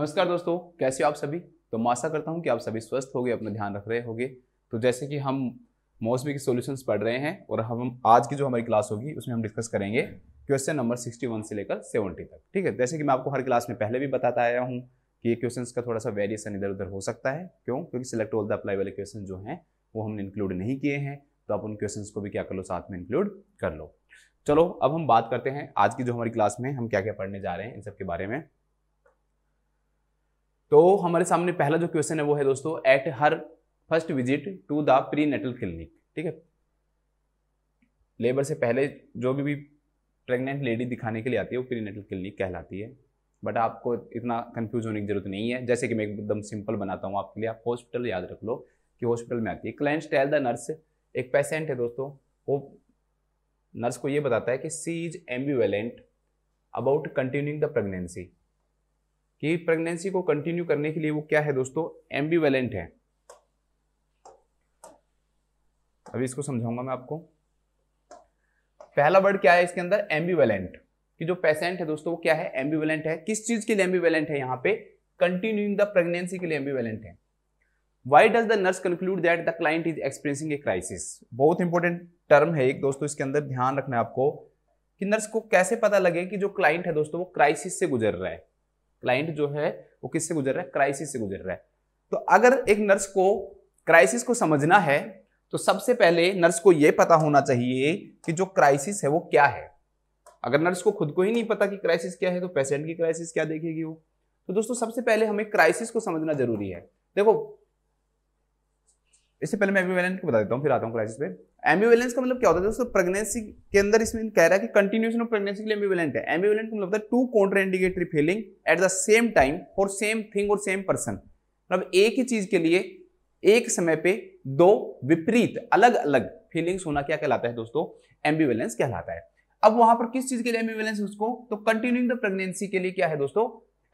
नमस्कार दोस्तों कैसे हो आप सभी तो मैं आशा करता हूँ कि आप सभी स्वस्थ होगे अपना ध्यान रख रहे होंगे तो जैसे कि हम मौसमी के सॉल्यूशंस पढ़ रहे हैं और हम आज की जो हमारी क्लास होगी उसमें हम डिस्कस करेंगे क्वेश्चन नंबर 61 से लेकर 70 तक ठीक है जैसे कि मैं आपको हर क्लास में पहले भी बताता आया हूँ कि ये क्वेश्चन का थोड़ा सा वेरिएशन इधर उधर हो सकता है क्यों क्योंकि सिलेक्ट ऑल द अप्लाई वाले क्वेश्चन जो हैं वो हमने इंक्लूड नहीं किए हैं तो आप उन क्वेश्चन को भी क्या कर लो साथ में इंक्लूड कर लो चलो अब हम बात करते हैं आज की जो हमारी क्लास में हम क्या क्या पढ़ने जा रहे हैं इन सब के बारे में तो हमारे सामने पहला जो क्वेश्चन है वो है दोस्तों at her first visit to the prenatal clinic ठीक है लेबर से पहले जो भी, भी प्रेग्नेंट लेडी दिखाने के लिए आती है वो प्री नेटल क्लिनिक कहलाती है बट आपको इतना कंफ्यूज होने की जरूरत नहीं है जैसे कि मैं एकदम सिंपल बनाता हूँ आपके लिए आप हॉस्पिटल याद रख लो कि हॉस्पिटल में आती है क्लाइंट टेल द नर्स एक पेशेंट है दोस्तों वो नर्स को ये बताता है कि she is ambivalent about continuing the pregnancy कि प्रेगनेंसी को कंटिन्यू करने के लिए वो क्या है दोस्तों एम्बीवेलेंट है अभी इसको समझाऊंगा मैं आपको पहला वर्ड क्या है इसके अंदर एम्बीवेलेंट कि जो पेशेंट है दोस्तों वो क्या है एम्बीवेलेंट है किस चीज के लिए एम्बीवेलेंट है यहां पे कंटिन्यूइंग द प्रेगनेंसी के लिए एम्बीवेलेंट है why does the nurse conclude that the client is experiencing a crisis बहुत इंपॉर्टेंट टर्म है एक दोस्तों इसके अंदर ध्यान रखना है आपको कि नर्स को कैसे पता लगे कि जो क्लाइंट है दोस्तों वो क्राइसिस से गुजर रहा है क्लाइंट जो है वो किससे गुजर रहा है क्राइसिस से गुजर रहा है तो अगर एक नर्स को क्राइसिस को समझना है तो सबसे पहले नर्स को यह पता होना चाहिए कि जो क्राइसिस है वो क्या है अगर नर्स को खुद को ही नहीं पता कि क्राइसिस क्या है तो पेशेंट की क्राइसिस क्या देखेगी वो तो दोस्तों सबसे पहले हमें क्राइसिस को समझना जरूरी है देखो इससे पहले मैं एम्बीवेलेंस को बता देता हूँ फिर आता हूँ क्राइसिस पे एम्बीवेलेंस का मतलब क्या होता है दोस्तों प्रेगनेंसी के अंदर इसमें कह रहा है कि कंटिन्यूशन ऑफ प्रेगनेंसी के लिए एम्बीवेलेंट है एम्बीवेलेंट का मतलब होता है two contraindicatory feeling at the same time for same thing और सेम पर्सन मतलब एक ही चीज के लिए एक समय पे दो विपरीत अलग अलग फीलिंग्स होना क्या कहलाता है दोस्तों एम्बीवेलेंस कहलाता है अब वहां पर किस चीज के लिए एम्बिवेलेंस उसको तो कंटिन्यूइंग द प्रेगनेंसी के लिए क्या है दोस्तों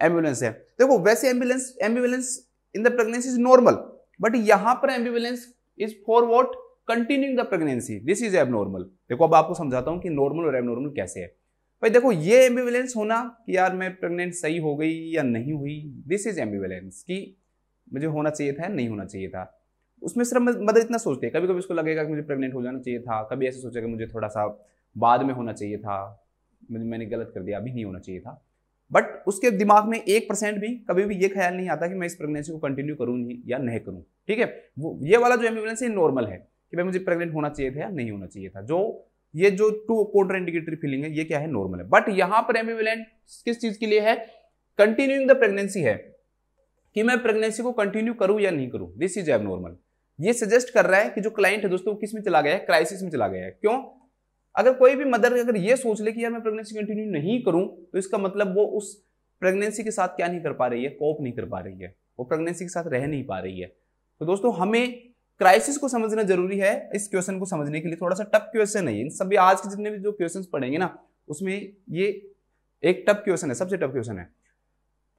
एम्बुलेंस है देखो वैसे ambulance ambulance in the pregnancy is normal but यहां पर ambivalence is for what continuing the pregnancy this is abnormal देखो अब आपको समझाता हूँ कि नॉर्मल और एबनॉर्मल कैसे है भाई देखो ये एम्बिवलेंस होना कि यार मैं प्रेग्नेंट सही हो गई या नहीं हुई दिस इज एम्बिवलेंस कि मुझे होना चाहिए था नहीं होना चाहिए था उसमें सिर्फ मदद इतना सोचते हैं कभी कभी उसको लगेगा कि मुझे प्रेग्नेंट हो जाना चाहिए था कभी ऐसे सोचेगा मुझे थोड़ा सा बाद में होना चाहिए था मुझे मैंने गलत कर दिया अभी नहीं होना चाहिए था बट उसके दिमाग में एक परसेंट भी कभी भी ये ख्याल नहीं आता कि मैं इस प्रेगनेंसी को कंटिन्यू करूँ या नहीं करूँ ठीक है वो ये वाला जो एम्बुलेंस है नॉर्मल है कि भाई मुझे प्रेगनेंट होना चाहिए था या नहीं होना चाहिए था जो ये जो टू कोटर इंडिकेटरी फीलिंग है ये क्या है नॉर्मल है बट यहाँ पर एम्बुलेंट किस चीज़ के लिए है कंटिन्यूइंग द प्रेगनेंसी है कि मैं प्रेगनेंसी को कंटिन्यू करूँ या नहीं करूँ दिस इज एब ये सजेस्ट कर रहा है कि जो क्लाइंट है दोस्तों किस में चला गया है क्राइसिस में चला गया है क्यों अगर कोई भी मदर अगर ये सोच ले कि यार मैं प्रेगनेंसी कंटिन्यू नहीं करूं तो इसका मतलब वो उस प्रेगनेंसी के साथ क्या नहीं कर पा रही है कॉप नहीं कर पा रही है वो प्रेगनेंसी के साथ रह नहीं पा रही है तो दोस्तों हमें क्राइसिस को समझना जरूरी है इस क्वेश्चन को समझने के लिए थोड़ा सा टफ क्वेश्चन है इन सभी आज के जितने भी जो क्वेश्चन पढ़ेंगे ना उसमें ये एक टफ क्वेश्चन है सबसे टफ क्वेश्चन है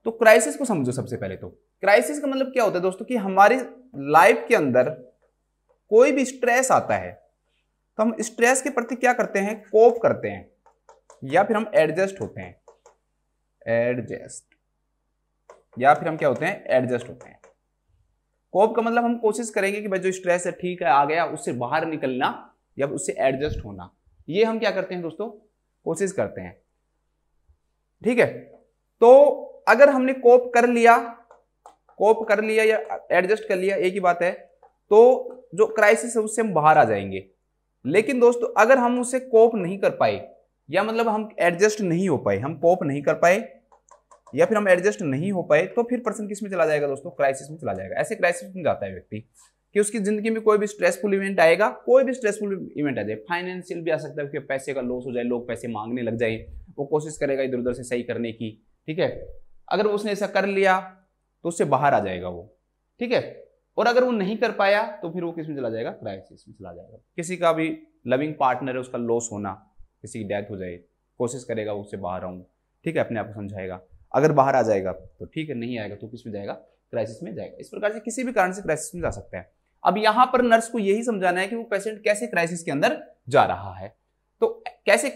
तो क्राइसिस को समझो सबसे पहले तो क्राइसिस का मतलब क्या होता है दोस्तों कि हमारी लाइफ के अंदर कोई भी स्ट्रेस आता है तो हम स्ट्रेस के प्रति क्या करते हैं कोप करते हैं या फिर हम एडजस्ट होते हैं एडजस्ट या फिर हम क्या होते हैं एडजस्ट होते हैं कोप का मतलब हम कोशिश करेंगे कि भाई जो स्ट्रेस है ठीक है आ गया उससे बाहर निकलना या उससे एडजस्ट होना ये हम क्या करते हैं दोस्तों कोशिश करते हैं ठीक है तो अगर हमने कोप कर लिया कोप कर लिया या एडजस्ट कर लिया एक ही बात है तो जो क्राइसिस है उससे हम बाहर आ जाएंगे लेकिन दोस्तों अगर हम उसे कोप नहीं कर पाए या मतलब हम एडजस्ट नहीं हो पाए हम कोप नहीं कर पाए या फिर हम एडजस्ट नहीं हो पाए तो फिर पर्सन किस में चला जाएगा दोस्तों क्राइसिस में चला जाएगा ऐसे क्राइसिस में जाता है व्यक्ति कि उसकी जिंदगी में कोई भी स्ट्रेसफुल इवेंट आएगा कोई भी स्ट्रेसफुल इवेंट आ जाए फाइनेंशियल भी आ सकता है कि पैसे का लॉस हो जाए लोग पैसे मांगने लग जाए वो कोशिश करेगा इधर उधर से सही करने की ठीक है अगर उसने ऐसा कर लिया तो उससे बाहर आ जाएगा वो ठीक है और अगर वो नहीं कर पाया तो फिर वो किस में चला जाएगा क्राइसिस में चला जाएगा किसी का भी लविंग पार्टनर है उसका लॉस होना किसी की डेथ हो जाए कोशिश करेगा उससे बाहर आऊँ ठीक है अपने आप को समझाएगा अगर बाहर आ जाएगा तो ठीक है नहीं आएगा तो किस में जाएगा क्राइसिस में जाएगा इस प्रकार से किसी भी कारण से क्राइसिस में जा सकता है अब यहाँ पर नर्स को यही समझाना है कि वो पेशेंट कैसे क्राइसिस के अंदर जा रहा है तो कैसे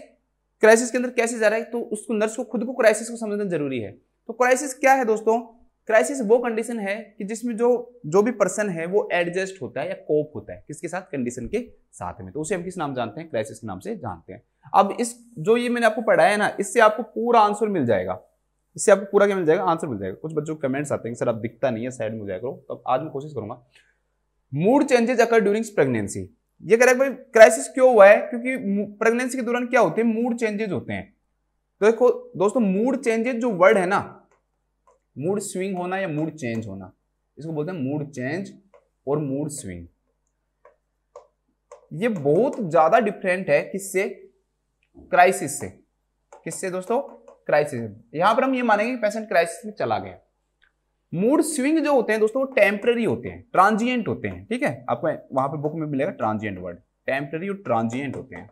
क्राइसिस के अंदर कैसे जा रहा है तो उसको नर्स को खुद को क्राइसिस को समझना जरूरी है तो क्राइसिस क्या है दोस्तों क्राइसिस वो कंडीशन है कि जिसमें जो जो भी पर्सन है वो एडजस्ट होता है या कोप होता है किसके साथ कंडीशन के साथ में तो उसे हम किस नाम जानते हैं क्राइसिस के नाम से जानते हैं अब इस जो ये मैंने आपको पढ़ाया है ना इससे आपको पूरा आंसर मिल जाएगा इससे आपको पूरा क्या मिल जाएगा आंसर मिल जाएगा कुछ बच्चों कमेंट्स आते हैं सर आप दिखता नहीं है साइड में जाएगा करो तो आज मैं कोशिश करूंगा mood changes occur during pregnancy ये कह रहा है भाई क्राइसिस क्यों हुआ है क्योंकि प्रेगनेंसी के दौरान क्या होते हैं मूड चेंजेस होते हैं तो देखो दोस्तों मूड चेंजेस जो वर्ड है ना मूड स्विंग होना या मूड चेंज होना इसको बोलते हैं मूड चेंज और मूड स्विंग ये बहुत ज्यादा डिफरेंट है किससे क्राइसिस से किससे दोस्तों क्राइसिस यहां पर हम ये मानेंगे पेशेंट क्राइसिस में चला गया मूड स्विंग जो होते हैं दोस्तों वो होते हैं ट्रांजिएंट होते हैं ठीक है आपको वहां पर बुक में मिलेगा ट्रांजिएंट वर्ड टेम्प्ररी और ट्रांजिएंट होते हैं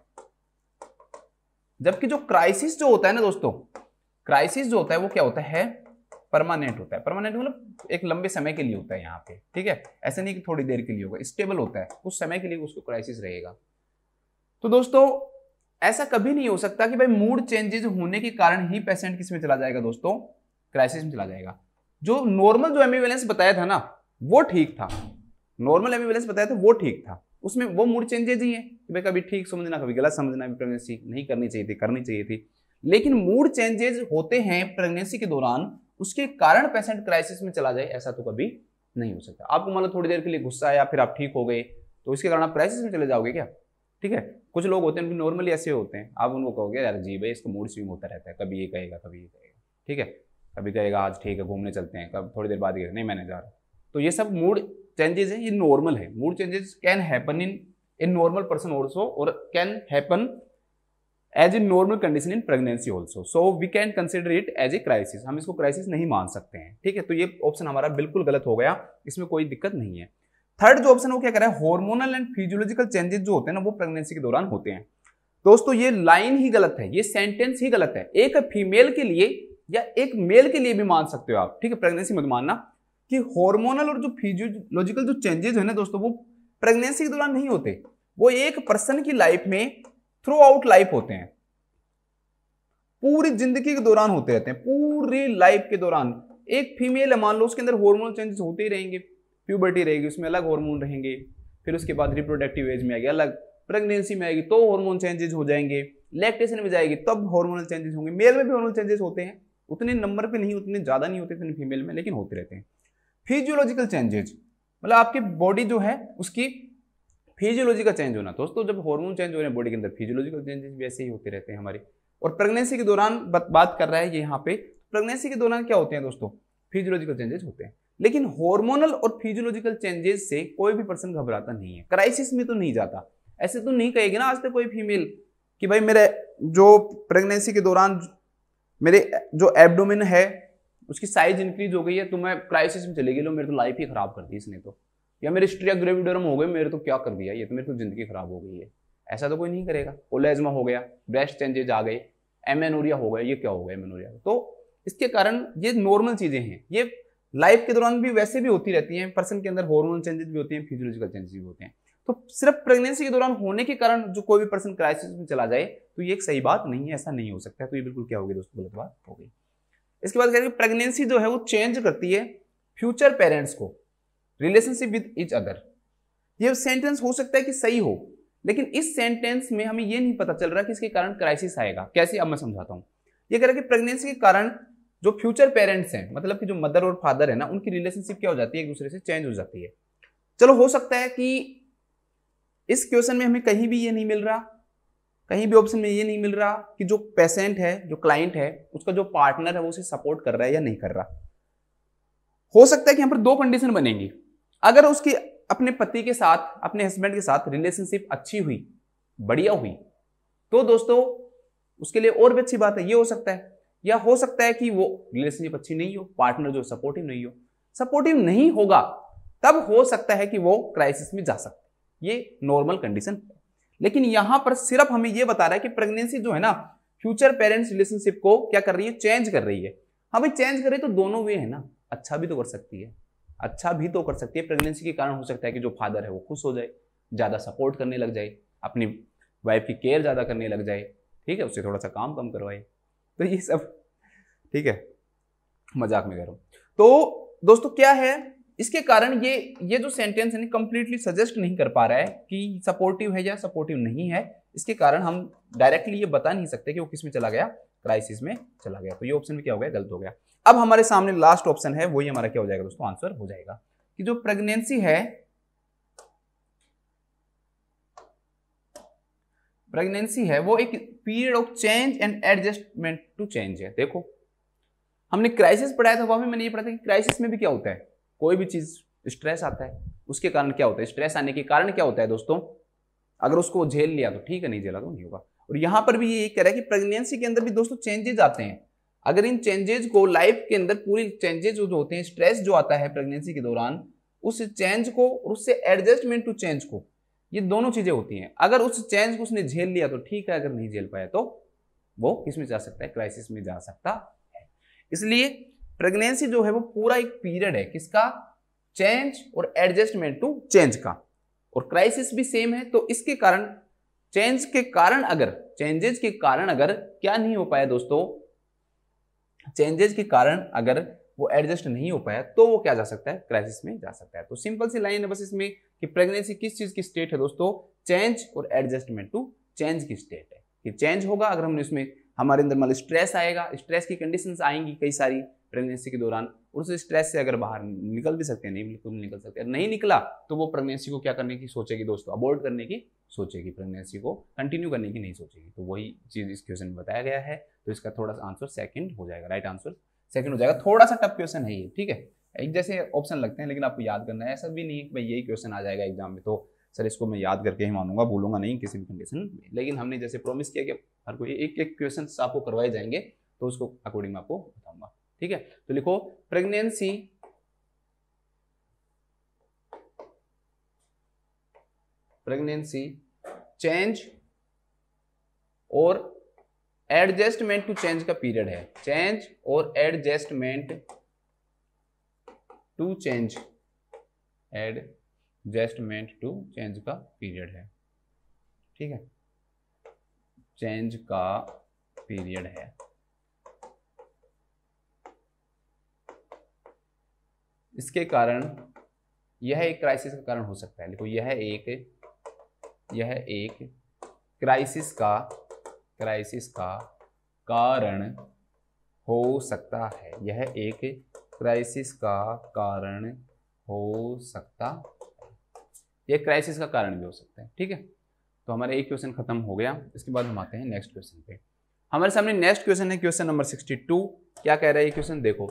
जबकि जो क्राइसिस जो होता है ना दोस्तों क्राइसिस जो होता है वो क्या होता है परमानेंट होता है परमानेंट मतलब एक लंबे समय के लिए होता है यहाँ पे ठीक है ऐसे नहीं कि थोड़ी देर के लिए होगा स्टेबल होता है उस समय के लिए उसको क्राइसिस रहेगा तो दोस्तों ऐसा कभी नहीं हो सकता कि भाई मूड चेंजेस होने के कारण ही पेशेंट किस में चला जाएगा दोस्तों क्राइसिस में चला जाएगा जो नॉर्मल जो एम्बुलेंस बताया था ना वो ठीक था नॉर्मल एम्बुलेंस बताया था वो ठीक था उसमें वो मूड चेंजेज ही है कि भाई कभी ठीक समझना कभी गलत समझना प्रेगनेंसी नहीं करनी चाहिए थी करनी चाहिए थी लेकिन मूड चेंजेज होते हैं प्रेगनेंसी के दौरान उसके कारण पेशेंट क्राइसिस में चला जाए ऐसा तो कभी नहीं हो सकता आपको मतलब थोड़ी देर के लिए गुस्सा आया फिर आप ठीक हो गए तो इसके कारण आप क्राइसिस में चले जाओगे क्या ठीक है कुछ लोग होते हैं उनके नॉर्मली ऐसे होते हैं आप उनको कहोगे यार जी भाई इसका मूड स्विंग होता रहता है कभी ये कहेगा कभी ये कहेगा ठीक है कभी कहेगा आज ठीक है घूमने चलते हैं कब थोड़ी देर बाद कहेगा नहीं मैंने जा रहा तो ये सब मूड चेंजेस है ये नॉर्मल है mood changes can happen in a normal person also और can happen as a normal condition in pregnancy also so we can consider it as a crisis हम इसको क्राइसिस नहीं मान सकते हैं ठीक है तो ये ऑप्शन हमारा बिल्कुल गलत हो गया इसमें कोई दिक्कत नहीं है थर्ड जो ऑप्शन वो क्या करें रहा है एंड फिजियोलॉजिकल चेंजेस जो होते हैं ना वो प्रेगनेंसी के दौरान होते हैं दोस्तों ये लाइन ही गलत है ये सेंटेंस ही गलत है एक फीमेल के लिए या एक मेल के लिए भी मान सकते हो आप ठीक है प्रेगनेंसी मत मानना कि हॉर्मोनल और जो फिजियोलॉजिकल जो चेंजेस है ना दोस्तों वो प्रेगनेंसी के दौरान नहीं होते वो एक पर्सन की लाइफ में थ्रू आउट लाइफ होते हैं पूरी जिंदगी के दौरान होते रहते हैं पूरी लाइफ के दौरान एक फीमेल है मान लो उसके अंदर हार्मोनल चेंजेस होते ही रहेंगे प्यूबर्टी रहेगी उसमें अलग हार्मोन रहेंगे फिर उसके बाद रिप्रोडक्टिव एज में आएगी अलग प्रेगनेंसी में आएगी तो हार्मोन चेंजेस हो जाएंगे लैक्टेशन में जाएगी तब हार्मोनल चेंजेस होंगे मेल में भी हार्मोनल चेंजेस होते हैं उतने नंबर पे नहीं उतने ज़्यादा नहीं होते इतने फीमेल में लेकिन होते रहते हैं फिजियोलॉजिकल चेंजेज मतलब आपकी बॉडी जो है उसकी फिजियोलॉजी का चेंज होना दोस्तों जब हार्मोन चेंज हो रहे हैं बॉडी के अंदर फिजियोलॉजिकल चेंजेस भी ऐसे ही होते रहते हैं हमारे और प्रेगनेंसी के दौरान बात कर रहा है ये यहाँ पे प्रेगनेंसी के दौरान क्या होते हैं दोस्तों फिजियोलॉजिकल चेंजेस होते हैं लेकिन हॉर्मोनल और फिजियोलॉजिकल चेंजेस से कोई भी पर्सन घबराता नहीं है क्राइसिस में तो नहीं जाता ऐसे तो नहीं कहेगी ना आज तक कोई फीमेल कि भाई मेरे जो प्रेगनेंसी के दौरान मेरे जो एब्डोमिन है उसकी साइज इंक्रीज हो गई है तो मैं क्राइसिस में चले गई लो मेरी तो लाइफ ही खराब कर दी इसने तो या मेरे स्ट्रिया ग्रेविडोरम हो गए मेरे तो क्या कर दिया ये तो मेरी तो जिंदगी खराब हो गई है ऐसा तो कोई नहीं करेगा ओलेजमा हो गया ब्रेस्ट चेंजेज आ गए एमेनोरिया हो गया ये क्या हो गया एमेनोरिया तो इसके कारण ये नॉर्मल चीज़ें हैं ये लाइफ के दौरान भी वैसे भी होती रहती हैं पर्सन के अंदर हॉर्मोन चेंजेस भी होते हैं फिजियोलॉजिकल चेंजेस भी होते हैं तो सिर्फ प्रेगनेंसी के दौरान होने के कारण जो कोई भी पर्सन क्राइसिस में चला जाए तो ये एक सही बात नहीं है ऐसा नहीं हो सकता तो ये बिल्कुल क्या होगी दोस्तों गलत बात हो गई इसके बाद कह रहे प्रेगनेंसी जो है वो चेंज करती है फ्यूचर पेरेंट्स को रिलेशनशिप विद इच अदर ये सेंटेंस हो सकता है कि सही हो लेकिन इस सेंटेंस में हमें ये नहीं पता चल रहा कि इसके कारण क्राइसिस आएगा कैसे अब मैं समझाता हूँ ये कह रहा है कि प्रेगनेंसी के कारण जो फ्यूचर पेरेंट्स हैं मतलब कि जो मदर और फादर है ना उनकी रिलेशनशिप क्या हो जाती है एक दूसरे से चेंज हो जाती है चलो हो सकता है कि इस क्वेश्चन में हमें कहीं भी ये नहीं मिल रहा कहीं भी ऑप्शन में ये नहीं मिल रहा कि जो पेशेंट है जो क्लाइंट है उसका जो पार्टनर है वो उसे सपोर्ट कर रहा है या नहीं कर रहा हो सकता है कि यहां पर दो कंडीशन बनेंगी अगर उसकी अपने पति के साथ अपने हस्बैंड के साथ रिलेशनशिप अच्छी हुई बढ़िया हुई तो दोस्तों उसके लिए और भी अच्छी बात है ये हो सकता है या हो सकता है कि वो रिलेशनशिप अच्छी नहीं हो पार्टनर जो सपोर्टिव नहीं हो सपोर्टिव नहीं होगा तब हो सकता है कि वो क्राइसिस में जा सकते ये नॉर्मल कंडीशन है लेकिन यहां पर सिर्फ हमें यह बता रहा है कि प्रेगनेंसी जो है ना फ्यूचर पेरेंट्स रिलेशनशिप को क्या कर रही है चेंज कर रही है हाँ भाई चेंज करे तो दोनों वे है ना अच्छा भी तो कर सकती है अच्छा भी तो कर सकती है प्रेगनेंसी के कारण हो सकता है कि जो फादर है वो खुश हो जाए ज़्यादा सपोर्ट करने लग जाए अपनी वाइफ की केयर ज़्यादा करने लग जाए ठीक है उससे थोड़ा सा काम कम करवाए तो ये सब ठीक है मजाक में कह रहा हूँ तो दोस्तों क्या है इसके कारण ये ये जो सेंटेंस है कंप्लीटली सजेस्ट नहीं कर पा रहा है कि सपोर्टिव है या सपोर्टिव नहीं है इसके कारण हम डायरेक्टली ये बता नहीं सकते कि वो किस में चला गया क्राइसिस में चला गया तो ये ऑप्शन में क्या हो गया गलत हो गया अब हमारे सामने लास्ट ऑप्शन है वही हमारा क्या हो जाएगा दोस्तों आंसर हो जाएगा कि जो प्रेगनेंसी है प्रेगनेंसी है वो एक period of change and adjustment to change है देखो हमने क्राइसिस पढ़ाया था वह भी मैंने ये पढ़ा था कि क्राइसिस में भी क्या होता है कोई भी चीज स्ट्रेस आता है उसके कारण क्या होता है स्ट्रेस आने के कारण क्या होता है दोस्तों अगर उसको झेल लिया तो ठीक है नहीं झेला तो नहीं होगा और यहां पर भी ये कह रहा है कि प्रेगनेंसी के अंदर भी दोस्तों चेंजेस आते हैं अगर इन चेंजेज को लाइफ के अंदर पूरी चेंजेज जो होते हैं स्ट्रेस जो आता है प्रेगनेंसी के दौरान उस चेंज को और उससे एडजस्टमेंट टू चेंज को ये दोनों चीजें होती हैं अगर उस चेंज को उसने झेल लिया तो ठीक है अगर नहीं झेल पाया तो वो किसमें जा सकता है क्राइसिस में जा सकता है इसलिए प्रेगनेंसी जो है वो पूरा एक पीरियड है किसका चेंज और एडजस्टमेंट टू चेंज का और क्राइसिस भी सेम है तो इसके कारण चेंज के कारण अगर चेंजेस के कारण अगर क्या नहीं हो पाया दोस्तों चेंजेस के कारण अगर वो एडजस्ट नहीं हो पाया तो वो क्या जा सकता है क्राइसिस में जा सकता है तो सिंपल सी लाइन है बस इसमें कि प्रेगनेंसी किस चीज़ की स्टेट है दोस्तों चेंज और एडजस्टमेंट टू चेंज की स्टेट है कि चेंज होगा अगर हमने उसमें हमारे अंदर मतलब स्ट्रेस आएगा स्ट्रेस की कंडीशन आएंगी कई सारी प्रेगनेंसी के दौरान उस स्ट्रेस से अगर बाहर निकल भी सकते हैं नहीं बिल्कुल निकल सकते नहीं निकला तो वो प्रेगनेंसी को क्या करने की सोचेगी दोस्तों अबोर्ड करने की सोचेगी प्रेगनेंसी को कंटिन्यू करने की नहीं सोचेगी तो वही चीज़ इस क्वेश्चन में बताया गया है तो इसका थोड़ा सा आंसर सेकंड हो जाएगा राइट आंसर सेकंड हो जाएगा थोड़ा सा टफ क्वेश्चन है ये ठीक है एक जैसे ऑप्शन लगते हैं लेकिन आपको याद करना है ऐसा भी नहीं है कि भाई यही क्वेश्चन आ जाएगा एग्जाम में तो सर इसको मैं याद करके ही मानूंगा भूलूंगा नहीं किसी भी कंडीशन में लेकिन हमने जैसे प्रॉमिस किया कि हर कोई एक एक क्वेश्चन आपको करवाए जाएंगे तो उसको अकॉर्डिंग आपको बताऊंगा ठीक है तो लिखो प्रेगनेंसी प्रेगनेंसी चेंज और एडजस्टमेंट टू चेंज का पीरियड है चेंज और adjustment to change adjustment to change का पीरियड है ठीक है चेंज का पीरियड है इसके कारण यह एक क्राइसिस का कारण हो सकता है देखो यह एक यह एक क्राइसिस का क्राइसिस का कारण हो सकता है यह एक क्राइसिस का कारण हो सकता यह क्राइसिस का कारण भी हो सकता है ठीक है तो हमारा एक क्वेश्चन खत्म हो गया इसके बाद हम आते हैं नेक्स्ट क्वेश्चन पे हमारे सामने नेक्स्ट क्वेश्चन है क्वेश्चन नंबर 62 क्या कह रहा है ये क्वेश्चन देखो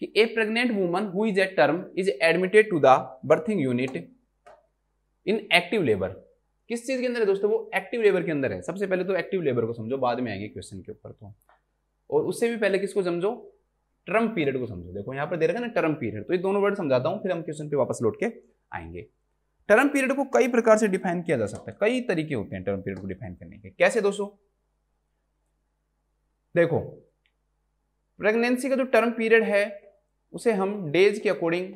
कि a pregnant woman who is a term is admitted to the birthing unit in active labour किस चीज़ के अंदर है दोस्तों वो एक्टिव लेबर के अंदर है सबसे पहले तो एक्टिव लेबर को समझो बाद में आएंगे क्वेश्चन के ऊपर तो और उससे भी पहले किसको समझो टर्म पीरियड को समझो देखो यहाँ पर दे रखा ना टर्म पीरियड तो ये दोनों वर्ड समझाता हूँ फिर हम क्वेश्चन पे वापस लौट के आएंगे टर्म पीरियड को कई प्रकार से डिफाइन किया जा सकता है कई तरीके होते हैं टर्म पीरियड को डिफाइन करने के कैसे दोस्तों देखो प्रेगनेंसी का जो टर्म पीरियड है उसे हम डेज के according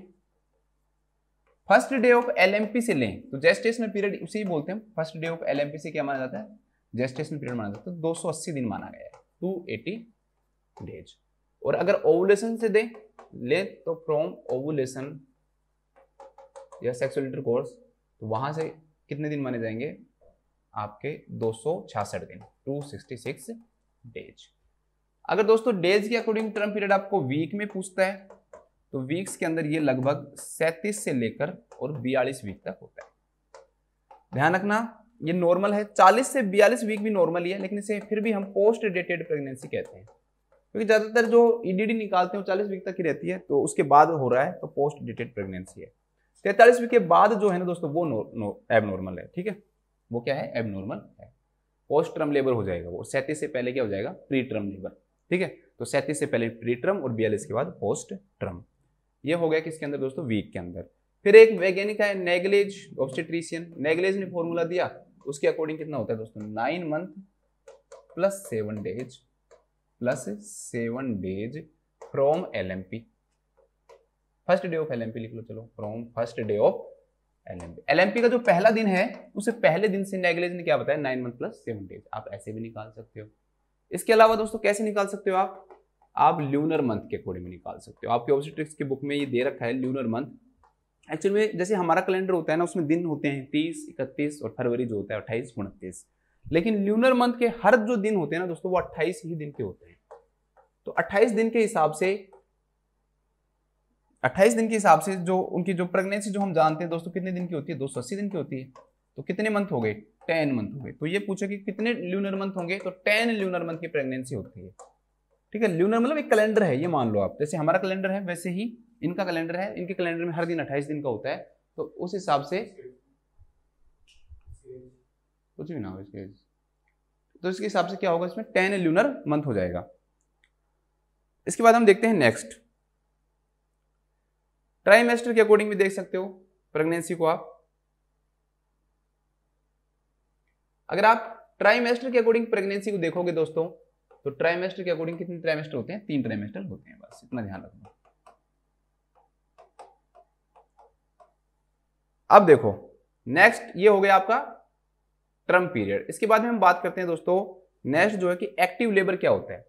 first day of LMP से लें तो जेस्टेशनल पीरियड उसे ही बोलते हैं फर्स्ट डे ऑफ पी से क्या माना जाता है जेस्टेशनल पीरियड माना जाता है तो दो सौ अस्सी दिन माना गया है एटी डेज और अगर ओवुलेशन से दे ले तो फ्रॉम ओवुलेशन या सेक्सुअल इंटरकोर्स तो वहां से कितने दिन माने जाएंगे आपके छियासठ दिन सिक्स डेज अगर दोस्तों डेज के अकॉर्डिंग टर्म पीरियड आपको वीक में पूछता है तो वीक्स के अंदर ये लगभग सैंतीस से लेकर और बयालीस वीक तक होता है ध्यान रखना ये नॉर्मल है 40 से 42 वीक भी नॉर्मल ही है लेकिन इसे फिर भी हम पोस्ट डेटेड प्रेगनेंसी कहते हैं क्योंकि ज़्यादातर जो ईडीडी e निकालते हैं वो चालीस वीक तक ही रहती है तो उसके बाद हो रहा है तो पोस्ट डेटेड प्रेगनेंसी है तैतालीस वीक के बाद जो है ना दोस्तों वो एबनॉर्मल है ठीक है वो क्या है एबनॉर्मल है पोस्ट टर्म लेबर हो जाएगा वो सैंतीस से पहले क्या हो जाएगा प्री टर्म लेबर ठीक है तो सैंतीस से पहले प्री टर्म और बयालीस के बाद पोस्ट टर्म ये हो गया किसके अंदर दोस्तों वीक के अंदर फिर एक वैज्ञानिक है नेगलेज ऑब्स्टेट्रिशियन नेगलेज ने फॉर्मूला दिया उसके अकॉर्डिंग कितना होता है दोस्तों nine month plus seven days plus seven days from LMP first day of LMP लिख लो चलो from first day of LMP LMP का जो पहला दिन है उसे पहले दिन से नेगलेज ने क्या बताया nine month plus seven days आप ऐसे भी निकाल सकते हो इसके अलावा दोस्तों कैसे निकाल सकते हो आप आप ल्यूनर मंथ के अकॉर्डिंग निकाल सकते हो आपके ऑब्जेट्रिक्स की बुक में ये दे रखा है ल्यूनर मंथ एक्चुअल में जैसे हमारा कैलेंडर होता है ना उसमें दिन होते हैं तीस इकतीस और फरवरी जो होता है अट्ठाईस उनतीस लेकिन ल्यूनर मंथ के हर जो दिन होते हैं ना दोस्तों वो अट्ठाईस ही दिन के होते हैं तो अट्ठाईस दिन के हिसाब से अट्ठाईस दिन के हिसाब से जो उनकी जो प्रेगनेंसी जो हम जानते हैं दोस्तों कितने दिन की होती है दो दिन की होती है तो कितने मंथ हो गए टेन मंथ हो गए तो ये पूछा कि कितने ल्यूनर मंथ होंगे तो टेन ल्यूनर मंथ की प्रेगनेंसी होती है ठीक है ल्यूनर मतलब एक कैलेंडर है ये मान लो आप जैसे हमारा कैलेंडर है वैसे ही इनका कैलेंडर है इनके कैलेंडर में हर दिन अट्ठाईस दिन का होता है तो उस हिसाब से कुछ भी ना हो इसके तो इसके हिसाब से क्या होगा इसमें टेन ल्यूनर मंथ हो जाएगा इसके बाद हम देखते हैं नेक्स्ट ट्राइमेस्टर के अकॉर्डिंग भी देख सकते हो प्रेगनेंसी को आप अगर आप ट्राइमेस्टर के अकॉर्डिंग प्रेगनेंसी को देखोगे दोस्तों तो ट्राइमेस्टर के अकॉर्डिंग कितने ट्राइमेस्टर होते हैं तीन ट्राइमेस्टर होते हैं बस इतना ध्यान रखना अब देखो नेक्स्ट ये हो गया आपका टर्म पीरियड इसके बाद में हम बात करते हैं दोस्तों नेक्स्ट जो है कि एक्टिव लेबर क्या होता है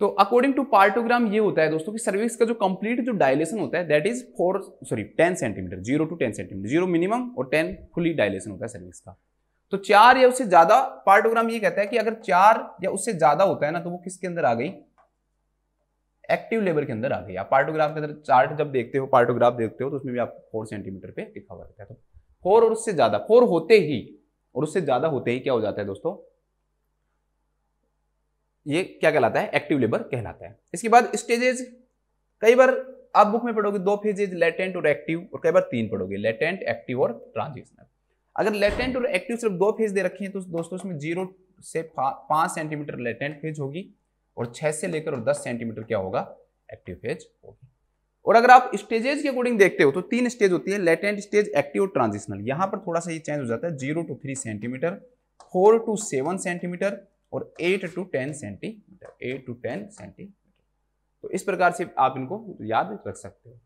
तो अकॉर्डिंग टू पार्टोग्राम ये होता है दोस्तों कि सर्विस का जो कंप्लीट जो डायलेशन होता है that is four sorry ten centimetre zero to ten centimetre zero minimum और टेन फुली डायलेशन होता है सर्विस का तो चार या उससे ज्यादा पार्टोग्राम ये कहता है कि अगर चार या उससे ज्यादा होता है ना तो वो किसके अंदर आ गई एक्टिव लेबर के अंदर आ गई पार्टोग्राफ के अंदर चार्ट जब देखते हो पार्टोग्राफ देखते हो तो उसमें भी आप फोर सेंटीमीटर पे लिखा हुआ रहता है तो फोर और उससे ज्यादा फोर होते ही और उससे ज्यादा होते ही क्या हो जाता है दोस्तों ये क्या कहलाता है एक्टिव लेबर कहलाता है इसके बाद स्टेजेज कई बार आप बुक में पढ़ोगे दो फेजेज लेटेंट और एक्टिव और कई बार तीन पढ़ोगे लेटेंट एक्टिव और ट्रांजिशनल अगर लेटेंट और एक्टिव सिर्फ दो फेज दे रखे हैं तो दोस्तों इसमें जीरो से पांच सेंटीमीटर लेटेंट फेज होगी और छह से लेकर और दस सेंटीमीटर क्या होगा एक्टिव फेज होगी और अगर आप स्टेजेस के अकॉर्डिंग देखते हो तो तीन स्टेज होती है लेटेंट स्टेज एक्टिव और ट्रांजिशनल यहाँ पर थोड़ा सा ये चेंज हो जाता है zero to three centimetre four to seven centimetre और eight to ten centimetre eight to ten centimetre तो इस प्रकार से आप इनको याद रख सकते हो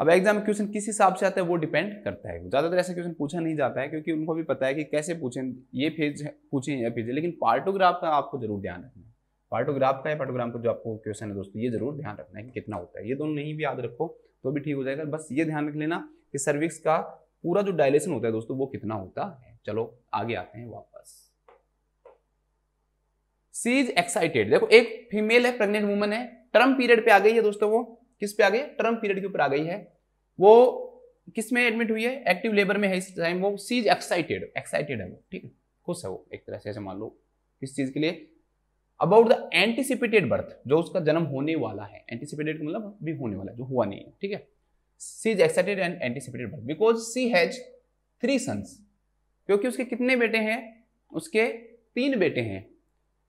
अब एग्जाम क्वेश्चन किस हिसाब से आता है वो डिपेंड करता है ज़्यादातर ऐसे क्वेश्चन पूछा नहीं जाता है क्योंकि उनको भी पता है कि कैसे पूछें ये फेज पूछें या फेज लेकिन पार्टोग्राफ का आपको जरूर ध्यान रखना है पार्टोग्राफ का है पार्टोग्राम का जो आपको क्वेश्चन है दोस्तों ये जरूर ध्यान रखना है कि कितना होता है ये दोनों नहीं भी याद रखो तो भी ठीक हो जाएगा बस ये ध्यान रख लेना कि सर्विक्स का पूरा जो डायलेशन होता है दोस्तों वो कितना होता है चलो आगे आते हैं वापस सी इज एक्साइटेड देखो एक फीमेल है प्रेग्नेंट वुमन है टर्म पीरियड पे आ गई है दोस्तों वो किस पे आ गई टर्म पीरियड के ऊपर आ गई है वो किस में एडमिट हुई है एक्टिव लेबर में है इस टाइम वो सी इज एक्साइटेड एक्साइटेड है वो ठीक है खुश है वो एक तरह से ऐसे मान लो किस चीज़ के लिए अबाउट द एंटीसिपेटेड बर्थ जो उसका जन्म होने वाला है एंटीसिपेटेड मतलब भी होने वाला है जो हुआ नहीं है ठीक है she is excited and anticipated birth because she has three sons क्योंकि उसके कितने बेटे हैं उसके तीन बेटे हैं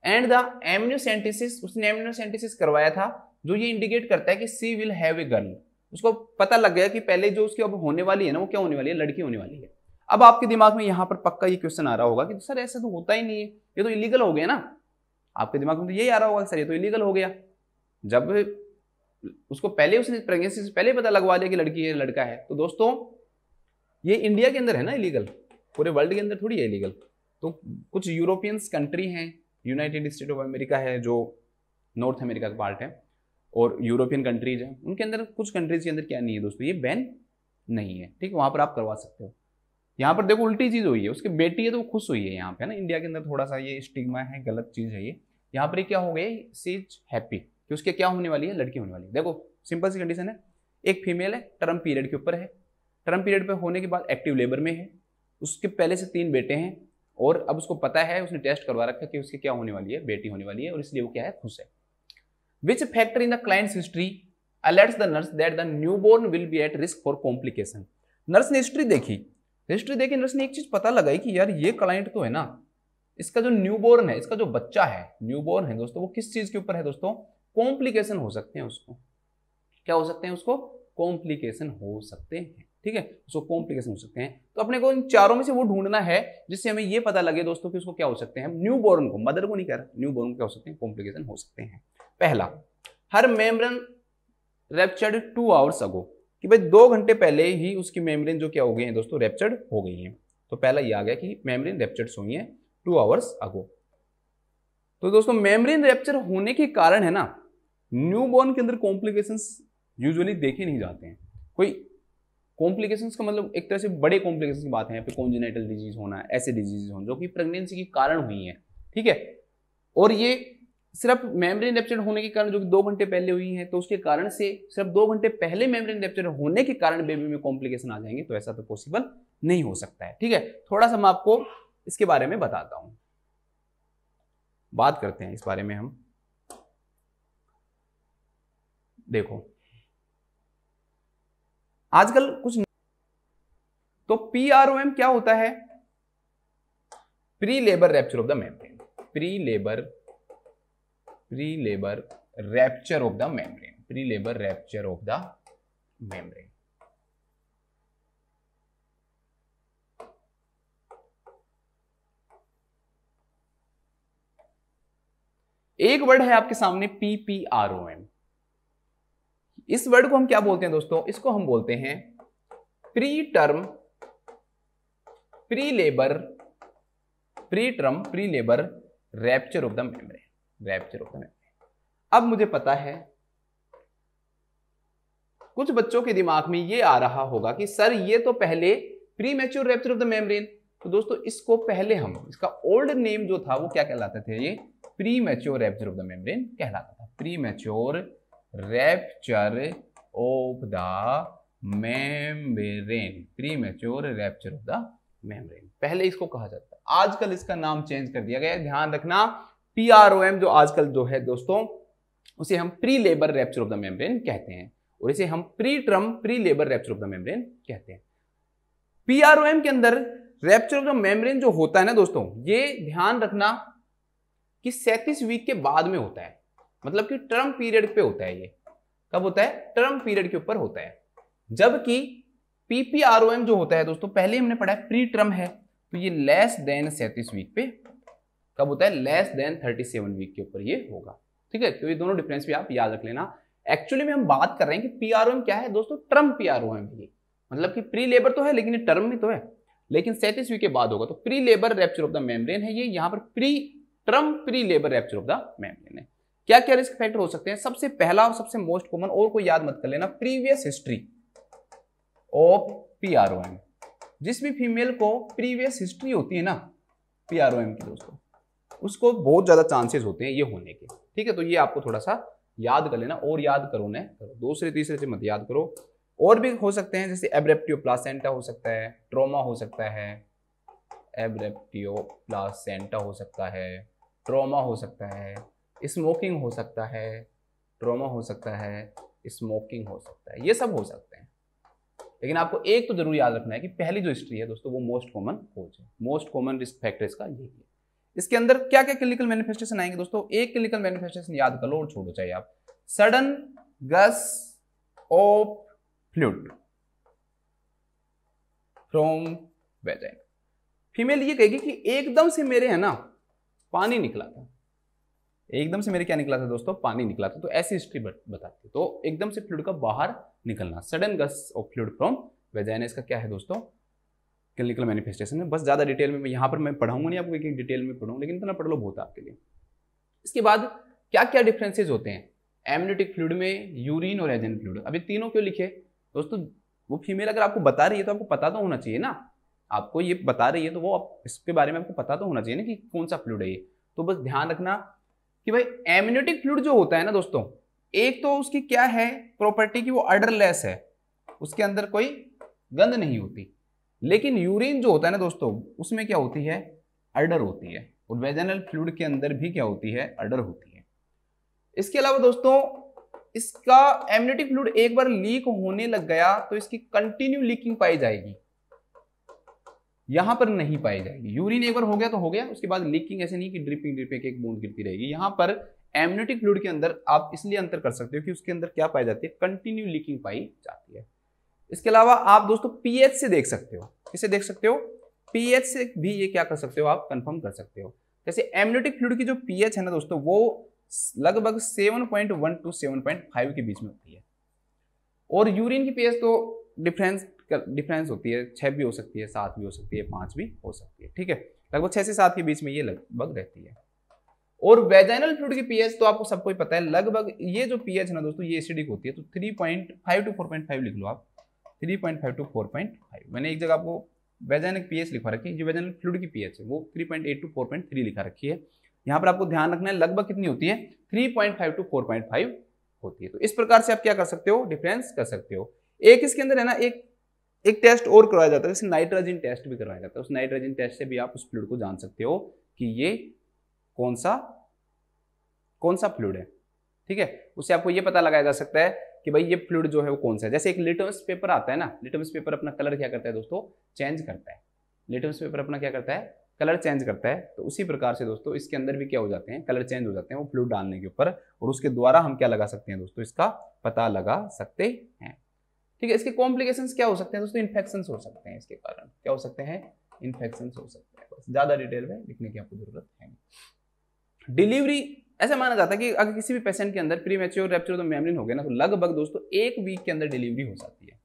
एंड द एम्यूसेंटिस उसने एम्यूसेंटिस करवाया था जो ये इंडिकेट करता है कि she will have a girl उसको पता लग गया कि पहले जो उसकी अब होने वाली है ना वो क्या होने वाली है लड़की होने वाली है अब आपके दिमाग में यहाँ पर पक्का ये क्वेश्चन आ रहा होगा कि सर ऐसा तो होता ही नहीं है ये तो इलीगल हो गया ना आपके दिमाग में तो यही आ रहा होगा सर ये तो इलीगल हो गया जब उसको पहले उसने प्रेगनेंसी से पहले पता लगवा दिया कि लड़की है लड़का है तो दोस्तों ये इंडिया के अंदर है ना इलीगल पूरे वर्ल्ड के अंदर थोड़ी है इलीगल तो कुछ यूरोपियंस कंट्री हैं यूनाइटेड स्टेट ऑफ अमेरिका है जो नॉर्थ अमेरिका का पार्ट है और यूरोपियन कंट्रीज हैं उनके अंदर कुछ कंट्रीज के अंदर क्या नहीं है दोस्तों ये बैन नहीं है ठीक है वहाँ पर आप करवा सकते हो यहाँ पर देखो उल्टी चीज़ हुई है उसकी बेटी है तो वो खुश हुई है यहाँ पे ना इंडिया के अंदर थोड़ा सा ये स्टिग्मा है गलत चीज़ है ये यहाँ पर क्या हो गया सी इज हैप्पी कि उसके क्या होने वाली है लड़की होने वाली है देखो सिंपल सी कंडीशन है एक फीमेल है टर्म पीरियड के ऊपर है टर्म पीरियड पे होने के बाद एक्टिव लेबर में है उसके पहले से तीन बेटे हैं और अब उसको पता है उसने टेस्ट करवा रखा कि उसके क्या होने वाली है बेटी होने वाली है और इसलिए वो क्या है खुश है which factor in the client's history alerts the nurse that the newborn will be at risk for complication nurse ने हिस्ट्री देखी हिस्ट्री देखी नर्स ने एक चीज पता लगाई कि यार ये क्लाइंट तो है ना इसका जो न्यू बोर्न है इसका जो बच्चा है न्यू बोर्न है दोस्तों वो किस चीज के ऊपर है दोस्तों कॉम्प्लिकेशन हो सकते हैं उसको क्या हो सकते हैं उसको कॉम्प्लीकेशन हो सकते हैं ठीक है उसको कॉम्प्लिकेशन हो सकते हैं तो अपने को इन चारों में से वो ढूंढना है जिससे हमें ये पता लगे दोस्तों कि उसको क्या हो सकते हैं न्यू बोर्न को मदर को नहीं कह रहा न्यू बोर्न को क्या हो सकते हैं कॉम्प्लिकेशन हो सकते हैं पहला her membrane ruptured two hours ago कि भाई दो घंटे पहले ही उसकी मेम्ब्रेन जो क्या हो गई है दोस्तों रेप्चर्ड हो गई है तो पहला ये आ गया कि मेम्ब्रेन रेप्चर्ड हुई है टू आवर्स अगो तो दोस्तों मेम्ब्रेन रेप्चर होने के कारण है ना न्यूबॉर्न के अंदर कॉम्प्लिकेशंस यूजुअली देखे नहीं जाते हैं कोई कॉम्प्लिकेशंस का मतलब एक तरह से बड़े कॉम्प्लिकेशन की बात है यहाँ पे कॉन्जिनेटल डिजीज होना ऐसे डिजीज होना जो कि प्रेगनेंसी के कारण हुई है ठीक है और ये सिर्फ मेमोरी रेप्चर होने के कारण जो कि दो घंटे पहले हुई है तो उसके कारण से सिर्फ दो घंटे पहले मेमोरी रेप्चर होने के कारण बेबी में कॉम्प्लिकेशन आ जाएंगे तो ऐसा तो पॉसिबल नहीं हो सकता है ठीक है थोड़ा सा मैं आपको इसके बारे में बताता हूं बात करते हैं इस बारे में हम देखो आजकल कुछ तो पी आर ओ एम क्या होता है prelabour rupture of the membrane prelabour prelabour rupture of the membrane prelabour rupture of the membrane एक वर्ड है आपके सामने P P R O M इस वर्ड को हम क्या बोलते हैं दोस्तों इसको हम बोलते हैं preterm prelabour preterm prelabour rupture of the membrane ग्रैब से रोकना अब मुझे पता है कुछ बच्चों के दिमाग में ये आ रहा होगा कि सर ये तो पहले premature rupture of the membrane तो दोस्तों इसको पहले हम इसका ओल्ड नेम जो था वो क्या कहलाते थे ये premature rupture of the membrane कहलाता था premature rupture of the membrane premature rupture of the membrane पहले इसको कहा जाता है आजकल इसका नाम चेंज कर दिया गया ध्यान रखना पी आर ओ एम जो आजकल जो है दोस्तों उसे हम prelabour rupture of the membrane कहते हैं और इसे हम preterm prelabour rupture of the membrane कहते हैं पी आर ओ एम के अंदर रेप्चर ऑफ द मेम्ब्रेन जो होता है ना दोस्तों ये ध्यान रखना कि सैंतीस वीक के बाद में होता है मतलब कि टर्म पीरियड पे होता है ये कब होता है टर्म पीरियड के ऊपर होता है जबकि पीपीआरओएम जो होता है दोस्तों पहले हमने पढ़ा है प्री टर्म है तो ये लेस देन सैंतीस वीक पे कब होता है less than thirty seven week के ऊपर ये होगा ठीक है तो ये दोनों डिफरेंस भी आप याद रख लेना एक्चुअली में हम बात कर रहे हैं कि पीआरओएम क्या है दोस्तों टर्म पीआरओएम है ये मतलब कि प्री लेबर तो है लेकिन ये टर्म भी तो है लेकिन सैंतीस वीक के बाद होगा तो prelabour rupture of the membrane है ये यहाँ पर preterm prelabour rupture of the membrane है क्या क्या रिस्क फैक्टर हो सकते हैं सबसे पहला और सबसे मोस्ट कॉमन और कोई याद मत कर लेना प्रीवियस हिस्ट्री ऑफ पीआरओएम जिस भी फीमेल को प्रीवियस हिस्ट्री होती है ना पीआरओएम की दोस्तों उसको बहुत ज़्यादा चांसेस होते हैं ये होने के ठीक है तो ये आपको थोड़ा सा याद कर लेना और याद करो ना करो दूसरे तीसरे से मत याद करो और भी हो सकते हैं जैसे एब्रेप्टियो प्लासेंटा हो सकता है ट्रोमा हो सकता है एब्रेप्टियो प्लासेंटा हो सकता है ट्रोमा हो सकता है स्मोकिंग हो सकता है ट्रोमा हो सकता है स्मोकिंग हो सकता है ये सब हो सकते हैं लेकिन आपको एक तो जरूर याद रखना है कि पहली जो हिस्ट्री है दोस्तों वो मोस्ट कॉमन कोज है मोस्ट कॉमन रिस्क फैक्टर इसका यही है इसके अंदर क्या क्या क्लिनिकल मैनिफेस्टेशन आएंगे दोस्तों एक क्लिनिकल मैनिफेस्टेशन याद कर लो और छोड़ो चाहिए आप sudden gush of fluid from vagina female ये कहेगी कि एकदम से मेरे है ना पानी निकला था एकदम से मेरे क्या निकला था दोस्तों पानी निकला था तो ऐसी हिस्ट्री बताती तो एकदम से फ्लूड का बाहर निकलना sudden gush of fluid from vagina इसका क्या है दोस्तों क्लिनिकल मैनिफेस्टेशन है बस ज़्यादा डिटेल में यहाँ पर मैं पढ़ाऊंगा नहीं आपको एक एक डिटेल में पढ़ूँ लेकिन इतना पढ़ लो बहुत आपके लिए इसके बाद क्या क्या डिफरेंसेज होते हैं एमनेटिक फ्लूड में यूरिन और एजेंट फ्लूड अभी तीनों क्यों लिखे दोस्तों वो फीमेल अगर आपको बता रही है तो आपको पता तो होना चाहिए ना आपको ये बता रही है तो वो आप इसके बारे में आपको पता तो होना चाहिए ना कि कौन सा फ्लूड है ये तो बस ध्यान रखना कि भाई एम्यूनिटिक फ्लूड जो होता है ना दोस्तों एक तो उसकी क्या है प्रॉपर्टी की वो अडरलेस है उसके अंदर कोई गंद नहीं होती लेकिन यूरिन जो होता है ना दोस्तों उसमें क्या होती है अर्डर होती है और वेजनल फ्लूड के अंदर भी क्या होती है अर्डर होती है इसके अलावा दोस्तों इसका एम्यूनिटी फ्लूड एक बार लीक होने लग गया तो इसकी कंटिन्यू लीकिंग पाई जाएगी यहां पर नहीं पाई जाएगी यूरिन एक बार हो गया तो हो गया उसके बाद लीकिंग ऐसे नहीं कि ड्रिपिंग ड्रिपिंग एक बूंद गिरती रहेगी यहां पर एम्यूनिटी फ्लूड के अंदर आप इसलिए अंतर कर सकते हो कि उसके अंदर क्या पाई जाती है कंटिन्यू लीकिंग पाई जाती है इसके अलावा आप दोस्तों पीएच से देख सकते हो इसे देख सकते हो पीएच से भी ये क्या कर सकते हो आप कंफर्म कर सकते हो जैसे एमनियोटिक फ्लूड की जो पीएच है ना दोस्तों वो लगभग 7.1 टू 7.5 के बीच में होती है और यूरिन की पीएच तो डिफरेंस डिफरेंस होती है छः भी हो सकती है सात भी हो सकती है पाँच भी हो सकती है ठीक है लगभग छः से सात के बीच में ये लगभग रहती है और वेजाइनल फ्लूड की पीएच तो आपको सबको पता है लगभग ये जो पीएच है ना दोस्तों ये एसिडिक होती है तो 3.5 टू 4.5 लिख लो आप three point five to four point five मैंने एक जगह आपको वैजानिक पीएच लिखा रखी है जो वैजानिक फ्लूड की पीएच है वो three point eight to four point three लिखा रखी है यहाँ पर आपको ध्यान रखना है लगभग कितनी होती है three point five to four point five होती है तो इस प्रकार से आप क्या कर सकते हो डिफरेंस कर सकते हो एक इसके अंदर है ना एक एक टेस्ट और करवाया जाता है जैसे नाइट्रोजन टेस्ट भी करवाया जाता है उस नाइट्रोजन टेस्ट से भी आप उस फ्लूड को जान सकते हो कि ये कौन सा कौन सा फ्लूड है ठीक है उससे आपको ये पता लगाया जा सकता है कि भाई ये फ्लूड जो है वो कौन सा है जैसे एक लिटमस पेपर आता है ना लिटमस पेपर अपना कलर क्या करता है दोस्तों चेंज करता है लिटमस पेपर अपना क्या करता है कलर चेंज करता है तो उसी प्रकार से दोस्तों इसके अंदर भी क्या हो जाते हैं कलर चेंज हो जाते हैं वो फ्लूड डालने के ऊपर और उसके द्वारा हम क्या लगा सकते हैं दोस्तों इसका पता लगा सकते हैं ठीक है इसके कॉम्प्लिकेशन क्या हो सकते हैं दोस्तों इन्फेक्शन हो सकते हैं इसके कारण क्या हो सकते हैं इन्फेक्शन हो सकते हैं बस ज़्यादा डिटेल में लिखने की आपको जरूरत है डिलीवरी ऐसा माना जाता है कि अगर किसी भी पेशेंट के अंदर प्री मेच्योर रेप्चर मेमरिन हो गया ना तो लगभग दोस्तों एक वीक के अंदर डिलीवरी हो जाती है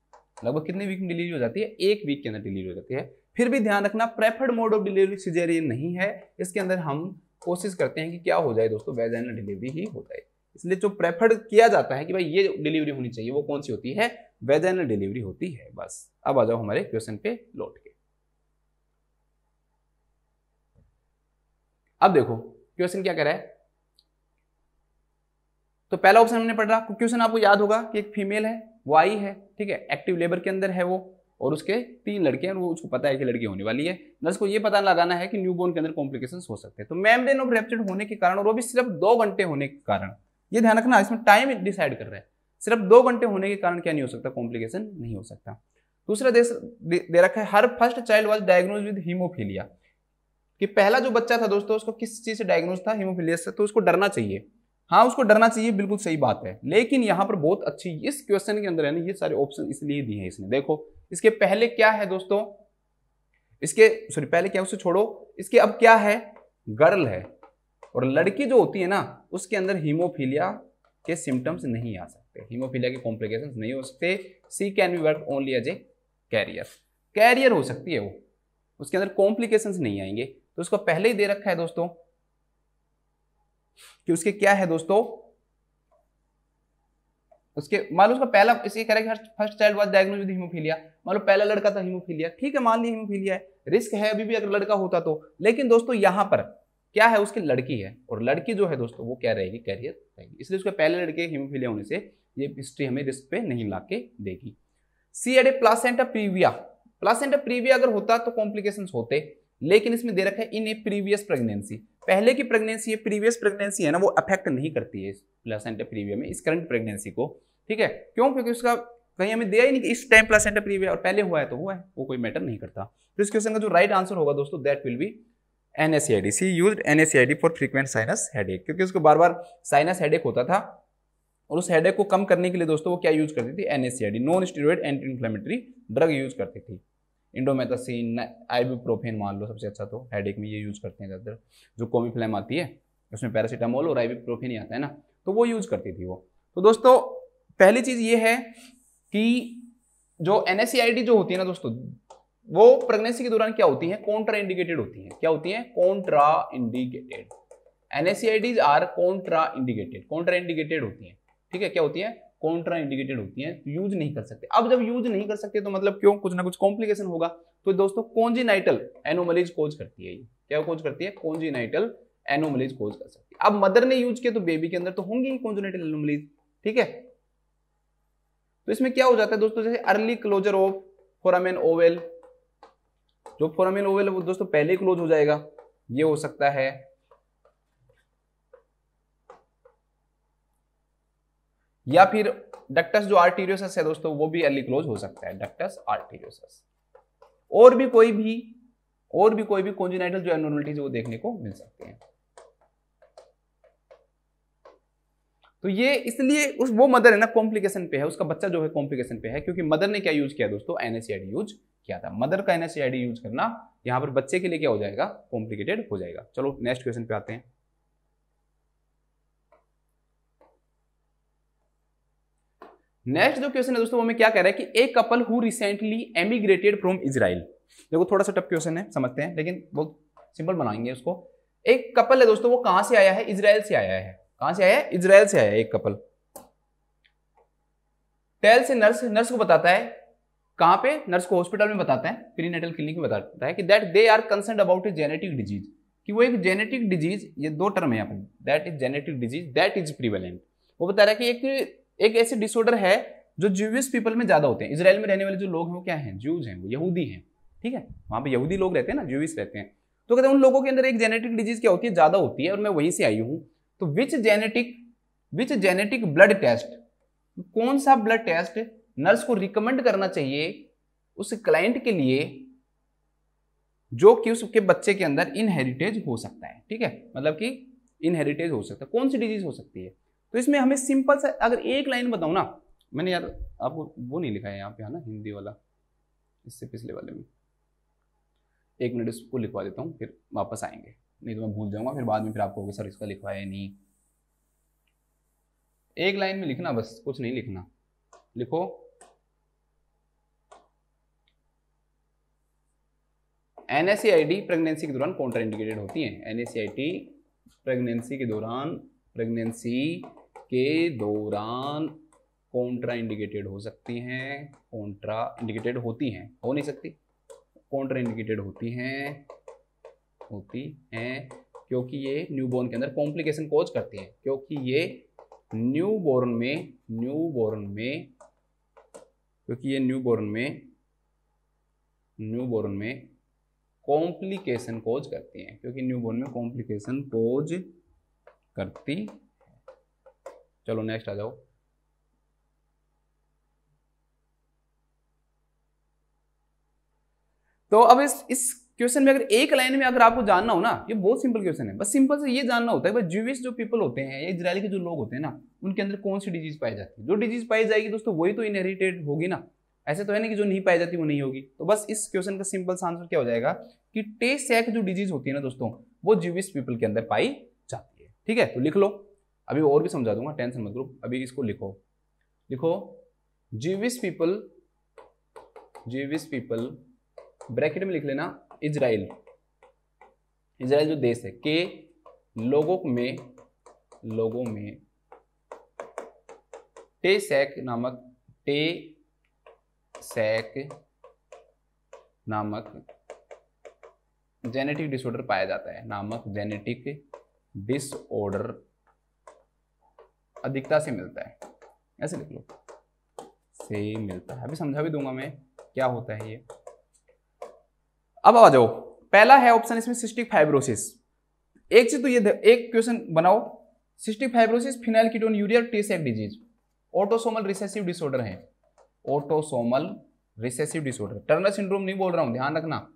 लगभग कितने वीक में डिलीवरी हो जाती है एक वीक के अंदर डिलीवरी हो जाती है फिर भी ध्यान रखना preferred mode of delivery caesarean नहीं है इसके अंदर हम कोशिश करते हैं कि क्या हो जाए दोस्तों वेजाइनल डिलीवरी ही हो जाए इसलिए जो प्रेफर्ड किया जाता है कि भाई ये डिलीवरी होनी चाहिए वो कौन सी होती है वेजाइनल डिलीवरी होती है बस अब आ जाओ हमारे क्वेश्चन पे लौट के अब देखो क्वेश्चन क्या कह रहा है तो पहला ऑप्शन हमने पढ़ रहा तो क्वेश्चन आपको याद होगा कि एक फीमेल है वो आई है ठीक है एक्टिव लेबर के अंदर है वो और उसके तीन लड़के हैं वो उसको पता है कि लड़की होने वाली है नर्स को ये पता लगाना है कि न्यूबॉर्न के अंदर कॉम्प्लिकेशन हो सकते हैं तो मेम्ब्रेन ऑफ रेप्टेड होने के कारण और वो भी सिर्फ दो घंटे होने के कारण ये ध्यान रखना इसमें टाइम डिसाइड कर रहा है सिर्फ दो घंटे होने के कारण क्या नहीं हो सकता कॉम्प्लिकेशन नहीं हो सकता दूसरा देश दे, दे रखा है her first child was diagnose with haemophilia कि पहला जो बच्चा था दोस्तों उसको किस चीज़ से डायग्नोज था हीमोफीलिया से तो उसको डरना चाहिए हाँ उसको डरना चाहिए बिल्कुल सही बात है लेकिन यहाँ पर बहुत अच्छी इस क्वेश्चन के अंदर है ना ये सारे ऑप्शन इसलिए दिए हैं इसने देखो इसके पहले क्या है दोस्तों इसके सॉरी पहले क्या उसे छोड़ो इसके अब क्या है गर्ल है और लड़की जो होती है ना उसके अंदर हीमोफीलिया के सिम्टम्स नहीं आ सकते हीमोफीलिया के कॉम्प्लिकेशन नहीं हो सकते she can be work only as a carrier carrier हो सकती है वो उसके अंदर कॉम्प्लिकेशन नहीं आएंगे तो उसको पहले ही दे रखा है दोस्तों कि उसके क्या है दोस्तों उसके मान लो उसका पहला इसके कह रहा है first child was diagnose with haemophilia मान लो पहला लड़का था हीमोफीलिया ठीक है मान लिया हीमोफीलिया है रिस्क है अभी भी अगर लड़का होता तो लेकिन दोस्तों यहां पर क्या है उसकी लड़की है और लड़की जो है दोस्तों वो क्या रहेगी कैरियर रहेगी इसलिए उसके पहले लड़के हीमोफीलिया होने से ये हिस्ट्री हमें रिस्क पे नहीं ला के देगी she had a placenta previa placenta previa अगर होता तो कॉम्प्लिकेशन होते लेकिन इसमें दे रखा है इन ए प्रीवियस प्रेगनेंसी पहले की प्रेगनेंसी है प्रीवियस प्रेगनेंसी है ना वो अफेक्ट नहीं करती है इस प्लासेंटा प्रीविया में इस करंट प्रेगनेंसी को ठीक है क्यों क्योंकि उसका कहीं हमें दिया ही नहीं कि इस टाइम प्लासेंटा प्रीविया और पहले हुआ है तो हुआ है वो कोई मैटर नहीं करता तो इस क्वेश्चन का जो राइट आंसर होगा दोस्तों that will be N S C C use N S C for frequent sinus headache क्योंकि उसको बार बार साइनस हेडेक होता था और उस हेडेक को कम करने के लिए दोस्तों वो क्या यूज करती थी N S C non steroid anti inflammatory drug use करती थी इंडोमेथासिन आईबूप्रोफेन मान लो सबसे अच्छा तो हेडेक में ये यूज़ करते हैं ज़्यादातर जो कॉमी फ्लैम आती है उसमें पैरासीटामोल और आईबूप्रोफेन ही आता है ना तो वो यूज़ करती थी वो तो दोस्तों पहली चीज़ ये है कि जो एन जो होती है ना दोस्तों वो प्रेगनेंसी के दौरान क्या होती है कॉन्ट्रा इंडिकेटेड होती है क्या होती है contraindicated NSAIDs are contraindicated contraindicated होती है ठीक है क्या होती है कॉन्ट्रा इंडिकेटेड होती हैं तो यूज नहीं कर सकते अब जब यूज नहीं कर सकते तो मतलब क्यों कुछ ना कुछ कॉम्प्लिकेशन होगा तो दोस्तों कॉन्जीनाइटल एनोमलीज कोज करती है ये क्या कोज करती है कॉन्जीनाइटल एनोमलीज कोज कर सकती है अब मदर ने यूज किया तो बेबी के अंदर तो होंगी ही कॉन्जीनाइटल एनोमलीज ठीक है तो इसमें क्या हो जाता है दोस्तों जैसे early closure of foramen ovale जो फोरामेन ओवेल है वो दोस्तों पहले क्लोज हो जाएगा ये हो सकता है या फिर डक्टस जो आर्टीरियोसस है दोस्तों वो भी अर्ली क्लोज हो सकता है डक्टस आर्टीरियोसस और भी कोई भी और भी कोई भी कॉन्जिनाइटल जो एनॉर्मलिटीज वो देखने को मिल सकते हैं तो ये इसलिए उस वो मदर है ना कॉम्प्लिकेशन पे है उसका बच्चा जो है कॉम्प्लिकेशन पे है क्योंकि मदर ने क्या यूज किया दोस्तों एनएसआईडी यूज किया था मदर का एनएसआईडी यूज करना यहां पर बच्चे के लिए क्या हो जाएगा कॉम्प्लिकेटेड हो जाएगा चलो नेक्स्ट क्वेश्चन पे आते हैं नेक्स्ट जो क्वेश्चन है दोस्तों वो में क्या कह रहा है कि एक couple who recently emigrated from Israel देखो थोड़ा सा टफ क्वेश्चन है समझते हैं लेकिन बहुत सिंपल बनाएंगे उसको एक कपल है दोस्तों वो कहां से आया है इसराइल से आया है कहां से आया है इसराइल से आया है एक कपल टेल से नर्स नर्स को बताता है कहां पे नर्स को हॉस्पिटल में बताता है प्रीनेटल क्लिनिक में बताता है कि that they are concern about a genetic disease कि वो एक जेनेटिक डिजीज ये दो टर्म है यहाँ that is genetic disease that is prevalent वो बता रहा है कि एक एक ऐसे डिसऑर्डर है जो जूवियस पीपल में ज्यादा होते हैं इसराइल में रहने वाले जो लोग हैं वो क्या है ज्यूज हैं वो यहूदी हैं ठीक है वहां पे यहूदी लोग रहते हैं ना जूविस रहते हैं तो कहते हैं उन लोगों के अंदर एक जेनेटिक डिजीज क्या होती है ज्यादा होती है और मैं वहीं से आई हूँ तो which genetic which genetic blood test कौन सा ब्लड टेस्ट नर्स को रिकमेंड करना चाहिए उस क्लाइंट के लिए जो कि उसके बच्चे के अंदर इनहेरिटेज हो सकता है ठीक है मतलब कि इनहेरिटेज हो सकता है कौन सी डिजीज हो सकती है तो इसमें हमें सिंपल सा अगर एक लाइन बताऊँ ना मैंने यार आपको वो नहीं लिखा है यहाँ पे है ना हिंदी वाला इससे पिछले वाले में एक मिनट इसको लिखवा देता हूँ फिर वापस आएंगे नहीं तो मैं भूल जाऊँगा फिर बाद में फिर आपको सर इसका लिखवाया नहीं एक लाइन में लिखना बस कुछ नहीं लिखना लिखो एन एस प्रेगनेंसी के दौरान कॉन्ट्राइंडिकेटेड होती है एन प्रेगनेंसी के दौरान प्रेगनेंसी के दौरान कॉन्ट्रा इंडिकेटेड हो सकती हैं कॉन्ट्रा इंडिकेटेड होती हैं हो नहीं सकती कॉन्ट्रा इंडिकेटेड होती हैं होती हैं क्योंकि ये न्यूबॉर्न के अंदर कॉम्प्लिकेशन कोज करती हैं क्योंकि ये न्यूबॉर्न में न्यूबॉर्न में क्योंकि ये न्यूबॉर्न में न्यूबॉर्न में कॉम्प्लिकेशन कोज करती हैं क्योंकि न्यूबॉर्न में कॉम्प्लिकेशन कोज करती चलो नेक्स्ट आ जाओ तो अब इस इस क्वेश्चन में अगर एक लाइन में अगर आपको जानना हो ना ये बहुत सिंपल क्वेश्चन है बस सिंपल से ये जानना होता है भाई जूविश जो पीपल होते हैं या इसराइल के जो लोग होते हैं ना उनके अंदर कौन सी डिजीज पाई जाती है जो डिजीज पाई जाएगी दोस्तों वही तो इनहेरिटेड होगी ना ऐसे तो है ना कि जो नहीं पाई जाती वो नहीं होगी तो बस इस क्वेश्चन का सिंपल सा आंसर क्या हो जाएगा कि टे सैक जो डिजीज होती है ना दोस्तों वो जीविस पीपल के अंदर पाई जाती है ठीक है तो लिख लो अभी और भी समझा दूंगा टेंशन मत करो अभी इसको लिखो लिखो Jewish people Jewish people bracket में लिख लेना इजराइल इजराइल जो देश है के लोगों में लोगों में टे सैक नामक टे सैक नामक जेनेटिक डिसऑर्डर पाया जाता है नामक जेनेटिक डिसऑर्डर अधिकता से मिलता है ऐसे लिख लो से मिलता है अभी समझा भी दूंगा मैं क्या होता है ये अब आ जाओ पहला है ऑप्शन इसमें सिस्टिक फाइब्रोसिस एक चीज तो ये एक क्वेश्चन बनाओ cystic fibrosis phenylketonuria Tay Sachs disease autosomal recessive disorder है autosomal recessive disorder Turner syndrome नहीं बोल रहा हूं ध्यान रखना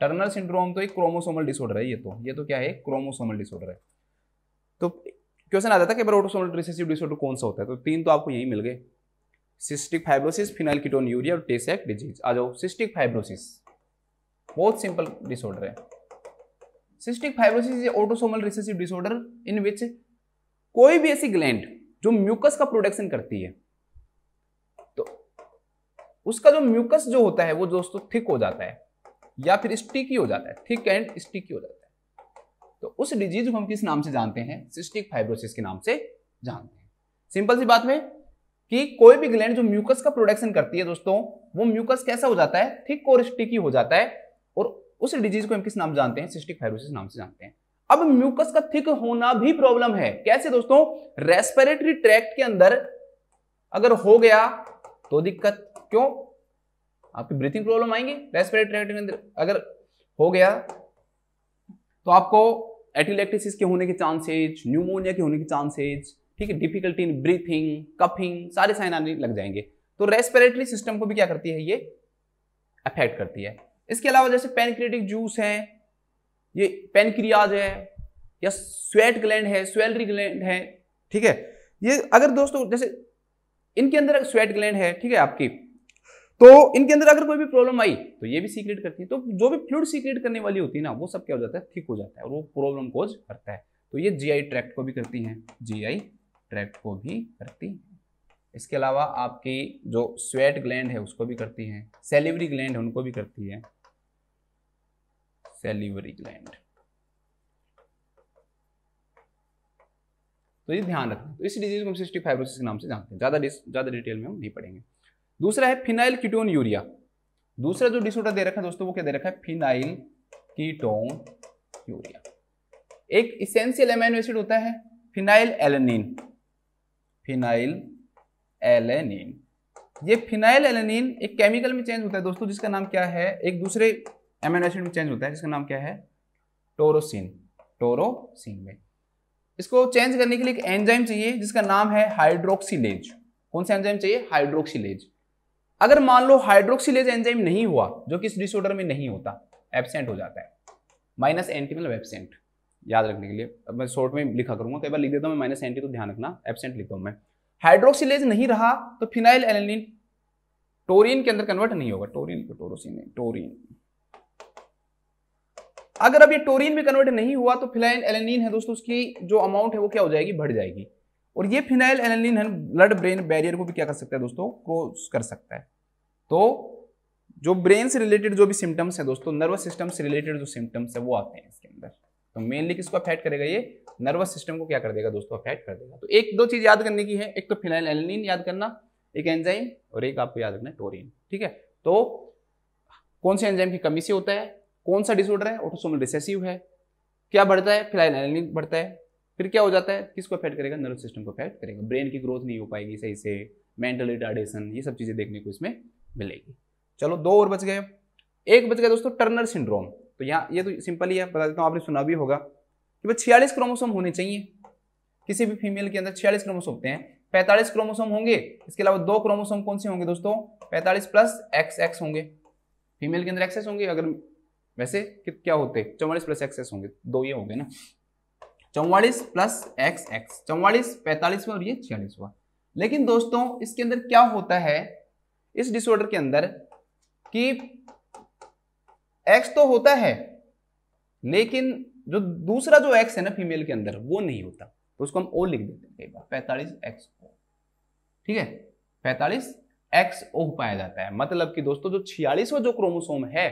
टर्नर सिंड्रोम तो एक क्रोमोसोमल डिसऑर्डर है ये तो ये तो क्या है क्रोमोसोमल डिसऑर्डर है तो क्वेश्चन आता था कि बार ऑटोसोमल रिसेसिव डिसऑर्डर कौन सा होता है तो तीन तो आपको यही मिल गए cystic fibrosis phenylketonuria और टेसैक डिजीज आ जाओ सिस्टिक फाइब्रोसिस बहुत सिंपल डिसऑर्डर है cystic fibrosis is autosomal recessive disorder in which कोई भी ऐसी ग्लैंड जो म्यूकस का प्रोडक्शन करती है तो उसका जो म्यूकस जो होता है वो दोस्तों थिक हो जाता है या फिर स्टिकी हो जाता है थिक एंड स्टिकी हो जाता है तो उस डिजीज को हम किस नाम से जानते हैं सिस्टिक फाइब्रोसिस के नाम से जानते हैं सिंपल सी बात में कि कोई भी ग्लैंड जो म्यूकस का प्रोडक्शन करती है दोस्तों वो म्यूकस कैसा हो जाता है थिक और स्टिकी हो जाता है और उस डिजीज को हम किस नाम जानते हैं सिस्टिक फाइब्रोसिस नाम से जानते हैं अब म्यूकस का थिक होना भी प्रॉब्लम है कैसे दोस्तों रेस्पिरेटरी ट्रैक्ट के अंदर अगर हो गया तो दिक्कत क्यों आपकी ब्रीथिंग प्रॉब्लम आएंगे रेस्पिरेटरी ट्रैक्ट के अंदर अगर हो गया तो आपको एटिलेक्टिस के होने के चांसेज न्यूमोनिया के होने के चांसेज ठीक है डिफिकल्टी इन ब्रीथिंग कफिंग सारे साइन आने लग जाएंगे तो रेस्पिरेटरी सिस्टम को भी क्या करती है ये अफेक्ट करती है इसके अलावा जैसे पेनक्रेटिक जूस है ये पेनक्रियाज है या स्वेट ग्लैंड है स्वेलरी ग्लैंड है ठीक है ये अगर दोस्तों जैसे इनके अंदर स्वेट ग्लैंड है ठीक है आपकी तो इनके अंदर अगर कोई भी प्रॉब्लम आई तो ये भी सीक्रेट करती है तो जो भी फ्लूड सीक्रेट करने वाली होती है ना वो सब क्या हो जाता है ठीक हो जाता है और वो प्रॉब्लम कोज करता है तो ये जी आई ट्रैक्ट को भी करती है जी आई ट्रैक्ट को भी करती है इसके अलावा आपकी जो स्वेट ग्लैंड है उसको भी करती है सेलिवरी ग्लैंड उनको भी करती है सेलिवरी ग्लैंड तो ये ध्यान रखना तो इस डिजीज को हम सिस्टिक फाइब्रोसिस के नाम से जानते हैं ज़्यादा ज़्यादा डिटेल में हम नहीं पढ़ेंगे दूसरा है फिनाइल कीटोन यूरिया दूसरा जो डिसऑर्डर दे रखा है दोस्तों वो क्या दे रखा है फिनाइल कीटोन यूरिया एक इसेंशियल एमाइनो एसिड होता है फिनाइल एलेनिन फिनाइल एलेनिन ये फिनाइल एलेनिन एक केमिकल में चेंज होता है दोस्तों जिसका नाम क्या है एक दूसरे एमाइनो एसिड में चेंज होता है जिसका नाम क्या है टोरोसिन टोरोसिन में इसको चेंज करने के लिए एक एंजाइम चाहिए जिसका नाम है हाइड्रोक्सीलेज कौन सा एंजाइम चाहिए हाइड्रोक्सीलेज अगर मान लो हाइड्रोक्सीज एंजाइम नहीं हुआ जो कि इस डिसऑर्डर में नहीं होता एबसेंट हो जाता है माइनस एंटी मतलब एबसेंट याद रखने के लिए अब मैं शॉर्ट में लिखा करूंगा कई बार लिख देता हूँ माइनस एंटी तो ध्यान रखना एबसेंट लिखता हूँ मैं हाइड्रोक्सीज नहीं रहा तो फिनाइल एलिन टोरिन के अंदर कन्वर्ट नहीं होगा टोरिन टोरोसिन टोरिन अगर अब ये टोरिन में कन्वर्ट नहीं हुआ तो फिनाइल एलेनिन है दोस्तों उसकी जो अमाउंट है वो क्या हो जाएगी बढ़ जाएगी और ये phenylalanine blood brain barrier को भी क्या कर सकता है दोस्तों क्रॉस कर सकता है तो जो ब्रेन से रिलेटेड जो भी सिम्टम्स हैं दोस्तों नर्वस सिस्टम से रिलेटेड जो सिम्टम्स है वो आते हैं इसके अंदर तो मेनली किसको अफेक्ट करेगा ये नर्वस सिस्टम को क्या कर देगा दोस्तों अफेक्ट कर देगा तो एक दो चीज याद करने की है एक तो फिनाइल एनलिन याद करना एक एंजाइम और एक आपको याद रखना टोरिन ठीक है तो कौन से एंजाइम की कमी से होता है कौन सा डिसऑर्डर है ऑटोसोमल रिसेसिव है क्या बढ़ता है फिनाइल एनलिन बढ़ता है फिर क्या हो जाता है किसको अफेक्ट करेगा नर्व सिस्टम को अफेक्ट करेगा ब्रेन की ग्रोथ नहीं हो पाएगी सही से मेंटल रिटार्डेशन ये सब चीज़ें देखने को इसमें मिलेगी चलो दो और बच गए एक बच गया दोस्तों टर्नर सिंड्रोम तो यहाँ ये तो सिंपल ही है बता देता हूँ आपने सुना भी होगा कि भाई छियालीस क्रोमोसोम होने चाहिए किसी भी फीमेल के अंदर छियालीस क्रोमोसोम होते हैं पैंतालीस क्रोमोसोम होंगे इसके अलावा दो क्रोमोसोम कौन से होंगे दोस्तों पैंतालीस प्लस एक्स एक्स होंगे फीमेल के अंदर एक्सेस होंगे अगर वैसे क्या होते चौवालीस प्लस एक्सेस होंगे दो ये होंगे ना चौवालीस प्लस एक्स एक्स चौवालीस पैंतालीस में और ये छियालीस हुआ लेकिन दोस्तों इसके अंदर क्या होता है इस डिसऑर्डर के अंदर कि एक्स तो होता है लेकिन जो दूसरा जो एक्स है ना फीमेल के अंदर वो नहीं होता तो उसको हम ओ लिख देते हैं कई बार पैंतालीस एक्स ओ ठीक है पैंतालीस एक्स ओ पाया जाता है मतलब कि दोस्तों जो छियालीसवा जो क्रोमोसोम है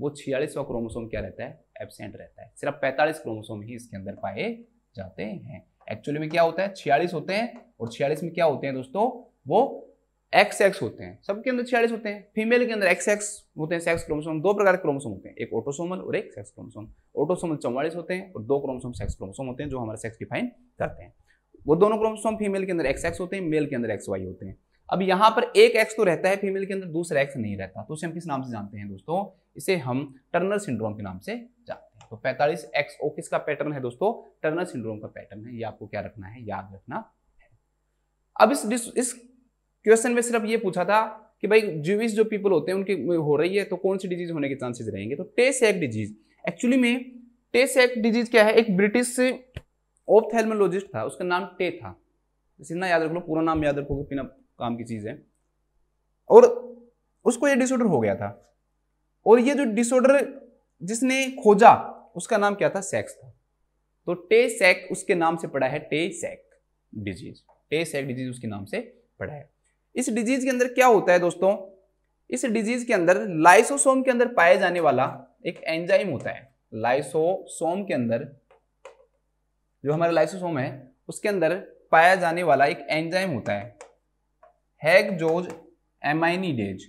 वो छियालीसवा क्रोमोसोम क्या रहता है एबसेंट रहता है सिर्फ पैंतालीस क्रोमोसोम ही इसके अंदर पाए जाते हैं एक्चुअली में क्या होता है छियालीस होते हैं और छियालीस में क्या होते हैं दोस्तों वो एक्स एक्स होते हैं सबके अंदर छियालीस होते हैं फीमेल के अंदर एक्स एक्स होते हैं सेक्स क्रोमोसोम दो प्रकार के क्रोमोसोम होते हैं एक ऑटोसोमल और एक सेक्स क्रोमोसोम ऑटोसोमल चौवालीस होते हैं और दो क्रोमोसोम सेक्स क्रोमोसोम होते हैं जो हमारा सेक्स डिफाइन करते हैं वो दोनों क्रोमोसोम फीमेल के अंदर एक्स एक्स होते हैं मेल के अंदर एक्स वाई होते हैं अब यहाँ पर एक एक्स तो रहता है फीमेल के अंदर दूसरा एक्स नहीं रहता तो उसे हम किस नाम से जानते हैं दोस्तों इसे हम टर्नर सिंड्रोम के नाम से तो 45 एक्स ओ किसका पैटर्न है दोस्तों टर्नर सिंड्रोम का पैटर्न है ये आपको क्या रखना है याद रखना है अब इस इस क्वेश्चन में सिर्फ ये पूछा था कि भाई जीविस जो पीपल होते हैं उनकी हो रही है तो कौन सी डिजीज होने के चांसेस रहेंगे तो टेसैक डिजीज एक्चुअली में टेसैक डिजीज क्या है एक ब्रिटिश ओपथेलमोलॉजिस्ट था उसका नाम टे था इतना याद रख लो पूरा नाम याद रखोगे बिना काम की चीज़ है और उसको ये डिसऑर्डर हो गया था और ये जो डिसऑर्डर जिसने खोजा उसका नाम क्या था सेक्स था तो टे सेक उसके नाम से पड़ा है टे सेक डिजीज टे सेक डिजीज उसके नाम से पड़ा है इस डिजीज के अंदर क्या होता है दोस्तों इस डिजीज के अंदर लाइसोसोम के अंदर पाया जाने वाला एक एंजाइम होता है लाइसोसोम के अंदर जो हमारा लाइसोसोम है उसके अंदर पाया जाने वाला एक एंजाइम होता है हैगजोज एमाइनीडेज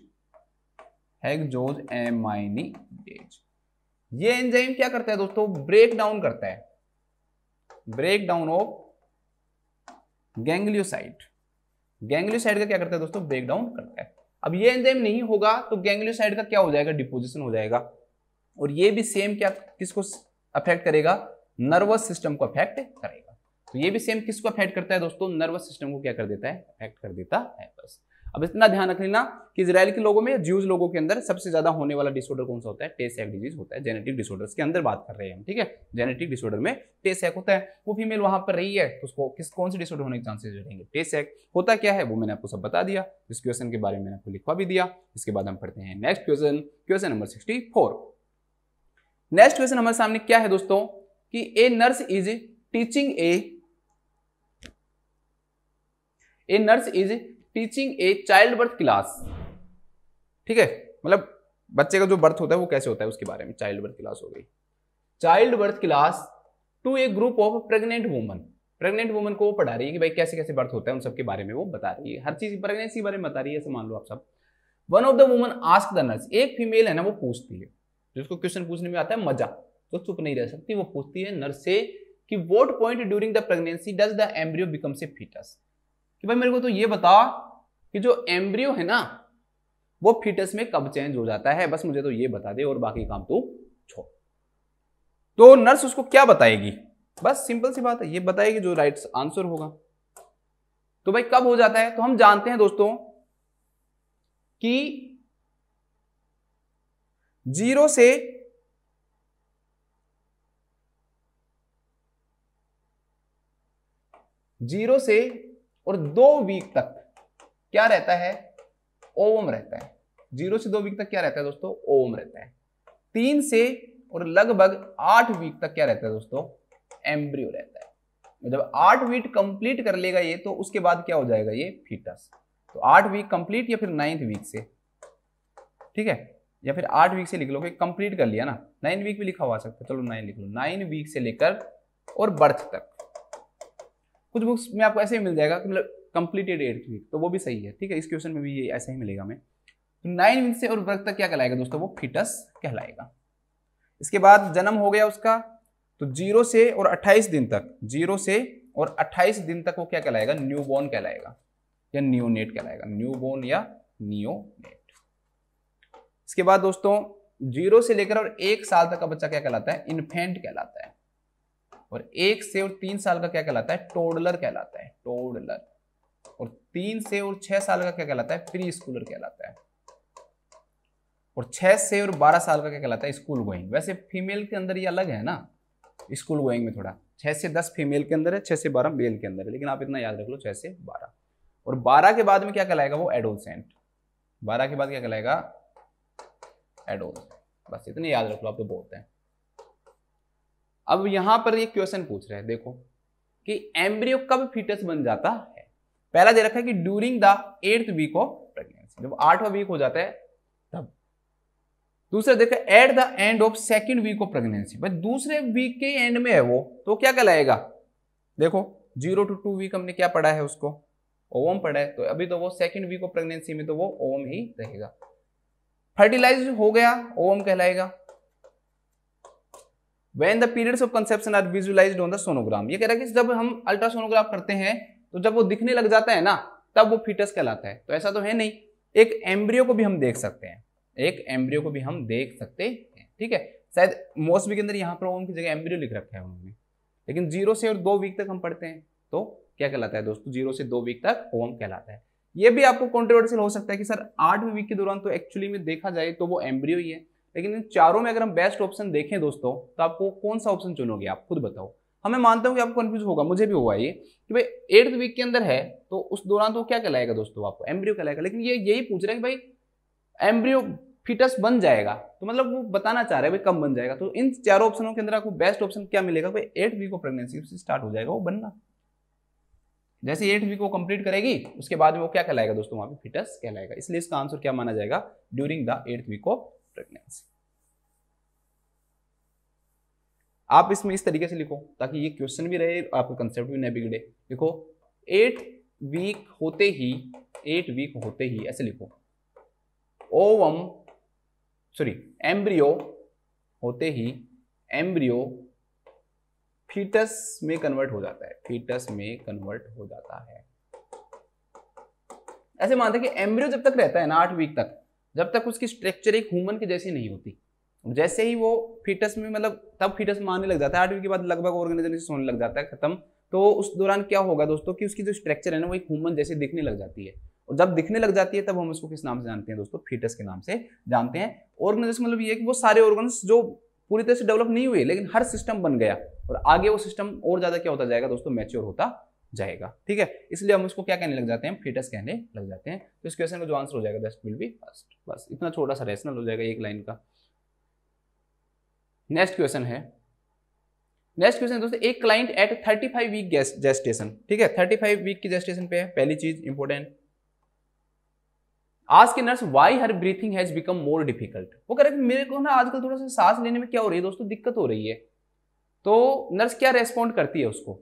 हैगजोज एमाइनीडेज ये एंजाइम क्या करता है दोस्तों ब्रेक डाउन करता है break down of ganglioside ganglioside का क्या करता है दोस्तों ब्रेक डाउन करता है अब ये एंजाइम नहीं होगा तो गैंग्लियोसाइड का क्या हो जाएगा डिपोजिशन हो जाएगा और ये भी सेम क्या किसको अफेक्ट करेगा नर्वस सिस्टम को अफेक्ट करेगा तो ये भी सेम किसको अफेक्ट करता है दोस्तों नर्वस सिस्टम को क्या कर देता है अफेक्ट कर देता है बस अब इतना ध्यान रख लेना कि इसराइल के लोगों में ज्यूज लोगों के अंदर सबसे ज्यादा होने वाला डिसऑर्डर कौन सा होता है टेसैक डिजीज होता है जेनेटिक डिसऑर्डर्स के अंदर बात कर रहे हैं हम ठीक है जेनेटिक डिसऑर्डर में टेसैक होता है वो फीमेल वहां पर रही है तो उसको किस कौन से डिसऑर्डर होने के चांसेज रहेंगे टेसैक होता क्या है वो मैंने आपको सब बता दिया इस क्वेश्चन के बारे में आपको लिखवा भी दिया इसके बाद हम पढ़ते हैं next question question number sixty next question हमारे सामने क्या है दोस्तों कि a nurse is teaching a a nurse is teaching a childbirth class ठीक है मतलब बच्चे का जो बर्थ होता है वो कैसे होता है उसके बारे में चाइल्ड बर्थ क्लास हो गई childbirth class to a group of pregnant woman pregnant woman को वो पढ़ा रही है कि भाई कैसे कैसे बर्थ होता है उन सबके बारे में वो बता रही है हर चीज प्रेगनेंसी के बारे में बता रही है ऐसे मान लो आप सब one of the woman ask the nurse एक फीमेल है ना वो पूछती है जिसको क्वेश्चन पूछने में आता है मजा तो चुप नहीं रह सकती वो पूछती है नर्स से कि what point during the pregnancy does the embryo becomes a foetus कि भाई मेरे को तो ये बता कि जो एम्ब्रियो है ना वो फिटस में कब चेंज हो जाता है बस मुझे तो ये बता दे और बाकी काम तो छोड़ तो नर्स उसको क्या बताएगी बस सिंपल सी बात है ये बताएगी जो राइट आंसर होगा तो भाई कब हो जाता है तो हम जानते हैं दोस्तों कि जीरो से जीरो से और दो वीक तक क्या रहता है ओम रहता है जीरो से दो वीक तक क्या रहता है दोस्तों ओम रहता है तीन से और लगभग आठ वीक तक क्या रहता है दोस्तों एम्ब्रियो रहता है जब मतलब आठ वीक कंप्लीट कर लेगा ये तो उसके बाद क्या हो जाएगा ये फीटस तो आठ वीक कंप्लीट या फिर नाइन्थ वीक से ठीक है या फिर आठ वीक से लिख लो कंप्लीट कर लिया ना नाइन वीक भी लिखा हुआ सकता है चलो नाइन लिख लो नाइन वीक से लेकर और बर्थ तक कुछ बुक्स में आपको ऐसे ही मिल जाएगा कि मतलब कंप्लीटेड एट वीक तो वो भी सही है ठीक है इस क्वेश्चन में भी ये ऐसा ही मिलेगा हमें तो नाइन वीक से और वर्ग तक क्या कहलाएगा दोस्तों वो फिटस कहलाएगा इसके बाद जन्म हो गया उसका तो जीरो से और अट्ठाईस दिन तक जीरो से और अट्ठाईस दिन तक वो क्या कहलाएगा न्यू बोर्न कहलाएगा या न्यूनेट कहलाएगा न्यू बोर्न या नियोनेट इसके बाद दोस्तों जीरो से लेकर और एक साल तक का बच्चा क्या कहलाता है इन्फेंट कहलाता है और एक से और तीन साल का क्या कहलाता है टोडलर कहलाता है टोडलर और तीन से और छह साल का क्या कहलाता है प्री स्कूलर कहलाता है और छह से और बारह साल का क्या कहलाता है स्कूल गोइंग वैसे फीमेल के अंदर ये अलग है ना स्कूल गोइंग में थोड़ा छह से दस फीमेल के अंदर है छह से बारह मेल के अंदर है लेकिन आप इतना याद रख लो छह से बारह और बारह के बाद में क्या कहलाएगा वो एडोलसेंट बारह के बाद क्या कहलाएगा एडोल बस इतने याद रख लो आप तो बहुत है अब यहां पर ये क्वेश्चन पूछ रहे हैं देखो कि एम्ब्रियो कब फीटस बन जाता पहला दे रखा है कि during the eighth week of pregnancy जब आठवां वीक हो जाता है तब दूसरा देखा at the end of second week of pregnancy भाई दूसरे वीक के एंड में है वो तो क्या कहलाएगा देखो जीरो टू टू वीक हमने क्या पढ़ा है उसको ओवम पढ़ा है तो अभी तो वो सेकेंड वीक ऑफ प्रेगनेंसी में तो वो ओवम ही रहेगा फर्टिलाइज हो गया ओवम कहलाएगा when the periods of conception are visualize on the sonogram ये कह रहा है कि जब हम अल्ट्रासोनोग्राफ करते हैं तो जब वो दिखने लग जाता है ना तब वो फीटस कहलाता है तो ऐसा तो है नहीं एक एम्ब्रियो को भी हम देख सकते हैं एक एम्ब्रियो को भी हम देख सकते हैं ठीक है शायद मोस्ट वीक के अंदर यहाँ पर उनकी जगह एम्ब्रियो लिख रखा है उन्होंने लेकिन जीरो से और दो वीक तक हम पढ़ते हैं तो क्या कहलाता है दोस्तों जीरो से दो वीक तक ओम कहलाता है ये भी आपको कॉन्ट्रोवर्सियल हो सकता है कि सर आठवीं वीक के दौरान तो एक्चुअली में देखा जाए तो वो एम्ब्रियो ही है लेकिन इन चारों में अगर हम बेस्ट ऑप्शन देखें दोस्तों तो आपको कौन सा ऑप्शन चुनोगे आप खुद बताओ हमें हाँ, मानता हूँ कि आपको कन्फ्यूज होगा मुझे भी हुआ ये कि भाई एट्थ वीक के अंदर है तो उस दौरान तो क्या कहलाएगा दोस्तों आपको एम्ब्रियो कहलाएगा लेकिन ये यही पूछ रहे हैं कि भाई एम्ब्रियो फिटस बन जाएगा तो मतलब वो बताना चाह रहे हैं भाई कब बन जाएगा तो इन चारों ऑप्शनों के अंदर आपको बेस्ट ऑप्शन क्या मिलेगा भाई एट वीक ऑफ प्रेगनेंसी से स्टार्ट हो जाएगा वो बनना जैसे एट वीक वो कंप्लीट करेगी उसके बाद में वो क्या कहलाएगा दोस्तों वहां पे फिटस कहलाएगा इसलिए इसका आंसर क्या माना जाएगा during the eight week of pregnancy आप इसमें इस तरीके से लिखो ताकि ये क्वेश्चन भी रहे आपका कंसेप्ट भी न बिगड़े लिखो एट वीक होते ही एट वीक होते ही ऐसे लिखो ओवम सॉरी एम्ब्रियो होते ही एम्ब्रियो फीटस में कन्वर्ट हो जाता है फीटस में कन्वर्ट हो जाता है ऐसे मानते हैं कि एम्ब्रियो जब तक रहता है ना आठ वीक तक जब तक उसकी स्ट्रक्चर एक ह्यूमन की जैसी नहीं होती जैसे ही वो फीटस में मतलब तब फीटस में आने लग जाता है आठ वीक के बाद लगभग ऑर्गेनाइजेशन होने लग जाता है खत्म तो उस दौरान क्या होगा दोस्तों कि उसकी जो स्ट्रक्चर है ना वो एक ह्यूमन जैसे दिखने लग जाती है और जब दिखने लग जाती है तब हम उसको किस नाम से जानते हैं दोस्तों फीटस के नाम से जानते हैं ऑर्गेनाइजेशन मतलब ये कि वो सारे ऑर्गन जो पूरी तरह से डेवलप नहीं हुए लेकिन हर सिस्टम बन गया और आगे वो सिस्टम और ज़्यादा क्या होता जाएगा दोस्तों मैच्योर होता जाएगा ठीक है इसलिए हम उसको क्या कहने लग जाते हैं फीटस कहने लग जाते हैं तो इस क्वेश्चन का जो आंसर हो जाएगा दैट विल बी फर्स्ट बस इतना छोटा सा रेशनल हो जाएगा एक लाइन का नेक्स्ट क्वेश्चन है नेक्स्ट क्वेश्चन दोस्तों एक क्लाइंट एट 35 वीक जेस्टेशन ठीक है 35 वीक की जेस्टेशन पे है पहली चीज इंपॉर्टेंट आज के nurse why her breathing has become more difficult वो कह रहे मेरे को ना आजकल थोड़ा सा सांस लेने में क्या हो रही है दोस्तों दिक्कत हो रही है तो नर्स क्या रेस्पॉन्ड करती है उसको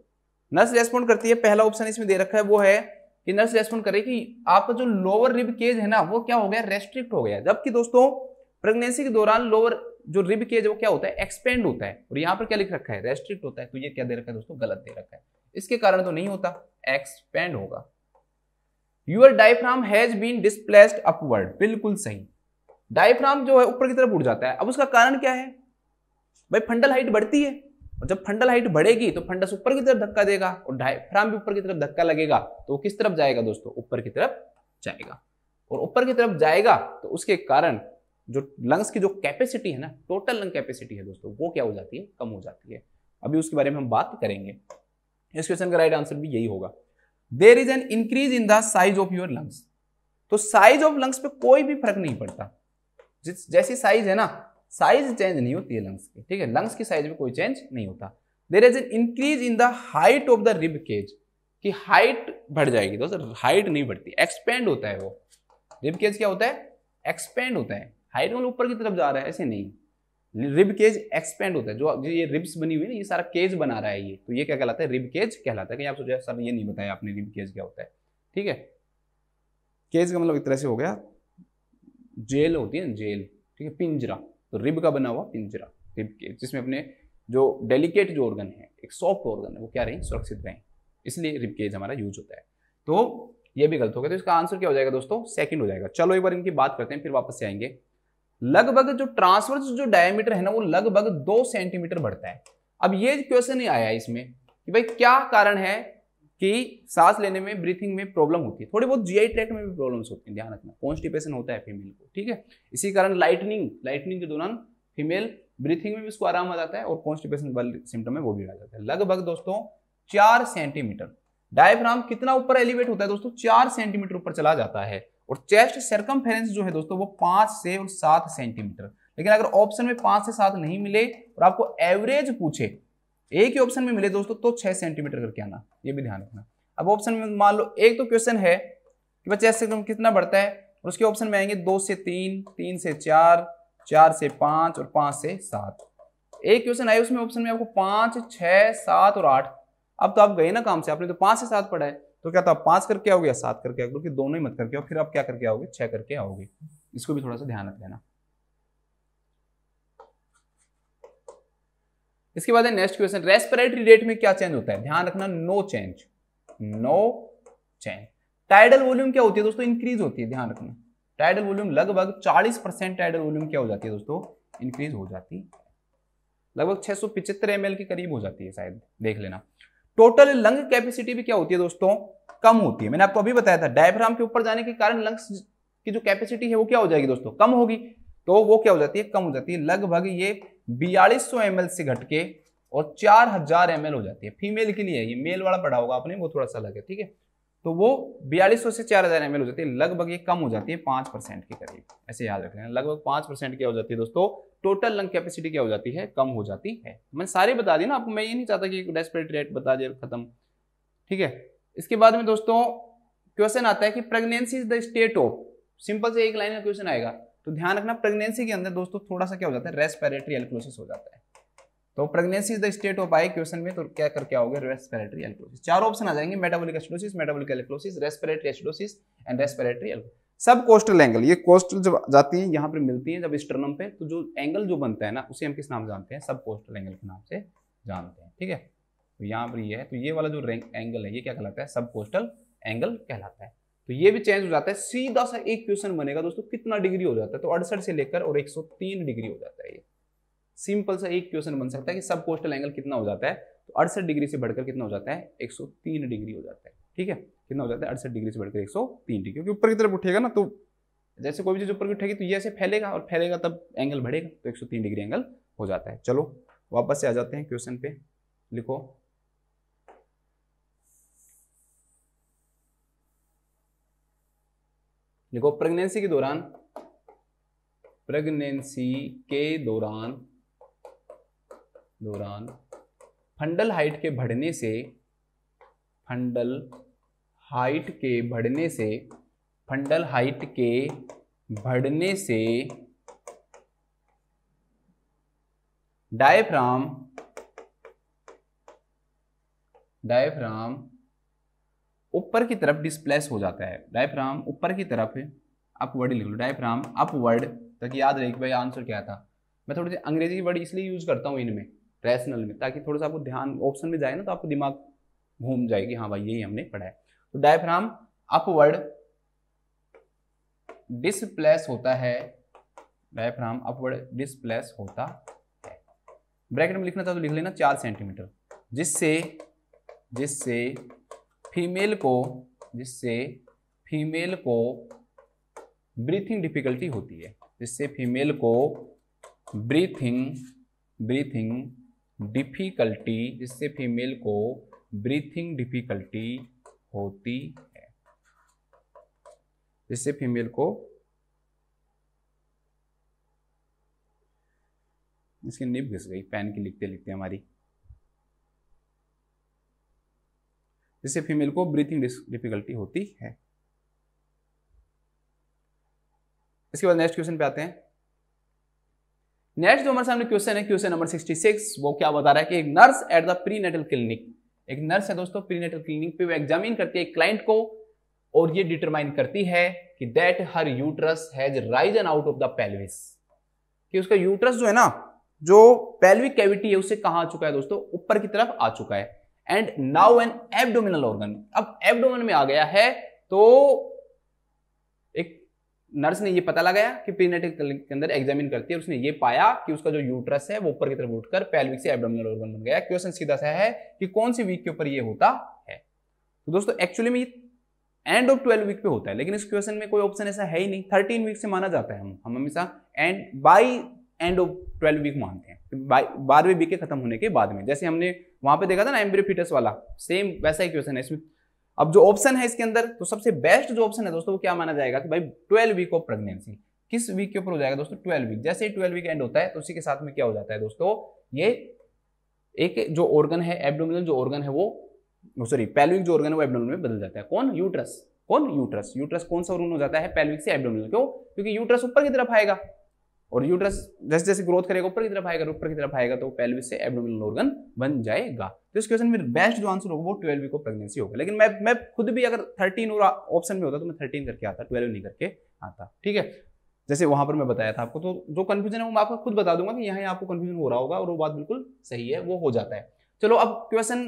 नर्स रेस्पॉन्ड करती है पहला ऑप्शन इसमें दे रखा है वो है कि नर्स रेस्पॉन्ड करे कि आपका जो लोअर रिब केज है ना वो क्या हो गया रेस्ट्रिक्ट हो गया जबकि दोस्तों प्रेगनेंसी के दौरान लोअर जो रिब केज वो क्या होता है एक्सपेंड होता है और यहाँ पर क्या लिख रखा है रेस्ट्रिक्ट होता है तो ये क्या दे रखा है दोस्तों गलत दे रखा है इसके कारण तो नहीं होता एक्सपेंड होगा your diaphragm has been displaced upward बिल्कुल सही डायफ्राम जो है ऊपर की तरफ उड़ जाता है अब उसका कारण क्या है भाई फंडल हाइट बढ़ती है और जब फंडल हाइट बढ़ेगी तो फंडस ऊपर की तरफ धक्का देगा और डायफ्राम भी ऊपर की तरफ धक्का लगेगा तो वो किस तरफ जाएगा दोस्तों ऊपर की तरफ जाएगा और ऊपर की तरफ जाएगा तो उसके कारण जो लंग्स की जो कैपेसिटी है ना टोटल लंग कैपेसिटी है दोस्तों वो क्या हो जाती है कम हो जाती है अभी उसके बारे में हम बात करेंगे इस क्वेश्चन का राइट आंसर भी यही होगा there is an increase in the size of your lungs तो साइज ऑफ लंग्स पे कोई भी फर्क नहीं पड़ता जिस जैसी साइज है ना साइज चेंज नहीं होती है लंग्स की ठीक है लंग्स की साइज में कोई चेंज नहीं होता there is an increase in the height of the rib cage की हाइट बढ़ जाएगी दोस्तों हाइट नहीं बढ़ती एक्सपेंड होता है वो रिब केज क्या होता है एक्सपेंड होता है हाइड्रोन ऊपर की तरफ जा रहा है ऐसे नहीं रिब केज एक्सपेंड होता है जो ये रिब्स बनी हुई है ना ये सारा केज बना रहा है ये तो ये क्या कहलाता है रिब केज कहलाता है कहीं आप सोचा सर ये नहीं बताया आपने रिब केज क्या होता है ठीक है केज का मतलब एक तरह से हो गया जेल होती है ना जेल ठीक है पिंजरा तो रिब का बना हुआ पिंजरा रिब केज जिसमें अपने जो डेलीकेट जो ऑर्गन है एक सॉफ्ट ऑर्गन है वो क्या रहें सुरक्षित रहें इसलिए रिब केज हमारा यूज होता है तो ये भी गलत हो गया तो इसका आंसर क्या हो जाएगा दोस्तों सेकंड हो जाएगा चलो एक बार इनकी बात करते हैं फिर वापस से आएंगे लगभग जो ट्रांसवर्स जो डायमीटर है ना वो लगभग दो सेंटीमीटर बढ़ता है अब ये क्वेश्चन ही आया इसमें कि भाई क्या कारण है कि सांस लेने में ब्रीथिंग में प्रॉब्लम होती है थोड़ी बहुत जीआई ट्रैक्ट में भी प्रॉब्लम्स होती हैं ध्यान रखना कॉन्स्टिपेशन होता है फीमेल को ठीक है इसी कारण लाइटनिंग लाइटनिंग के दौरान फीमेल ब्रीथिंग में भी उसको आराम आ जाता है और कॉन्स्टिपेशन वाले सिम्टम में वो भी आ जाता है लगभग दोस्तों चार सेंटीमीटर डायफ्राम कितना ऊपर एलिवेट होता है दोस्तों चार सेंटीमीटर ऊपर चला जाता है और चेस्ट सरकम जो है दोस्तों वो पांच से और सात सेंटीमीटर लेकिन अगर ऑप्शन में पांच से सात नहीं मिले और आपको एवरेज पूछे एक ही ऑप्शन में मिले दोस्तों तो छह सेंटीमीटर करके आना ये भी ध्यान रखना अब ऑप्शन में मान लो एक तो क्वेश्चन है कि बच्चे चेस्ट सरकम कितना बढ़ता है और उसके ऑप्शन में आएंगे दो से तीन तीन से चार चार से पांच और पांच से सात एक क्वेश्चन आए उसमें ऑप्शन में आपको पांच छह सात और आठ अब तो आप गए ना काम से आपने तो पांच से सात पढ़ा है तो क्या था पांच करके आओगे या सात करके आओगे दोनों ही मत करके आओ फिर आप क्या करके आओगे छह करके आओगे इसको भी थोड़ा सा ध्यान रख देना इसके बाद है नेक्स्ट क्वेश्चन रेस्पिरेटरी रेट में क्या चेंज होता है ध्यान रखना no change no change tidal volume क्या होती है दोस्तों इंक्रीज होती है ध्यान रखना टाइडल वॉल्यूम लगभग 40 परसेंट टाइडल वॉल्यूम क्या हो जाती है दोस्तों इंक्रीज हो जाती है लगभग छह सौ के करीब हो जाती है शायद देख लेना टोटल लंग कैपेसिटी भी क्या होती है दोस्तों कम होती है मैंने आपको अभी बताया था डायफ्राम के ऊपर जाने के कारण लंग्स की जो कैपेसिटी है वो क्या हो जाएगी दोस्तों कम होगी तो वो क्या हो जाती है कम हो जाती है लगभग ये बयालीस सौ से घटके और चार हजार हो जाती है फीमेल के लिए ये मेल वाला पढ़ा होगा आपने वो थोड़ा सा अलग है ठीक है तो वो बयालीस से चार हज़ार एम हो जाती है लगभग ये कम हो जाती है पांच परसेंट के करीब ऐसे याद रख लेना लगभग पांच परसेंट क्या हो जाती है दोस्तों टोटल लंग कैपेसिटी क्या हो जाती है कम हो जाती है मैंने सारे बता दी ना आपको मैं ये नहीं चाहता कि डेस्परेट रेट बता दिया खत्म ठीक है इसके बाद में दोस्तों क्वेश्चन आता है कि pregnancy is the state of simple से एक लाइन का क्वेश्चन आएगा तो ध्यान रखना प्रेगनेंसी के अंदर दोस्तों थोड़ा सा क्या हो जाता है रेस्पेरेटरी एल्कोलोसिस हो जाता है तो pregnancy is the state of I question में तो क्या करके आओगे रेस्पिरेटरी एल्कोसिस चार ऑप्शन आ जाएंगे मेटाबॉलिक एसिडोसिस मेटाबॉलिक एल्कोसिस respiratory acidosis and respiratory subcostal angle ये कोस्टल जब जाती है यहाँ पर मिलती है जब स्टर्नम पे तो जो एंगल जो बनता है ना उसे हम किस नाम जानते हैं सब कोस्टल एंगल के नाम से जानते हैं ठीक है तो यहाँ पर ये है तो ये वाला जो रैंक एंगल है ये क्या कहलाता है सब कोस्टल एंगल कहलाता है तो ये भी चेंज हो जाता है सीधा सा एक क्वेश्चन बनेगा दोस्तों कितना डिग्री हो जाता है तो अड़सठ से लेकर और 103 डिग्री हो जाता है ये सिंपल सा एक क्वेश्चन बन सकता है कि सब कोस्टल एंगल कितना हो जाता है तो अड़सठ डिग्री से बढ़कर कितना हो जाता है 103 डिग्री हो जाता है ठीक है कितना हो जाता है अड़सठ डिग्री से बढ़कर 103 डिग्री क्योंकि ऊपर की तरफ उठेगा ना तो जैसे कोई भी चीज़ ऊपर की उठेगी तो ये ऐसे फैलेगा और फैलेगा तब एंगल बढ़ेगा तो एक डिग्री एंगल हो जाता है चलो वापस से आ जाते हैं क्वेश्चन पे लिखो लिखो प्रेगनेंसी के दौरान प्रेगनेंसी के दौरान दौरान फंडल हाइट के बढ़ने से फंडल हाइट के बढ़ने से फंडल हाइट के बढ़ने से डायफ्राम डायफ्राम ऊपर की तरफ डिस्प्लेस हो जाता है डायफ्राम ऊपर की तरफ अपवर्ड लिख लो डायफ्राम अपवर्ड तक याद रहे कि भाई आंसर क्या था मैं थोड़ी सी अंग्रेजी वर्ड इसलिए यूज करता हूँ इनमें रैशनल में ताकि थोड़ा सा आपको ध्यान ऑप्शन में जाए ना तो आपको दिमाग घूम जाएगी हाँ भाई यही हमने पढ़ा है तो डायफ्राम अपवर्ड डिसप्लेस होता है डायफ्राम अपवर्ड डिसप्लेस होता है ब्रैकेट में लिखना था तो लिख लेना चार सेंटीमीटर जिससे जिससे फीमेल को जिससे फीमेल को ब्रीथिंग डिफिकल्टी होती है जिससे फीमेल को ब्रीथिंग ब्रीथिंग डिफ़िकल्टी जिससे फीमेल को ब्रीथिंग डिफ़िकल्टी होती है जिससे फीमेल को इसकी निब घिस गई पेन की लिखते लिखते हमारी जिससे फीमेल को ब्रीथिंग डिफिकल्टी होती है इसके बाद नेक्स्ट क्वेश्चन पे आते हैं नेक्स्ट जो हमारे सामने क्वेश्चन है क्वेश्चन नंबर 66 वो क्या बता रहा है कि एक nurse at the prenatal clinic एक नर्स है दोस्तों प्री नेटल क्लिनिक पे वो एग्जामिन करती है क्लाइंट को और ये डिटरमाइन करती है कि that her uterus has risen out of the pelvis कि उसका यूट्रस जो है ना जो पेल्विक कैविटी है उसे कहां आ चुका है दोस्तों ऊपर की तरफ आ चुका है and now an abdominal organ अब एब्डोमिन में आ गया है तो नर्स ने ये पता लगाया कि प्रीनेटल के अंदर एग्जामिन करती है उसने ये पाया कि उसका जो यूट्रस है वो ऊपर की तरफ उठकर पैल्विक से एब्डोमिनल ऑर्गन बन गया क्वेश्चन सीधा सा है कि कौन सी वीक के ऊपर ये होता है तो दोस्तों एक्चुअली में एंड ऑफ ट्वेल्व वीक पे होता है लेकिन इस क्वेश्चन में कोई ऑप्शन ऐसा है ही नहीं थर्टीन वीक से माना जाता है हम हम हमेशा end by end of twelve week मानते हैं बारहवीं वीक के खत्म होने के बाद में जैसे हमने वहां पे देखा था ना एम्ब्रियो फीटस वाला सेम वैसा ही क्वेश्चन है इसमें अब जो ऑप्शन है इसके अंदर तो सबसे बेस्ट जो ऑप्शन है दोस्तों वो क्या माना जाएगा कि भाई ट्वेल्व वीक ऑफ प्रेगनेंसी किस वीक के ऊपर हो जाएगा दोस्तों ट्वेल्व वीक जैसे ही ट्वेल्व वीक एंड होता है तो उसी के साथ में क्या हो जाता है दोस्तों ये एक जो ऑर्गन है एब्डोमिनल जो ऑर्गन है वो सॉरी पेल्विक जो ऑर्गन है वो एब्डोमिनल में बदल जाता है कौन यूट्रस कौन यूट्रस यूट्रस कौन सा ऑर्गन हो जाता है पेल्विक से एब्डोमिनल क्यों क्योंकि यूट्रस ऊपर की तरफ आएगा और यूट्रस जैसे जैसे ग्रोथ करेगा ऊपर की तरफ आएगा ऊपर की तरफ आएगा तो पेल्विस से एब्डोमिनल ऑर्गन बन जाएगा तो इस क्वेश्चन में बेस्ट जो आंसर होगा वो ट्वेल्व वीक ऑफ प्रेगनेंसी होगा लेकिन मैं मैं खुद भी अगर थर्टीन और ऑप्शन में होता तो मैं थर्टीन करके आता ट्वेल्व नहीं करके आता ठीक है जैसे वहां पर मैं बताया था आपको तो जो कन्फ्यूजन है वो मैं आपको खुद बता दूंगा कि यहाँ आपको कन्फ्यूजन हो रहा होगा और वो बात बिल्कुल सही है वो हो जाता है चलो अब क्वेश्चन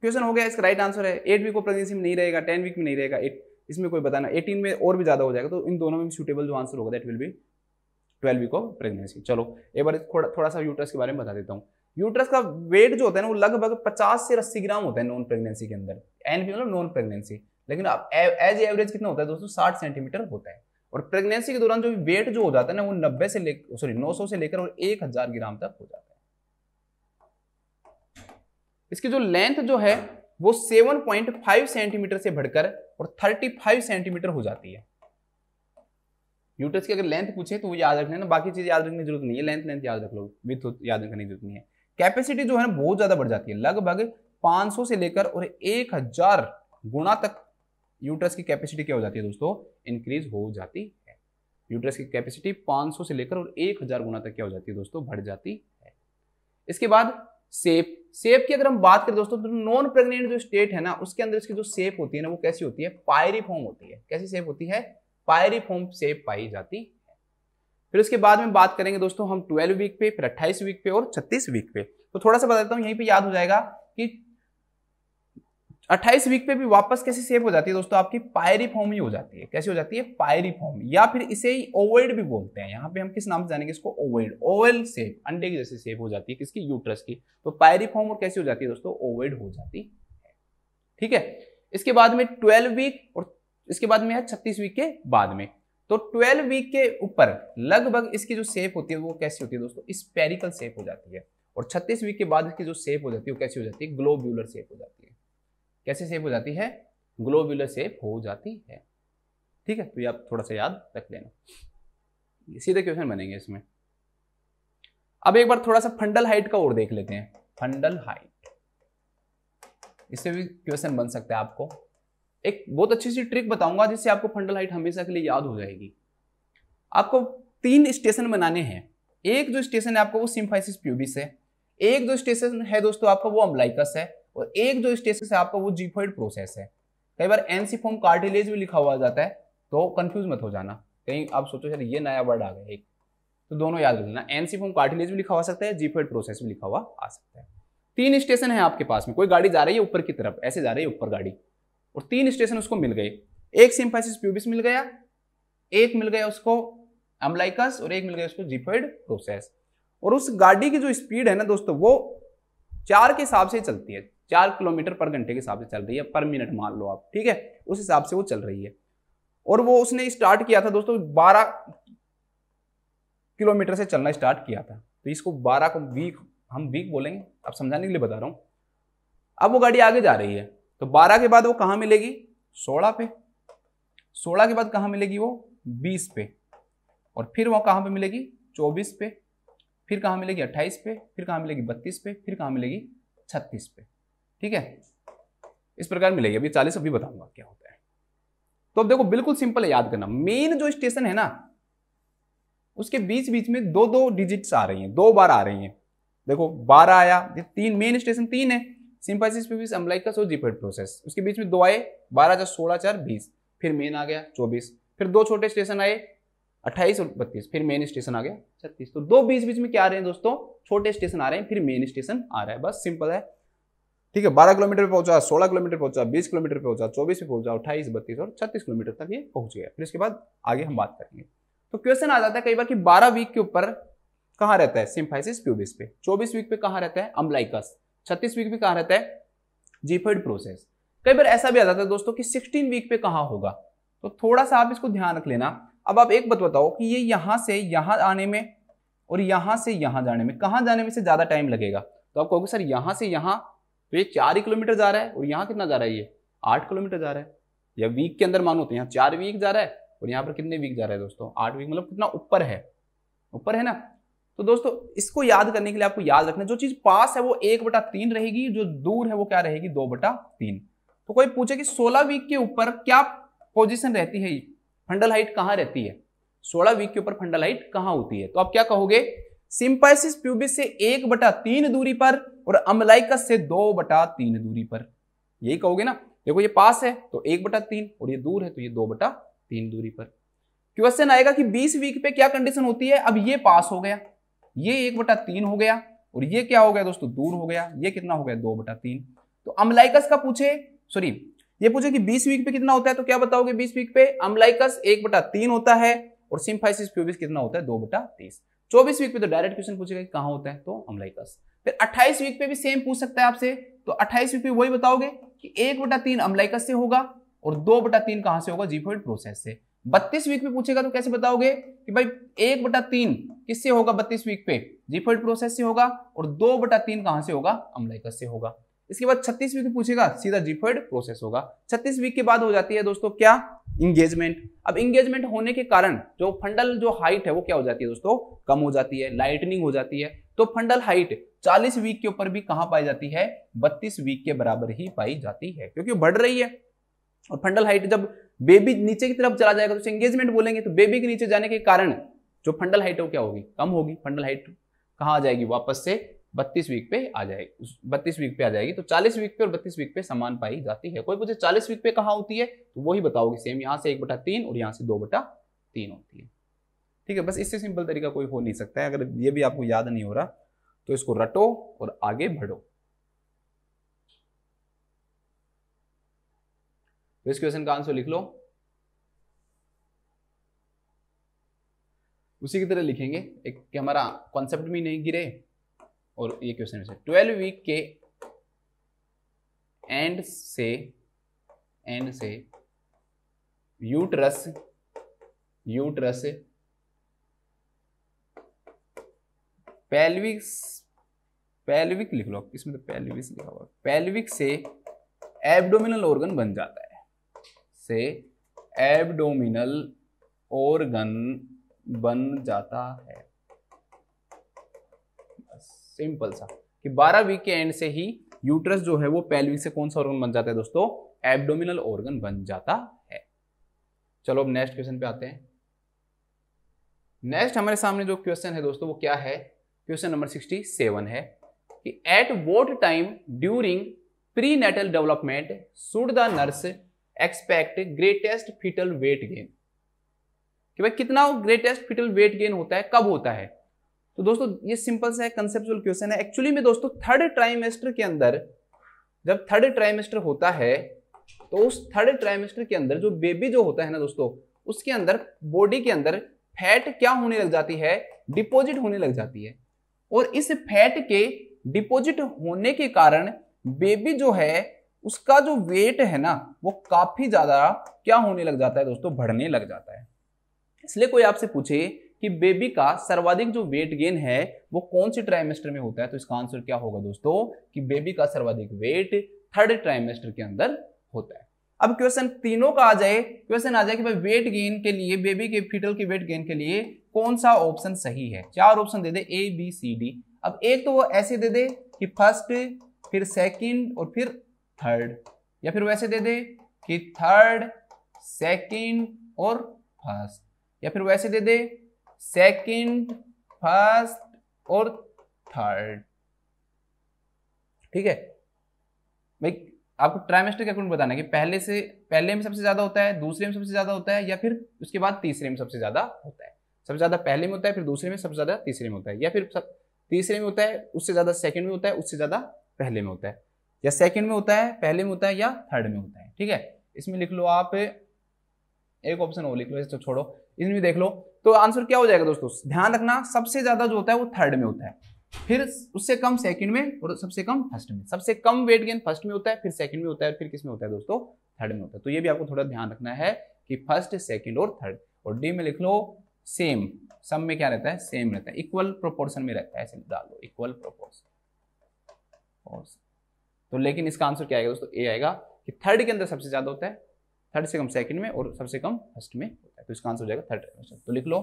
क्वेश्चन हो गया इसका राइट आंसर है एट वीक ऑफ प्रेगनेंसी में नहीं रहेगा टेन वीक में नहीं रहेगा एट इसमें कोई बताना एटीन में और भी ज्यादा हो जाएगा तो इन दोनों में सूटेबल जो आंसर होगा that will be twelve week of pregnancy चलो एक बार थोड़ा थोड़ा सा यूट्रस के बारे में बता देता हूँ यूट्रस का वेट जो होता है ना वो लगभग पचास से अस्सी ग्राम होता है नॉन प्रेगनेंसी के अंदर एन मतलब नॉन प्रेगनेंसी लेकिन आप एज एवरेज कितना होता है दोस्तों साठ सेंटीमीटर होता है और प्रेगनेंसी के दौरान जो वेट जो हो जाता है ना वो नब्बे से लेकर सॉरी नौ सौ से लेकर और एक हजार ग्राम तक हो जाता है इसकी जो लेंथ जो है वो 7.5 सेंटीमीटर से बढ़कर और 35 सेंटीमीटर हो जाती है यूटस की अगर लेंथ पूछे तो वो याद रखना है ना बाकी चीज़ याद रखने की जरूरत नहीं है लेंथ लेंथ याद रख लो विथ याद रखने की जरूरत नहीं है कैपेसिटी जो है ना बहुत ज़्यादा बढ़ जाती है लगभग 500 से लेकर और 1000 गुना तक यूट्रस की कैपेसिटी क्या हो जाती है दोस्तों इंक्रीज हो जाती है यूट्रस की कैपेसिटी 500 से लेकर और 1000 गुना तक क्या हो जाती है दोस्तों बढ़ जाती है इसके बाद सेप सेप की अगर हम बात करें दोस्तों तो नॉन प्रेग्नेंट जो स्टेट है ना उसके अंदर इसकी जो सेप होती है ना वो कैसी होती है पायरीफॉर्म होती है कैसी सेप होती है पायरी फॉर्म से पाई जाती है फिर उसके बाद में बात करेंगे दोस्तों हम ट्वेल्व वीक पे फिर अट्ठाईस वीक पे और छत्तीस वीक पे तो थोड़ा सा बता देता हूँ यहीं पे याद हो जाएगा कि 28 वीक पे भी वापस कैसे सेव हो जाती है दोस्तों आपकी पायरी फॉर्म ही हो जाती है कैसे हो जाती है पायरी फॉर्म या फिर इसे ही ओवेड भी बोलते हैं यहाँ पे हम किस नाम से जानेंगे इसको ओवेड ओवल सेव अंडे की जैसे सेव हो जाती है किसकी यूट्रस की तो पायरी फॉर्म और कैसी हो जाती है दोस्तों ओवेड हो जाती है ठीक है इसके बाद में ट्वेल्व वीक और इसके बाद में है छत्तीस वीक के बाद में तो 12 वीक के ऊपर लगभग इसकी जो शेप होती है वो कैसी होती है दोस्तों स्पेरिकल सेप हो जाती है और 36 वीक के बाद इसकी जो सेप हो जाती है वो कैसी हो जाती है ग्लोब्यूलर सेप हो जाती है कैसे शेप हो जाती है ग्लोब्यूलर शेप हो जाती है ठीक है तो ये आप थोड़ा सा याद रख लेना सीधे क्वेश्चन बनेंगे इसमें अब एक बार थोड़ा सा फंडल हाइट का और देख लेते हैं फंडल हाइट इससे भी क्वेश्चन बन सकता है आपको एक बहुत अच्छी सी ट्रिक बताऊंगा जिससे आपको फंडल हाइट हमेशा के लिए याद हो जाएगी आपको तीन स्टेशन बनाने हैं एक जो स्टेशन है आपका वो सिम्फाइसिस प्यूबिस है एक जो स्टेशन है दोस्तों आपका वो अम्बलाइकस है और एक जो स्टेशन है आपका वो जीफोइड प्रोसेस है कई बार एनसीफॉर्म कार्टिलेज भी लिखा हुआ जाता है तो कंफ्यूज मत हो जाना कहीं आप सोचो यार ये नया वर्ड आ गया एक तो दोनों याद रखना लेना एनसीफॉर्म कार्टिलेज भी लिखा हुआ सकता है जीफोइड प्रोसेस भी लिखा हुआ आ सकता है तीन स्टेशन है आपके पास में कोई गाड़ी जा रही है ऊपर की तरफ ऐसे जा रही है ऊपर गाड़ी और तीन स्टेशन उसको मिल गए एक सिंफाइसिस प्यूबिस मिल गया एक मिल गया उसको एमलाइकस और एक मिल गया उसको जिफोइड प्रोसेस और उस गाड़ी की जो स्पीड है ना दोस्तों वो चार के हिसाब से चलती है चार किलोमीटर पर घंटे के हिसाब से चल रही है पर मिनट मान लो आप ठीक है उस हिसाब से वो चल रही है और वो उसने स्टार्ट किया था दोस्तों बारह किलोमीटर से चलना स्टार्ट किया था तो इसको बारह को वीक हम वीक बोलेंगे अब समझाने के लिए बता रहा हूँ अब वो गाड़ी आगे जा रही है तो 12 के बाद वो कहां मिलेगी 16 पे 16 के बाद कहा मिलेगी वो 20 पे और फिर वो कहां पे मिलेगी 24 पे फिर कहा मिलेगी 28 पे फिर कहा मिलेगी 32 पे फिर कहां मिलेगी 36 पे ठीक है इस प्रकार मिलेगी अभी चालीस अभी बताऊंगा क्या होता है तो अब देखो बिल्कुल सिंपल है याद करना मेन जो स्टेशन है ना उसके बीच बीच में दो दो डिजिट्स आ रही हैं दो बार आ रही हैं देखो बारह आया तीन मेन स्टेशन तीन है सिंपाइसिस प्यूपिस अम्बलाइकस और जीपेड प्रोसेस उसके बीच में दो आए बारह चार सोलह चार बीस फिर मेन आ गया चौबीस फिर दो छोटे स्टेशन आए अट्ठाईस और बत्तीस फिर मेन स्टेशन आ गया छत्तीस तो दो बीच बीच में क्या आ रहे हैं दोस्तों छोटे स्टेशन आ रहे हैं फिर मेन स्टेशन आ रहा है बस सिंपल है ठीक है बारह किलोमीटर पहुंचा सोलह किलोमीटर पहुंचा बीस किलोमीटर पहुंचा चौबीस पे पहुंचा अट्ठाईस बत्तीस और छत्तीस किलोमीटर तक ये पहुंच गया फिर इसके बाद आगे हम बात करेंगे तो क्वेश्चन आ जाता है कई बार कि बारह वीक के ऊपर कहाँ रहता है सिंफाइसिस प्यूबिस पे चौबीस वीक पे कहाँ रहता है अम्बलाइकस छत्तीस वीक में कहा रहता है जीफेड प्रोसेस कई बार ऐसा भी आ जाता है दोस्तों कि 16 वीक पे कहाँ होगा तो थोड़ा सा आप इसको ध्यान रख लेना अब आप एक बात बताओ कि ये यहां से यहां आने में और यहां से यहां जाने में कहा जाने में से ज़्यादा टाइम लगेगा तो आप कहोगे सर यहां से यहाँ तो ये चार ही किलोमीटर जा रहा है और यहाँ कितना जा रहा है ये आठ किलोमीटर जा रहा है या वीक के अंदर मानो तो यहाँ चार वीक जा रहा है और यहाँ पर कितने वीक जा रहा है दोस्तों आठ वीक मतलब कितना ऊपर है ऊपर है ना तो दोस्तों इसको याद करने के लिए आपको याद रखना जो चीज पास है वो एक बटा तीन रहेगी जो दूर है वो क्या रहेगी दो बटा तीन तो कोई पूछे कि सोलह वीक के ऊपर क्या पोजिशन रहती है फंडल हाइट कहां रहती है सोलह वीक के ऊपर फंडल हाइट कहां होती है तो आप क्या कहोगे सिंपाइसिस प्यूबिस से एक बटा तीन दूरी पर और अमलाइकस से दो बटा तीन दूरी पर यही कहोगे ना देखो ये पास है तो एक बटा तीन और ये दूर है तो ये दो बटा तीन दूरी पर क्वेश्चन आएगा कि 20 वीक पे क्या कंडीशन होती है अब ये पास हो गया ये एक बटा तीन हो गया और ये क्या हो गया दोस्तों दूर हो गया ये कितना हो गया दो बटा तीन तो अम्लाइकस का पूछे सॉरी ये पूछे कि बीस वीक पे कितना होता है तो क्या बताओगे बीस वीक पे अम्लाइकस एक बटा तीन होता है और सिम्फाइसिस प्यूबिस कितना होता है दो बटा तीस चौबीस वीक पे तो डायरेक्ट क्वेश्चन पूछेगा कहा होता है तो अम्लाइकस फिर 28 वीक पे भी सेम पूछ सकता है आपसे तो 28 वीक पे वही बताओगे कि एक बटा तीन अम्लाइकस से होगा और दो बटा तीन कहाँ से होगा जीफोइड प्रोसेस से बत्तीस वीक पे पूछेगा तो कैसे बताओगे कि भाई एक बटा तीन किससे होगा बत्तीस वीक पे जीफर्ड प्रोसेस से होगा और दो बटा तीन कहां से होगा अम्लाइकस से होगा इसके बाद 36 वीक पूछेगा सीधा जीफर्ड प्रोसेस होगा 36 वीक के बाद हो जाती है दोस्तों क्या इंगेजमेंट अब इंगेजमेंट होने के कारण जो फंडल जो हाइट है वो क्या हो जाती है दोस्तों कम हो जाती है लाइटनिंग हो जाती है तो फंडल हाइट 40 वीक के ऊपर भी कहां पाई जाती है 32 वीक के बराबर ही पाई जाती है क्योंकि बढ़ रही है और फंडल हाइट जब बेबी नीचे की तरफ चला जाएगा तो एंगेजमेंट बोलेंगे तो बेबी के नीचे जाने के कारण जो फंडल हाइट हो क्या होगी कम होगी फंडल हाइट कहाँ आ जाएगी वापस से बत्तीस वीक पे आ जाएगी बत्तीस वीक पे आ जाएगी तो चालीस वीक पे और बत्तीस वीक पे समान पाई जाती है कोई पूछे चालीस वीक पे कहाँ होती है तो वही बताओगे सेम यहाँ से एक बटा तीन और यहाँ से दो बटा तीन होती है ठीक है बस इससे सिंपल तरीका कोई हो नहीं सकता है अगर ये भी आपको याद नहीं हो रहा तो इसको रटो और आगे बढ़ो तो इस क्वेश्चन का आंसर लिख लो उसी की तरह लिखेंगे एक कि हमारा कॉन्सेप्ट भी नहीं गिरे और ये क्वेश्चन से ट्वेल्व वीक के एंड से एंड से यूट्रस यूट्रस पेल्विक्स पेल्विक लिख लो इसमें तो पैलविक लिखा हुआ पेल्विक से एब्डोमिनल ऑर्गन बन जाता है से एब्डोमिनल ऑर्गन बन जाता है सिंपल सा कि 12 वीक के एंड से ही यूट्रस जो है वो पेल्विक से कौन सा ऑर्गन बन जाता है दोस्तों एब्डोमिनल ऑर्गन बन जाता है चलो अब नेक्स्ट क्वेश्चन पे आते हैं नेक्स्ट हमारे सामने जो क्वेश्चन है दोस्तों वो क्या है क्वेश्चन नंबर सिक्सटी सेवन है कि at what time during prenatal development should the nurse expect greatest foetal weight gain कि भाई कितना ग्रेटेस्ट फिटल वेट गेन होता है कब होता है तो दोस्तों ये सिंपल सा कंसेप्चुअल क्वेश्चन है एक्चुअली में दोस्तों थर्ड ट्राइमेस्टर के अंदर जब थर्ड ट्राइमेस्टर होता है तो उस थर्ड ट्राइमेस्टर के अंदर जो बेबी जो होता है ना दोस्तों उसके अंदर बॉडी के अंदर फैट क्या होने लग जाती है डिपॉजिट होने लग जाती है और इस फैट के डिपॉजिट होने के कारण बेबी जो है उसका जो वेट है ना वो काफी ज्यादा क्या होने लग जाता है दोस्तों बढ़ने लग जाता है इसलिए कोई आपसे पूछे कि बेबी का सर्वाधिक जो वेट गेन है वो कौन से ट्राइमेस्टर में होता है तो इसका आंसर क्या होगा दोस्तों कि बेबी का सर्वाधिक वेट थर्ड ट्राइमेस्टर के अंदर होता है अब क्वेश्चन तीनों का आ जाए क्वेश्चन आ जाए कि भाई वेट गेन के लिए बेबी के फिटल के वेट गेन के लिए कौन सा ऑप्शन सही है चार ऑप्शन दे दे ए बी सी डी अब एक तो वो ऐसे दे दे कि फर्स्ट फिर सेकंड और फिर थर्ड या फिर वैसे दे दे कि थर्ड सेकंड और फर्स्ट या फिर वैसे दे दे सेकंड फर्स्ट और थर्ड ठीक है भाई आपको ट्राइमेस्टर का बताना है कि पहले से पहले में सबसे ज्यादा होता है दूसरे में सबसे ज्यादा होता है या फिर उसके बाद तीसरे में सबसे ज्यादा होता है सबसे ज्यादा पहले में होता है फिर दूसरे में सबसे ज्यादा तीसरे में होता है या फिर सब तीसरे में होता है उससे ज्यादा सेकंड में होता है उससे ज्यादा पहले में होता है या सेकंड में होता है पहले में होता है या थर्ड में होता है ठीक है इसमें लिख लो आप एक ऑप्शन और लिख लो इसको छोड़ो इसमें देख लो तो आंसर क्या हो जाएगा दोस्तों ध्यान रखना सबसे ज्यादा जो होता है वो थर्ड में होता है फिर उससे कम सेकंड में और सबसे कम फर्स्ट में सबसे कम वेट गेन फर्स्ट में होता है फिर सेकंड में होता है फिर किस में होता है दोस्तों थर्ड में होता है तो ये भी आपको थोड़ा ध्यान रखना है कि फर्स्ट सेकंड और थर्ड और डी में लिख लो सेम सब में क्या रहता है सेम रहता है इक्वल प्रोपोर्शन में रहता है ऐसे डाल इक्वल प्रोपोर्शन तो लेकिन इसका आंसर क्या आएगा दोस्तों ए आएगा कि थर्ड के अंदर सबसे ज़्यादा होता है थर्ड से कम सेकंड में और सबसे कम फर्स्ट में होता है तो इसका आंसर हो जाएगा थर्ड तो लिख लो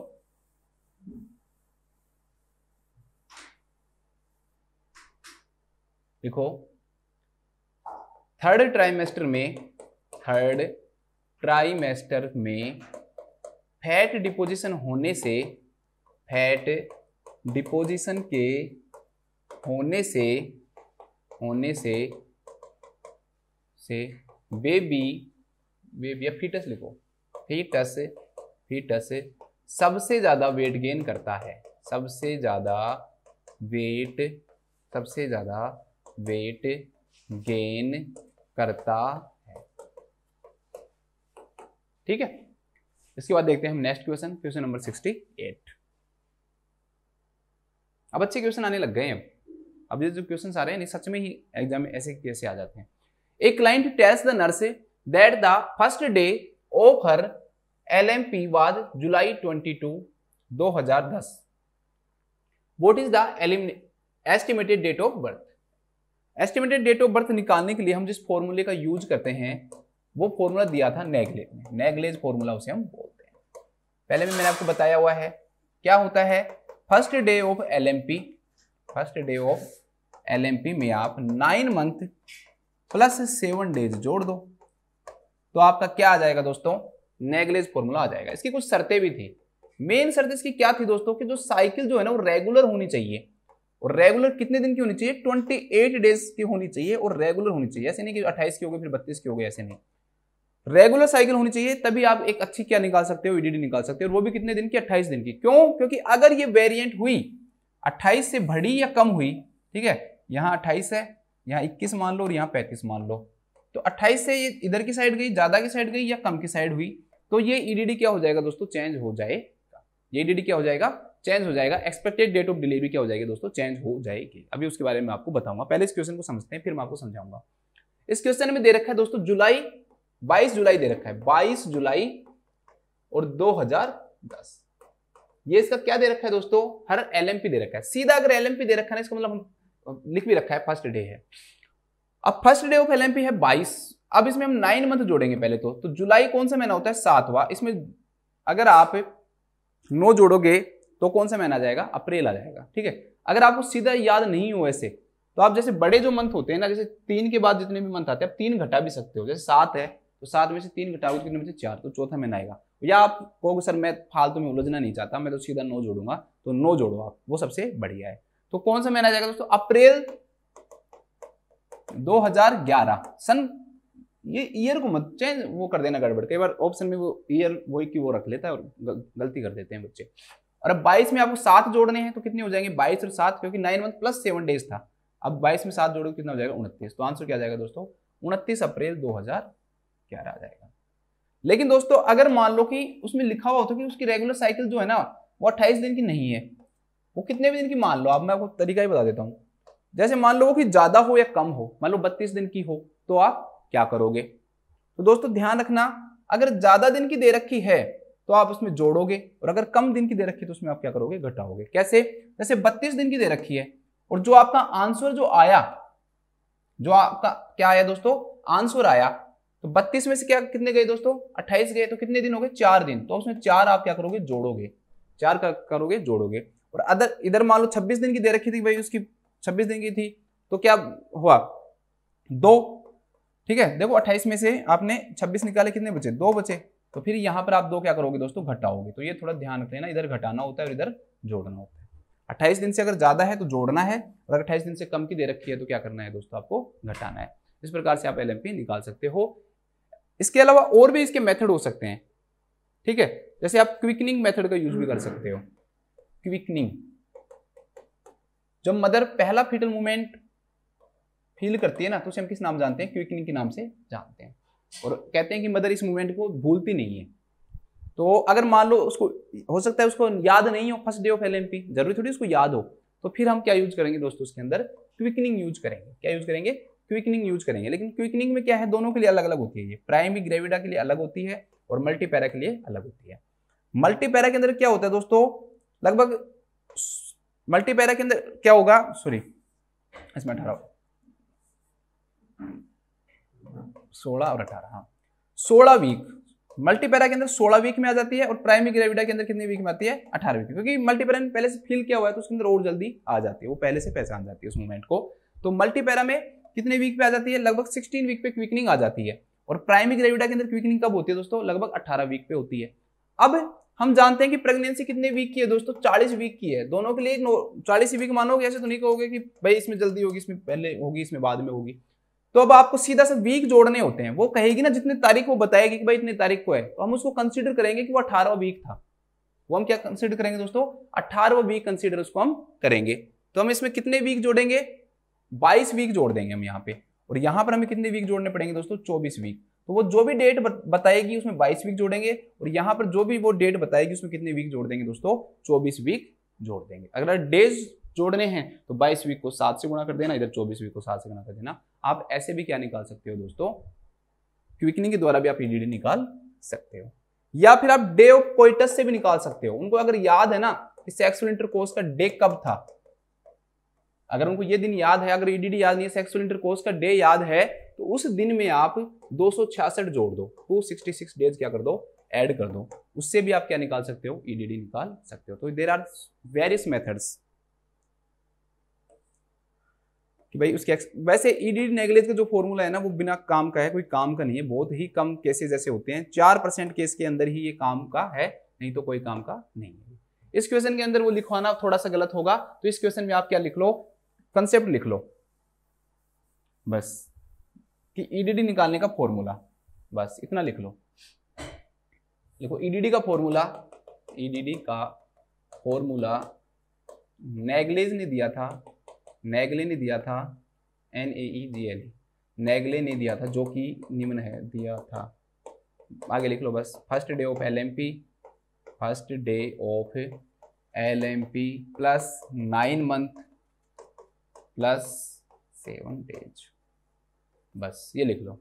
लिखो थर्ड ट्राइमेस्टर में थर्ड ट्राइमेस्टर में फैट डिपोजिशन होने से फैट डिपोजिशन के होने से होने से से बेबी बेबी या फीटस लिखो फीटस फीटस सबसे ज़्यादा वेट गेन करता है सबसे ज़्यादा वेट सबसे ज़्यादा वेट गेन करता है ठीक है इसके बाद देखते हैं हम next question question number sixty eight अब अच्छे क्वेश्चन आने लग गए हैं अब अब ये जो क्वेश्चन आ रहे हैं सच में ही एग्जाम में ऐसे कैसे आ जाते हैं a client tells the nurse that the first day of her L M P was July twenty two दो हजार दस what is the estimated date of birth estimated date of birth निकालने के लिए हम जिस फॉर्मूले का यूज करते हैं वो फॉर्मूला दिया था नेगलेज में नेगलेज फॉर्मूला उसे हम बोलते हैं पहले भी मैंने आपको बताया हुआ है क्या होता है first day of L M P first day of L में आप nine month plus seven days जोड़ दो तो आपका क्या आ जाएगा दोस्तों नेगलेज फॉर्मूला आ जाएगा इसकी कुछ शर्तें भी थी मेन शर्त इसकी क्या थी दोस्तों कि जो साइकिल जो है ना वो रेगुलर होनी चाहिए और रेगुलर कितने दिन की होनी चाहिए ट्वेंटी एट डेज की होनी चाहिए और रेगुलर होनी चाहिए ऐसे नहीं कि अट्ठाईस की हो गई फिर बत्तीस की हो गई ऐसे नहीं रेगुलर साइकिल होनी चाहिए तभी आप एक अच्छी क्या निकाल सकते हो ईडीडी e निकाल सकते हो और वो भी कितने दिन की अट्ठाईस दिन की क्यों क्योंकि अगर ये वेरिएंट हुई अट्ठाईस से बढ़ी या कम हुई ठीक है यहाँ अट्ठाईस है यहाँ इक्कीस मान लो और यहाँ पैंतीस मान लो तो अट्ठाईस से ये इधर की साइड गई ज़्यादा की साइड गई या कम की साइड हुई तो ये ईडीडी e क्या हो जाएगा दोस्तों चेंज हो जाएगा ये ईडीडी e क्या हो जाएगा चेंज हो जाएगा एक्सपेक्टेड डेट ऑफ डिलीवरी क्या हो जाएगी दोस्तों चेंज हो जाएगी अभी उसके बारे में आपको बताऊंगा पहले इस क्वेश्चन को समझते हैं फिर मैं आपको समझाऊंगा इस क्वेश्चन में दे रखा है दोस्तों जुलाई बाईस जुलाई दे रखा है बाईस जुलाई और 2010 ये इसका क्या दे रखा है दोस्तों हर एलएमपी दे रखा है सीधा अगर एलएमपी दे रखा है ना इसका मतलब हम लिख भी रखा है फर्स्ट डे है अब फर्स्ट डे ऑफ एल है बाईस अब इसमें हम नाइन मंथ जोड़ेंगे पहले तो तो जुलाई कौन सा महीना होता है सातवा इसमें अगर आप नो जोड़ोगे तो कौन सा महीना आ जाएगा अप्रैल आ जाएगा ठीक है अगर आपको सीधा याद नहीं हो ऐसे तो आप जैसे बड़े जो मंथ होते हैं ना जैसे तीन के बाद जितने भी मंथ आते हैं आप तीन घटा भी सकते हो जैसे सात है तो सात में से तीन घटाओ तो कितने में से चार तो चौथा महीना आएगा या आप कहोगे सर मैं फालतू में उलझना नहीं चाहता मैं तो सीधा नो जोड़ूंगा तो नो जोड़ो आप वो सबसे बढ़िया है तो कौन सा महीना आ जाएगा दोस्तों अप्रैल 2011 सन ये ईयर को मत चेंज वो कर देना गड़बड़ कई बार ऑप्शन में वो ईयर वही की वो रख लेता है और गलती कर देते हैं बच्चे और अब 22 में आपको सात जोड़ने हैं तो कितने हो जाएंगे 22 और सात क्योंकि nine month plus seven days था अब 22 में सात जोड़ोगे कितना हो जाएगा उनतीस तो आंसर क्या जाएगा दोस्तों उनतीस अप्रैल दो आ जाएगा लेकिन दोस्तों अगर मान लो कि उसमें लिखा हुआ होता तो कि उसकी रेगुलर साइकिल जो है ना वो अट्ठाईस दिन की नहीं है वो कितने भी दिन की मान लो आप मैं आपको तरीका ही बता देता हूँ जैसे मान लो कि ज़्यादा हो या कम हो मान लो बत्तीस दिन की हो तो आप क्या करोगे तो दोस्तों ध्यान रखना अगर ज़्यादा दिन की दे रखी है तो आप उसमें जोड़ोगे और अगर कम दिन की दे रखी है तो उसमें आप क्या करोगे घटाओगे कैसे जैसे बत्तीस दिन की दे रखी है और जो आपका आंसर जो आया जो आपका क्या आया दोस्तों आंसर आया तो बत्तीस में से क्या कितने गए दोस्तों अट्ठाईस गए तो कितने दिन हो गए चार दिन तो उसमें चार आप क्या करोगे जोड़ोगे चार करोगे जोड़ोगे और अदर इधर मान लो छब्बीस दिन की दे रखी थी भाई उसकी छब्बीस दिन की थी तो क्या हुआ दो ठीक है देखो अट्ठाईस में से आपने छब्बीस निकाले कितने बचे दो बचे तो फिर यहाँ पर आप दो क्या करोगे दोस्तों घटाओगे तो ये थोड़ा ध्यान रखते हैं ना इधर घटाना होता है और इधर जोड़ना होता है अट्ठाईस दिन से अगर ज्यादा है तो जोड़ना है और अगर अट्ठाईस दिन से कम की दे रखी है तो क्या करना है दोस्तों आपको घटाना है इस प्रकार से आप एल निकाल सकते हो इसके अलावा और भी इसके मेथड हो सकते हैं ठीक है जैसे आप क्विकनिंग मेथड का यूज भी कर सकते हो क्विकनिंग जब मदर पहला फिटल मूवमेंट फील करती है ना तो उसे हम किस नाम जानते हैं क्विकनिंग के नाम से जानते हैं और कहते हैं कि मदर इस मूवमेंट को भूलती नहीं है तो अगर मान लो उसको हो सकता है उसको याद नहीं हो फर्स्ट डे ऑफ एल जरूरी थोड़ी उसको याद हो तो फिर हम क्या यूज करेंगे दोस्तों उसके अंदर क्विकनिंग यूज करेंगे क्या यूज करेंगे क्विकनिंग यूज करेंगे लेकिन क्विकनिंग में क्या है दोनों के लिए अलग अलग होती है ये प्राइमरी ग्रेविडा के लिए अलग होती है और मल्टीपैरा के लिए अलग होती है मल्टीपैरा के अंदर क्या होता है दोस्तों लगभग मल्टीपैरा के अंदर क्या होगा सॉरी इसमें अठारह सोलह और अठारह हाँ सोलह वीक मल्टीपैरा के अंदर सोलह वीक में आ जाती है और प्राइमरी ग्रेविडा के अंदर कितनी वीक में आती है अठारह वीक क्योंकि मल्टीपैरा पहले से फील किया हुआ है तो उसके अंदर और जल्दी आ जाती है वो पहले से पहचान जाती है उस मूवमेंट को तो मल्टीपैरा में कितने वीक पे आ जाती है लगभग सिक्सटीन वीक पे क्विकनिंग आ जाती है और प्राइमरी ग्रेविडा के अंदर क्विकनिंग कब होती है दोस्तों लगभग अठारह वीक पे होती है अब हम जानते हैं कि प्रेगनेंसी कितने वीक की है दोस्तों चालीस वीक की है दोनों के लिए चालीस वीक मानोगे ऐसे तो नहीं कहोगे कि भाई इसमें जल्दी होगी इसमें पहले होगी इसमें बाद में होगी तो अब आपको सीधा सा वीक जोड़ने होते हैं वो कहेगी ना जितने तारीख वो बताएगी कि भाई इतने तारीख को है तो हम उसको कंसिडर करेंगे कि वो अठारह वीक था वो हम क्या कंसिडर करेंगे दोस्तों अठारह वीक कंसिडर उसको हम करेंगे तो हम इसमें कितने वीक जोड़ेंगे बाईस वीक जोड़ देंगे हम यहाँ पे और यहां पर हमें कितने वीक जोड़ने पड़ेंगे दोस्तों चौबीस वीक तो वो जो भी डेट बताएगी उसमें 22 वीक जोड़ेंगे और यहां पर जो भी वो डेट बताएगी उसमें कितने वीक जोड़ देंगे दोस्तों 24 वीक जोड़ देंगे अगर डेज जोड़ने हैं तो 22 वीक को सात से गुणा कर देना इधर 24 वीक को सात से गुणा कर देना आप ऐसे भी क्या निकाल सकते हो दोस्तों क्विकनिंग के द्वारा भी आप ईडीडी निकाल सकते हो या फिर आप डे ऑफ कोइटस से भी निकाल सकते हो उनको अगर याद है ना कि सेक्सुअल इंटरकोर्स का डे कब था अगर उनको ये दिन याद है अगर ईडीडी याद नहीं है सेक्सुअल इंटरकोर्स का डे याद है तो उस दिन में आप दो जोड़ दो टू डेज क्या कर दो ऐड कर दो उससे भी आप क्या निकाल सकते हो ईडीडी e निकाल सकते हो तो देर आर वेरियस मेथड्स कि भाई उसके वैसे ईडीडी नेगलेज का जो फॉर्मूला है ना वो बिना काम का है कोई काम का नहीं है बहुत ही कम केसेस ऐसे होते हैं चार परसेंट केस के अंदर ही ये काम का है नहीं तो कोई काम का नहीं है इस क्वेश्चन के अंदर वो लिखवाना थोड़ा सा गलत होगा तो इस क्वेश्चन में आप क्या लिख लो कंसेप्ट लिख लो बस कि ईडीडी e निकालने का फॉर्मूला बस इतना लिख लो देखो ईडीडी e का फॉर्मूला ईडीडी e का फॉर्मूला नेगलेज ने दिया था नेगले ने दिया था N A E G L नेगले ने दिया था जो कि निम्न है दिया था आगे लिख लो बस first day of L M P first day of L M P plus nine month plus seven days बस ये लिख लो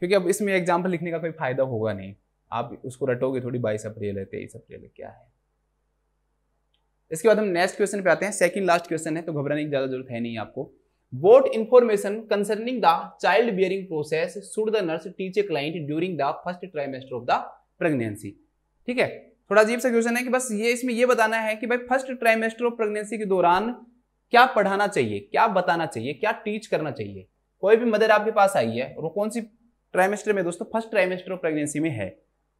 क्योंकि अब इसमें एग्जाम्पल लिखने का कोई फायदा होगा नहीं आप उसको रटोगे थोड़ी बाईस अप्रैल है तेईस अप्रैल क्या है इसके बाद हम नेक्स्ट क्वेश्चन पे आते हैं सेकंड लास्ट क्वेश्चन है तो घबराने की ज्यादा जरूरत है नहीं आपको what information concerning the child bearing process should the nurse teach a client during the first trimester of the pregnancy ठीक है थोड़ा अजीब सा क्वेश्चन है कि बस ये इसमें ये बताना है कि भाई फर्स्ट ट्राइमेस्टर ऑफ प्रेगनेंसी के दौरान क्या पढ़ाना चाहिए क्या बताना चाहिए क्या टीच करना चाहिए कोई भी मदर आपके पास आई है और वो कौन सी ट्राइमेस्टर में दोस्तों फर्स्ट ट्राइमेस्टर ऑफ प्रेगनेंसी में है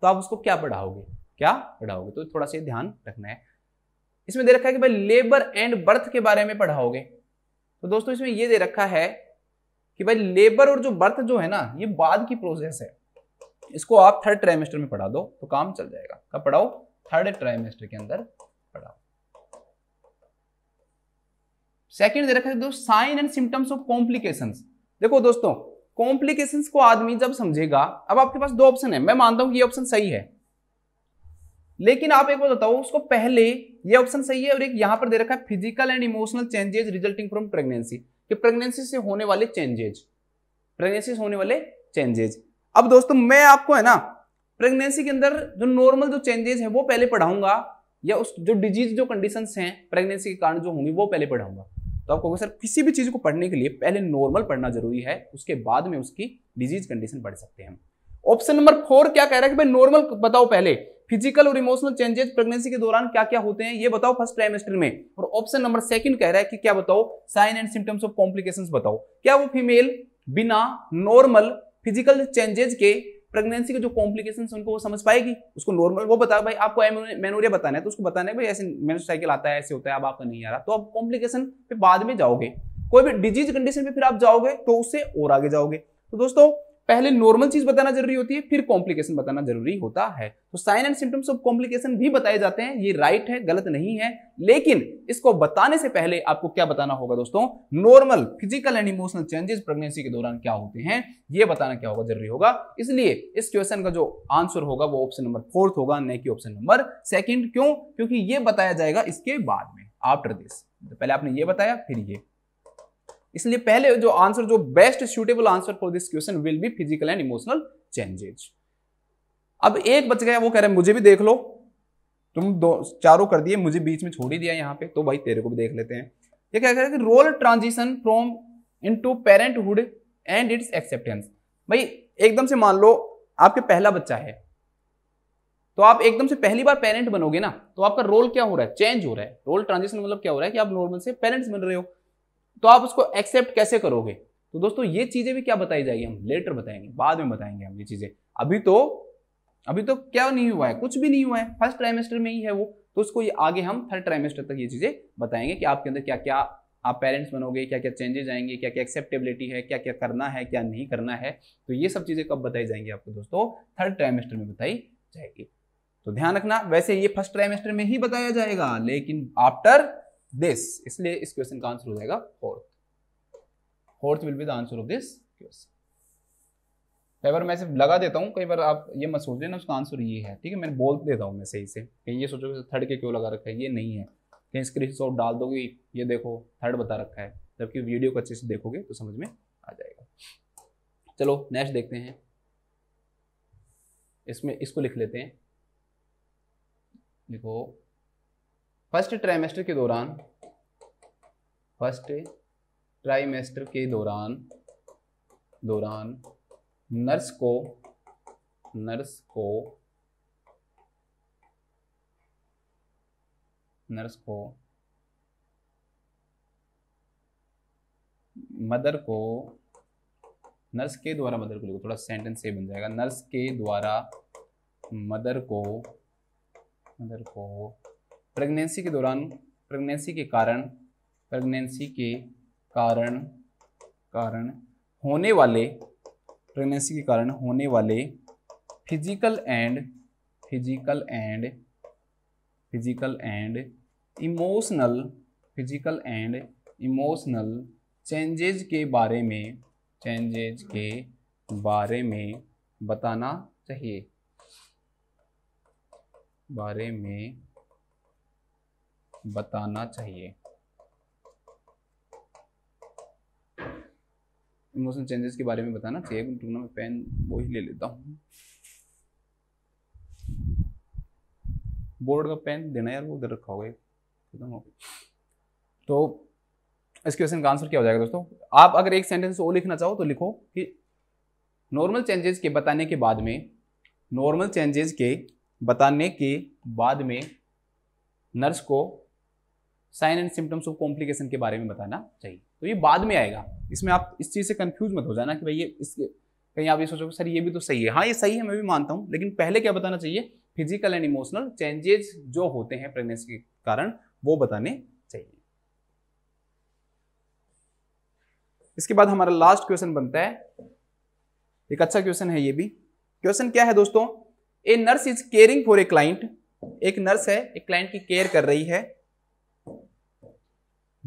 तो आप उसको क्या पढ़ाओगे क्या पढ़ाओगे तो थोड़ा सा ध्यान रखना है इसमें दे रखा है कि भाई लेबर एंड बर्थ के बारे में पढ़ाओगे तो दोस्तों इसमें यह दे रखा है कि भाई लेबर और जो बर्थ जो है ना ये बाद की प्रोसेस है इसको आप थर्ड ट्राइमेस्टर में पढ़ा दो तो काम चल जाएगा कब पढ़ाओ थर्ड ट्राइमेस्टर के अंदर पढ़ाओ सेकेंड दे रखा है दोस्त sign and symptoms of complication देखो दोस्तों कॉम्प्लिकेशन को आदमी जब समझेगा अब आपके पास दो ऑप्शन है मैं मानता हूं कि ये ऑप्शन सही है लेकिन आप एक बार बताओ उसको पहले ये ऑप्शन सही है और एक यहां पर दे रखा है physical and emotional changes resulting from pregnancy कि प्रेगनेंसी से होने वाले चेंजेज प्रेगनेंसी से होने वाले चेंजेज अब दोस्तों मैं आपको है ना प्रेगनेंसी के अंदर जो नॉर्मल जो चेंजेस है वो पहले पढ़ाऊंगा या उस जो डिजीज जो कंडीशंस हैं प्रेगनेंसी के कारण जो होंगी वो पहले पढ़ाऊंगा तो आप कहोगे सर किसी भी चीज़ को पढ़ने के लिए पहले नॉर्मल पढ़ना जरूरी है उसके बाद में उसकी डिजीज कंडीशन पढ़ सकते हैं ऑप्शन नंबर फोर क्या कह रहा है कि भाई नॉर्मल बताओ पहले फिजिकल और इमोशनल चेंजेस प्रेगनेंसी के दौरान क्या क्या होते हैं ये बताओ फर्स्ट ट्राइमेस्टर में और ऑप्शन नंबर सेकंड कह रहा है कि क्या बताओ sign and symptoms of complications बताओ क्या वो फीमेल बिना नॉर्मल फिजिकल चेंजेस के प्रेगनेंसी के जो कॉम्प्लिकेशन उनको वो समझ पाएगी उसको नॉर्मल वो बता भाई आपको मेनोरिया बताना है तो उसको बताना है भाई ऐसे मेनोसाइकिल आता है ऐसे होता है अब आपका नहीं आ रहा तो आप कॉम्प्लिकेशन पे बाद में जाओगे कोई भी डिजीज कंडीशन पे फिर आप जाओगे तो उससे और आगे जाओगे तो दोस्तों पहले नॉर्मल चीज बताना जरूरी होती है फिर कॉम्प्लिकेशन बताना जरूरी होता है तो sign and symptoms of complication भी बताए जाते हैं ये राइट है गलत नहीं है लेकिन इसको बताने से पहले आपको क्या बताना होगा दोस्तों normal physical and emotional changes pregnancy के दौरान क्या होते हैं ये बताना क्या होगा जरूरी होगा इसलिए इस क्वेश्चन का जो आंसर होगा वो ऑप्शन नंबर फोर्थ होगा न कि ऑप्शन नंबर सेकेंड क्यों क्योंकि ये बताया जाएगा इसके बाद में आफ्टर दिस पहले आपने ये बताया फिर ये इसलिए पहले जो आंसर जो best suitable answer for this question will be physical and emotional changes अब एक बच गया वो कह रहे मुझे भी देख लो तुम दो चारों कर दिए मुझे बीच में छोड़ ही दिया यहाँ पे तो भाई तेरे को भी देख लेते हैं ये क्या कह रहे हैं कि role transition from into parenthood and its acceptance भाई एकदम से मान लो आपके पहला बच्चा है तो आप एकदम से पहली बार पेरेंट बनोगे ना तो आपका रोल क्या हो रहा है चेंज हो रहा है रोल ट्रांजिशन मतलब क्या हो रहा है कि आप नॉर्मल से पेरेंट्स बन रहे हो तो आप उसको एक्सेप्ट कैसे करोगे तो दोस्तों ये चीजें भी क्या बताई जाएगी हम लेटर बताएंगे बाद में बताएंगे हम ये चीजें अभी तो अभी तो क्या नहीं हुआ है कुछ भी नहीं हुआ है फर्स्ट ट्राइमेस्टर में ही है वो तो उसको ये आगे हम थर्ड ट्राइमेस्टर तक ये चीजें बताएंगे कि आपके अंदर क्या क्या आप पेरेंट्स बनोगे क्या क्या चेंजेस आएंगे क्या क्या एक्सेप्टेबिलिटी है क्या क्या करना है क्या नहीं करना है तो ये सब चीज़ें कब बताई जाएंगी आपको दोस्तों थर्ड ट्राइमेस्टर में बताई जाएगी तो ध्यान रखना वैसे ये फर्स्ट ट्राइमेस्टर में ही बताया जाएगा लेकिन आफ्टर दिस इसलिए इस क्वेश्चन का आंसर हो जाएगा fourth fourth will be the answer of this question कई बार मैं सिर्फ लगा देता हूँ कई बार आप ये मत सोच लेना उसका आंसर ये है ठीक है मैं बोल देता हूँ मैं सही से कहीं ये सोचोगे थर्ड के क्यों लगा रखा है ये नहीं है कहीं स्क्रीन शॉट डाल दोगे ये देखो थर्ड बता रखा है जबकि वीडियो को अच्छे से देखोगे तो समझ में आ जाएगा चलो नेक्स्ट देखते हैं इसमें इसको लिख लेते हैं लिखो फर्स्ट ट्राइमेस्टर के दौरान फर्स्ट ट्राइमेस्टर के दौरान दौरान नर्स को नर्स को नर्स को मदर को नर्स के द्वारा मदर को लिखो थोड़ा सेंटेंस से बन जाएगा नर्स के द्वारा मदर को मदर को प्रेगनेंसी के दौरान प्रेगनेंसी के कारण प्रेगनेंसी के कारण कारण होने वाले प्रेगनेंसी के कारण होने वाले physical and physical and physical and emotional physical and emotional changes के बारे में चेंजेज के बारे में बताना चाहिए बारे में बताना चाहिए इमोशनल चेंजेस के बारे में बताना चाहिए मैं पेन वो ही ले लेता हूँ बोर्ड का पेन देना यार वो उधर रखा होगा खत्म तो इस क्वेश्चन का आंसर क्या हो जाएगा दोस्तों आप अगर एक सेंटेंस वो लिखना चाहो तो लिखो कि नॉर्मल चेंजेस के बताने के बाद में नॉर्मल चेंजेस के बताने के बाद में नर्स को sign and symptoms of complication के बारे में बताना चाहिए तो ये बाद में आएगा इसमें आप इस चीज़ से कन्फ्यूज मत हो जाना कि भाई ये इसके कहीं आप ये सोचोगे सर ये भी तो सही है हाँ ये सही है मैं भी मानता हूँ लेकिन पहले क्या बताना चाहिए फिजिकल एंड इमोशनल चेंजेज जो होते हैं प्रेगनेंसी के कारण वो बताने चाहिए इसके बाद हमारा लास्ट क्वेश्चन बनता है एक अच्छा क्वेश्चन है ये भी क्वेश्चन क्या है दोस्तों a nurse is caring for a client एक नर्स है एक क्लाइंट की केयर कर रही है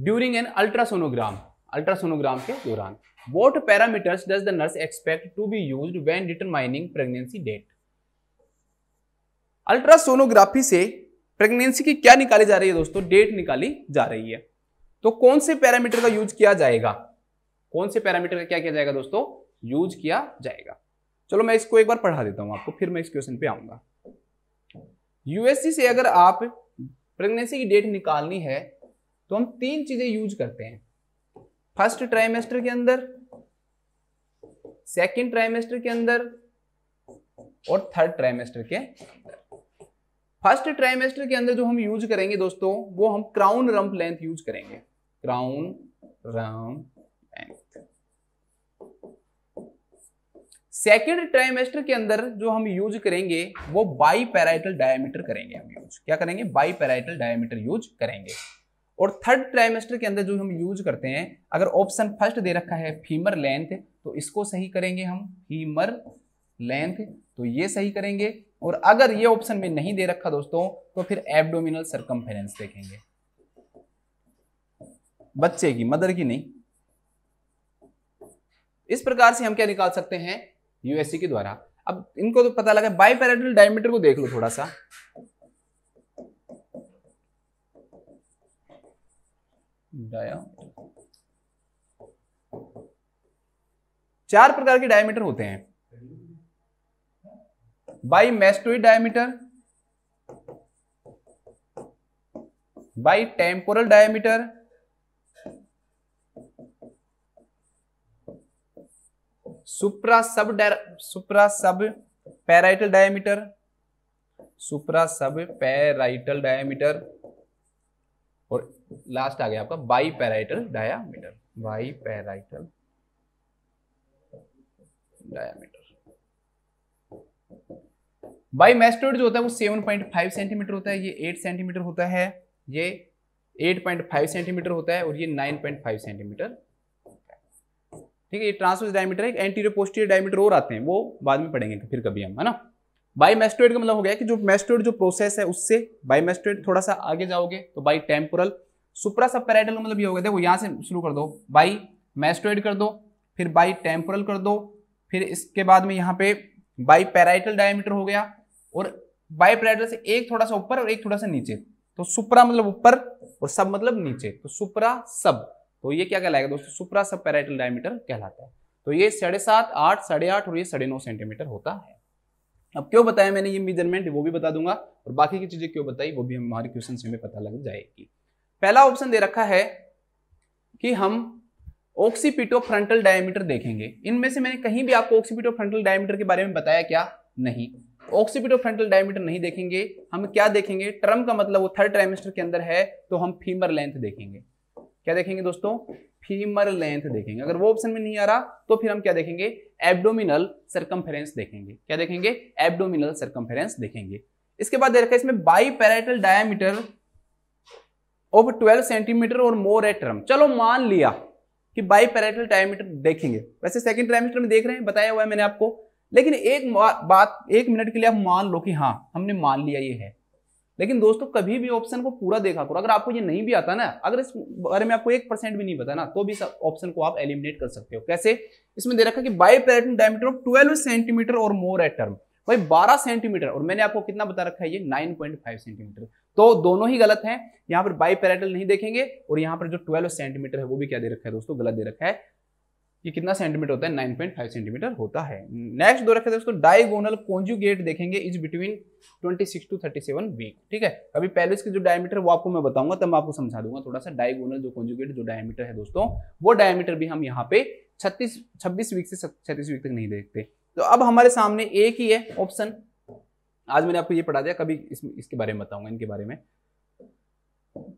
ड्यूरिंग एन अल्ट्रासोनोग्राम अल्ट्रासोनोग्राम के दौरान what parameters does the nurse expect to be use when determining pregnancy date ultrasonography से प्रेगनेंसी की क्या निकाली जा रही है दोस्तों डेट निकाली जा रही है तो कौन से पैरामीटर का यूज किया जाएगा कौन से पैरामीटर का क्या किया जाएगा दोस्तों यूज किया जाएगा चलो मैं इसको एक बार पढ़ा देता हूं आपको फिर मैं इस क्वेश्चन पे आऊंगा यूएससी से अगर आप प्रेगनेंसी की डेट निकालनी है तो हम तीन चीजें यूज करते हैं फर्स्ट ट्राइमेस्टर के अंदर सेकंड ट्राइमेस्टर के अंदर और थर्ड ट्राइमेस्टर के फर्स्ट ट्राइमेस्टर के अंदर जो हम यूज करेंगे दोस्तों वो हम क्राउन रंप लेंथ यूज करेंगे crown rump length second trimester के अंदर जो हम यूज करेंगे वो बाई पैराइटल डायमीटर करेंगे हम यूज क्या करेंगे बाई पैराइटल डायमीटर यूज करेंगे और थर्ड ट्राइमेस्टर के अंदर जो हम यूज करते हैं अगर ऑप्शन फर्स्ट दे रखा है फीमर लेंथ तो इसको सही करेंगे हम फीमर लेंथ तो ये सही करेंगे और अगर ये ऑप्शन में नहीं दे रखा दोस्तों तो फिर एबडोमिनल सरकमफेरेंस देखेंगे बच्चे की मदर की नहीं इस प्रकार से हम क्या निकाल सकते हैं यूएससी के द्वारा अब इनको तो पता लगा बाई डायमीटर को देख लो थोड़ा सा डाया चार प्रकार के डायमीटर होते हैं bimastoid diameter bitemporal diameter supra sub supra sub parietal diameter supra sub parietal diameter और लास्ट आ गया आपका biparietal diameter biparietal diameter bimastoid जो होता है वो 7.5 सेंटीमीटर होता है ये 8 सेंटीमीटर होता है ये 8.5 सेंटीमीटर होता है और ये 9.5 सेंटीमीटर ठीक है ये ट्रांसवर्स डायमीटर है एंटीरियर पोस्टीरियर डायमीटर और आते हैं वो बाद में पढ़ेंगे फिर कभी हम है ना बाई मेस्टोइड का मतलब हो गया कि जो मेस्टोइड जो प्रोसेस है उससे बाई मेस्टोइड थोड़ा सा आगे जाओगे तो बाई टेम्पोरल सुप्रा सब पेराइटल मतलब ये हो गया देखो यहाँ से शुरू कर दो बाई मैस्ट्रोइड कर दो फिर बाई टेम्पोरल कर दो फिर इसके बाद में यहाँ पे बाई पैराइटल डायमीटर हो गया और बाई पैराइटल से एक थोड़ा सा ऊपर और एक थोड़ा सा नीचे तो सुप्रा मतलब ऊपर और सब मतलब नीचे तो सुप्रा सब तो ये क्या कहलाएगा दोस्तों सुप्रा सब पैराइटल डायमीटर कहलाता है तो ये साढ़े सात आठ साढ़े आठ और ये साढ़े नौ सेंटीमीटर होता है अब क्यों बताया मैंने ये मेजरमेंट वो भी बता दूंगा और बाकी की चीजें क्यों बताई वो भी हमारे क्वेश्चन हमें पता लग जाएगी पहला ऑप्शन दे रखा है कि हम ऑक्सीपिटो फ्रंटल डायमीटर देखेंगे इनमें से मैंने कहीं भी आपको ऑक्सीपिटो फ्रंटल डायमीटर के बारे में बताया क्या नहीं ऑक्सीपिटो फ्रंटल डायमीटर नहीं देखेंगे हम क्या देखेंगे टर्म का मतलब वो थर्ड ट्राइमेस्टर के अंदर है तो हम फीमर लेंथ देखेंगे क्या देखेंगे दोस्तों फीमर लेंथ देखेंगे अगर वो ऑप्शन में नहीं आ रहा तो फिर हम क्या देखेंगे एब्डोमिनल सरकमफेरेंस देखेंगे क्या देखेंगे एब्डोमिनल सरकमफेरेंस देखेंगे इसके बाद देखा इसमें बाई डायमीटर ऑफ 12 सेंटीमीटर और मोर एट टर्म चलो मान लिया कि बाई पैरेटल डायमीटर देखेंगे वैसे सेकंड ट्राइमीटर में देख रहे हैं बताया हुआ है मैंने आपको लेकिन एक बात एक मिनट के लिए आप मान लो कि हाँ हमने मान लिया ये है लेकिन दोस्तों कभी भी ऑप्शन को पूरा देखा करो अगर आपको ये नहीं भी आता ना अगर इस बारे में आपको एक परसेंट भी नहीं पता ना तो भी ऑप्शन को आप एलिमिनेट कर सकते हो कैसे इसमें दे रखा कि biparietal diameter of twelve centimetre और मोर एट टर्म भाई 12 सेंटीमीटर और मैंने आपको कितना बता रखा है ये 9.5 सेंटीमीटर तो दोनों ही गलत हैं यहाँ पर बाई पैरेटल नहीं देखेंगे और यहाँ पर जो ट्वेल्व सेंटीमीटर है वो भी क्या दे रखा है दोस्तों गलत दे रखा है ये कितना सेंटीमीटर होता है नाइन पॉइंट फाइव सेंटीमीटर होता है नेक्स्ट दो रखे दोस्तों डायगोनल कॉन्जुगेट देखेंगे is between twenty six to thirty seven week ठीक है अभी पहले की जो डायमीटर वो आपको मैं बताऊंगा तब आपको समझा दूंगा थोड़ा सा डायगोनल जो कॉन्जुगेट जो डायमीटर है दोस्तों वो डायमीटर भी हम यहाँ पे छत्तीस छब्बीस वीक से छत्तीस वीक तक नहीं देखते तो अब हमारे सामने एक ही है ऑप्शन आज मैंने आपको ये पढ़ा दिया कभी इस, इसके बारे में बताऊंगा इनके बारे में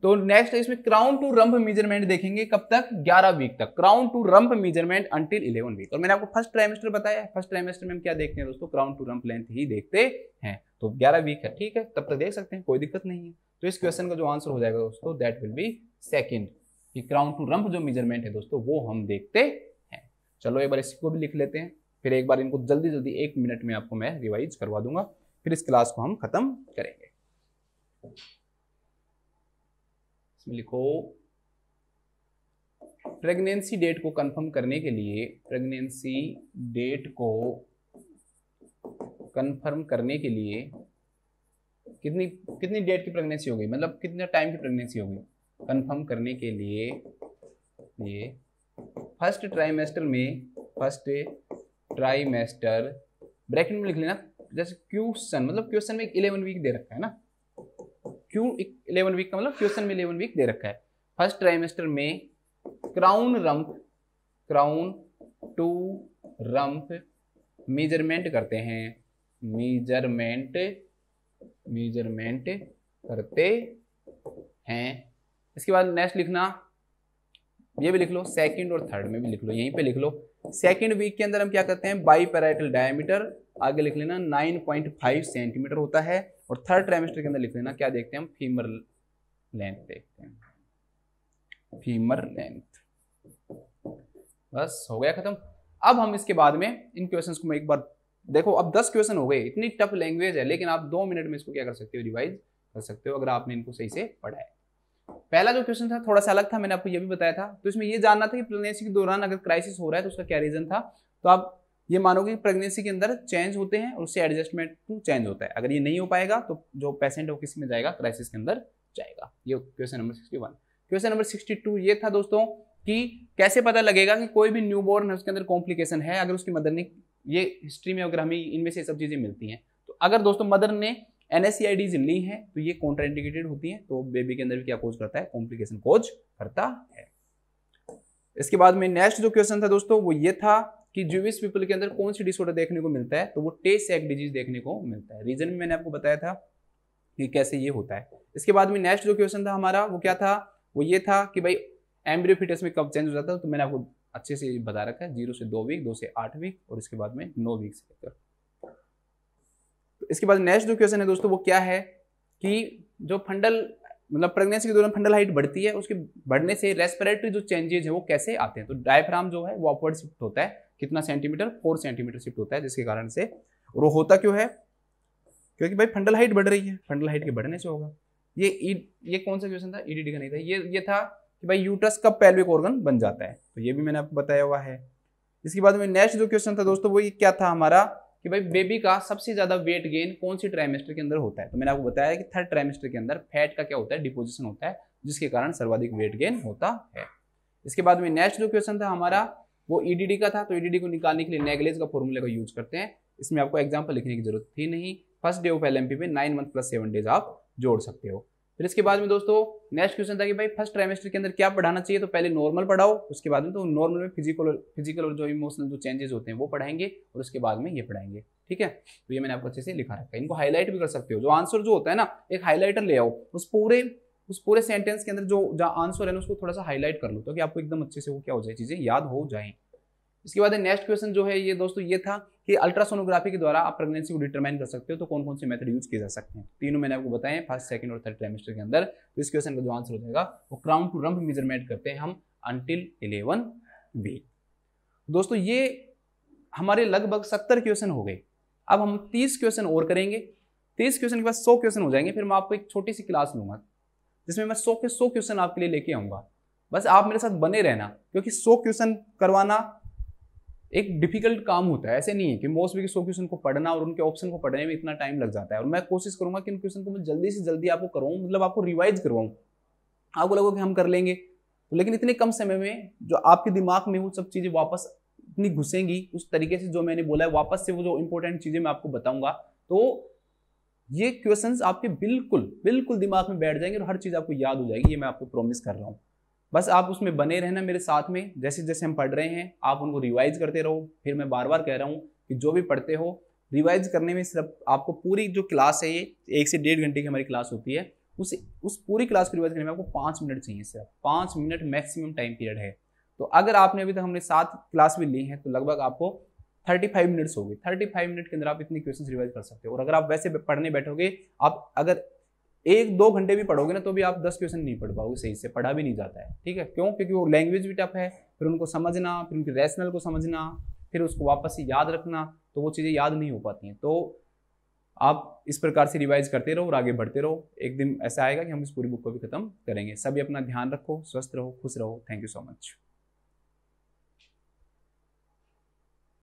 तो नेक्स्ट इसमें क्राउन टू रंप मेजरमेंट देखेंगे कब तक 11 वीक तक crown to rump measurement until 11 week और मैंने आपको फर्स्ट ट्राइमेस्टर बताया फर्स्ट ट्राइमेस्टर में हम क्या देखते हैं दोस्तों क्राउन टू रंप लेंथ ही देखते हैं तो 11 वीक है ठीक है तब तक देख सकते हैं कोई दिक्कत नहीं है तो इस क्वेश्चन का जो आंसर हो जाएगा दोस्तों दैट विल बी सेकेंड कि क्राउन टू रंप जो मेजरमेंट है दोस्तों वो हम देखते हैं चलो एक बार इसको भी लिख लेते हैं फिर एक बार इनको जल्दी जल्दी एक मिनट में आपको मैं रिवाइज करवा दूंगा फिर इस क्लास को हम ख़त्म करेंगे इसमें लिखो प्रेगनेंसी डेट को कंफर्म करने के लिए प्रेगनेंसी डेट को कंफर्म करने के लिए कितनी कितनी डेट की प्रेगनेंसी हो गई मतलब कितने टाइम की प्रेगनेंसी हो गई कंफर्म करने के लिए ये फर्स्ट ट्राइमेस्टर में फर्स्ट ट्राइमेस्टर ब्रैकेट में लिख लेना जैसे क्वेश्चन मतलब क्वेश्चन में इलेवन वीक दे रखा है ना क्यू इलेवन वीक का मतलब क्वेश्चन में इलेवन वीक दे रखा है फर्स्ट ट्राइमेस्टर में crown rump crown to rump measurement करते हैं मेजरमेंट मेजरमेंट करते हैं इसके बाद नेक्स्ट लिखना ये भी लिख लो सेकंड और थर्ड में भी लिख लो यहीं पे लिख लो सेकेंड वीक के अंदर हम क्या करते हैं बाई पैराइटल डायमीटर आगे लिख लेना 9.5 सेंटीमीटर होता है और थर्ड ट्राइमेस्टर के अंदर लिख लेना क्या देखते हैं हम फीमर लेंथ देखते हैं फीमर लेंथ बस हो गया खत्म अब हम इसके बाद में इन क्वेश्चन को मैं एक बार देखो अब दस क्वेश्चन हो गए इतनी टफ लैंग्वेज है लेकिन आप दो मिनट में इसको क्या कर सकते हो रिवाइज कर सकते हो अगर आपने इनको सही से पढ़ा है पहला जो क्वेश्चन था थोड़ा सा अलग था मैंने आपको यह भी बताया था तो इसमें यह जानना था कि प्रेगनेंसी के दौरान अगर क्राइसिस हो रहा है तो उसका क्या रीजन था तो आप ये मानोगे कि प्रेगनेंसी के अंदर चेंज होते हैं और उससे एडजस्टमेंट चेंज होता है अगर ये नहीं हो पाएगा तो जो पेशेंट हो किसी में जाएगा क्राइसिस के अंदर जाएगा ये question number sixty one question number sixty two ये था दोस्तों कि कैसे पता लगेगा कि कोई भी न्यू बॉर्न है उसके अंदर कॉम्प्लिकेशन है अगर उसकी मदर ने ये हिस्ट्री में अगर हमें इनमें से सब चीज़ें मिलती हैं तो अगर दोस्तों मदर ने एन ली हैं तो ये कॉन्ट्राइंडिकेटेड होती हैं तो बेबी के अंदर भी क्या कोज करता है कॉम्प्लिकेशन कोज करता है इसके बाद में नेक्स्ट जो क्वेश्चन था दोस्तों वो ये था कि जूविस पीपल के अंदर कौन सी डिसऑर्डर देखने को मिलता है तो वो टे सैक डिजीज देखने को मिलता है रीजन मैंने आपको बताया था कि कैसे ये होता है इसके बाद में नेक्स्ट जो क्वेश्चन था हमारा वो क्या था वो ये था कि भाई एम्ब्रियो फिटस में कब चेंज हो जाता है तो मैंने आपको अच्छे से बता रखा है जीरो से दो वीक दो से आठ वीक और इसके बाद में नौ वीक से लेकर इसके बाद नेक्स्ट जो क्वेश्चन है दोस्तों वो क्या है कि जो फंडल मतलब प्रेगनेंसी के दौरान फंडल हाइट बढ़ती है उसके बढ़ने से रेस्पिरेटरी जो चेंजेज है वो कैसे आते हैं तो डायफ्राम जो है वो अपवर्ड शिफ्ट होता है कितना सेंटीमीटर फोर सेंटीमीटर शिफ्ट होता है जिसके कारण से और वो होता क्यों है क्योंकि भाई फंडल हाइट बढ़ रही है फंडल हाइट के बढ़ने से होगा ये e, ये कौन सा क्वेश्चन था ईडीडी e का नहीं था ये ये था कि भाई यूटस का पेल्विक ऑर्गन बन जाता है तो ये भी मैंने आपको बताया हुआ है इसके बाद में नेक्स्ट जो क्वेश्चन था दोस्तों वो ये क्या था हमारा कि भाई बेबी का सबसे ज़्यादा वेट गेन कौन सी ट्राइमेस्टर के अंदर होता है तो मैंने आपको बताया कि थर्ड ट्राइमेस्टर के अंदर फैट का क्या होता है डिपोजिशन होता है जिसके कारण सर्वाधिक वेट गेन होता है इसके बाद में नेक्स्ट जो क्वेश्चन था हमारा वो ईडीडी e का था तो ईडीडी e को निकालने के लिए नेगलेज का फॉर्मूला का यूज करते हैं इसमें आपको एग्जाम्पल लिखने की जरूरत थी नहीं फर्स्ट डे ऑफ एल में nine month plus seven days आप जोड़ सकते हो फिर इसके बाद में दोस्तों नेक्स्ट क्वेश्चन था कि भाई फर्स्ट ट्राइमेस्टर के अंदर क्या पढ़ाना चाहिए तो पहले नॉर्मल पढ़ाओ उसके बाद में तो नॉर्मल में फिजिकल फिजिकल और जो इमोशनल जो चेंजेस होते हैं वो पढ़ाएंगे और उसके बाद में ये पढ़ाएंगे ठीक है तो ये मैंने आपको अच्छे से लिखा रखा है इनको हाईलाइट भी कर सकते हो जो आंसर जो होता है ना एक हाईलाइटर ले आओ उस पूरे उस पूरे सेंटेंस के अंदर जो जहाँ आंसर है ना उसको थोड़ा सा हाईलाइट कर लो तो आपको एकदम अच्छे से वो क्या हो जाए चीज़ें याद हो जाए इसके बाद नेक्स्ट क्वेश्चन जो है ये दोस्तों ये था कि अल्ट्रासोनोग्राफी के द्वारा आप प्रेगनेंसी को डिटरमाइन कर सकते हो तो कौन कौन से मेथड यूज किए जा सकते हैं तीनों मैंने आपको बताया फर्स्ट सेकंड और थर्ड ट्राइमेस्टर के अंदर तो इस क्वेश्चन का जो आंसर हो जाएगा वो क्राउन टू रंप मेजरमेंट करते हैं हम अंटिल इलेवन बी दोस्तों ये हमारे लगभग सत्तर क्वेश्चन हो गए अब हम तीस क्वेश्चन और करेंगे तीस क्वेश्चन के बाद सौ क्वेश्चन हो जाएंगे फिर मैं आपको एक छोटी सी क्लास लूंगा जिसमें मैं सौ के सौ क्वेश्चन आपके लिए लेके आऊंगा बस आप मेरे साथ बने रहना क्योंकि सौ क्वेश्चन करवाना एक डिफिकल्ट काम होता है ऐसे नहीं है कि मोस्ट सो क्वेश्चन को पढ़ना और उनके ऑप्शन को पढ़ने में इतना टाइम लग जाता है और मैं कोशिश करूंगा कि इन क्वेश्चन को मैं जल्दी से जल्दी आपको करवाऊँ मतलब आपको रिवाइज करवाऊँ आपको लगो कि हम कर लेंगे तो लेकिन इतने कम समय में जो आपके दिमाग में वो सब चीज़ें वापस इतनी घुसेंगी उस तरीके से जो मैंने बोला है वापस से वो जो इंपॉर्टेंट चीज़ें मैं आपको बताऊंगा तो ये क्वेश्चंस आपके बिल्कुल बिल्कुल दिमाग में बैठ जाएंगे और हर चीज़ आपको याद हो जाएगी ये मैं आपको प्रॉमिस कर रहा हूँ बस आप उसमें बने रहना मेरे साथ में जैसे जैसे हम पढ़ रहे हैं आप उनको रिवाइज करते रहो फिर मैं बार बार कह रहा हूँ कि जो भी पढ़ते हो रिवाइज करने में सिर्फ आपको पूरी जो क्लास है ये एक से डेढ़ घंटे की हमारी क्लास होती है उस उस पूरी क्लास को रिवाइज करने में आपको पाँच मिनट चाहिए सिर्फ पाँच मिनट मैक्सिमम टाइम पीरियड है तो अगर आपने अभी तक हमने सात क्लास भी ली है तो लगभग आपको थर्टी फाइव मिनट्स हो गए थर्टी फाइव मिनट के अंदर आप इतने क्वेश्चन रिवाइज कर सकते हो और अगर आप वैसे पढ़ने बैठोगे आप अगर एक दो घंटे भी पढ़ोगे ना तो भी आप दस क्वेश्चन नहीं पढ़ पाओगे सही से पढ़ा भी नहीं जाता है ठीक है क्यों क्योंकि वो लैंग्वेज भी टफ है फिर उनको समझना फिर उनके रैशनल को समझना फिर उसको वापस से याद रखना तो वो चीज़ें याद नहीं हो पाती हैं तो आप इस प्रकार से रिवाइज करते रहो और आगे बढ़ते रहो एक दिन ऐसा आएगा कि हम इस पूरी बुक को भी खत्म करेंगे सभी अपना ध्यान रखो स्वस्थ रहो खुश रहो थैंक यू सो मच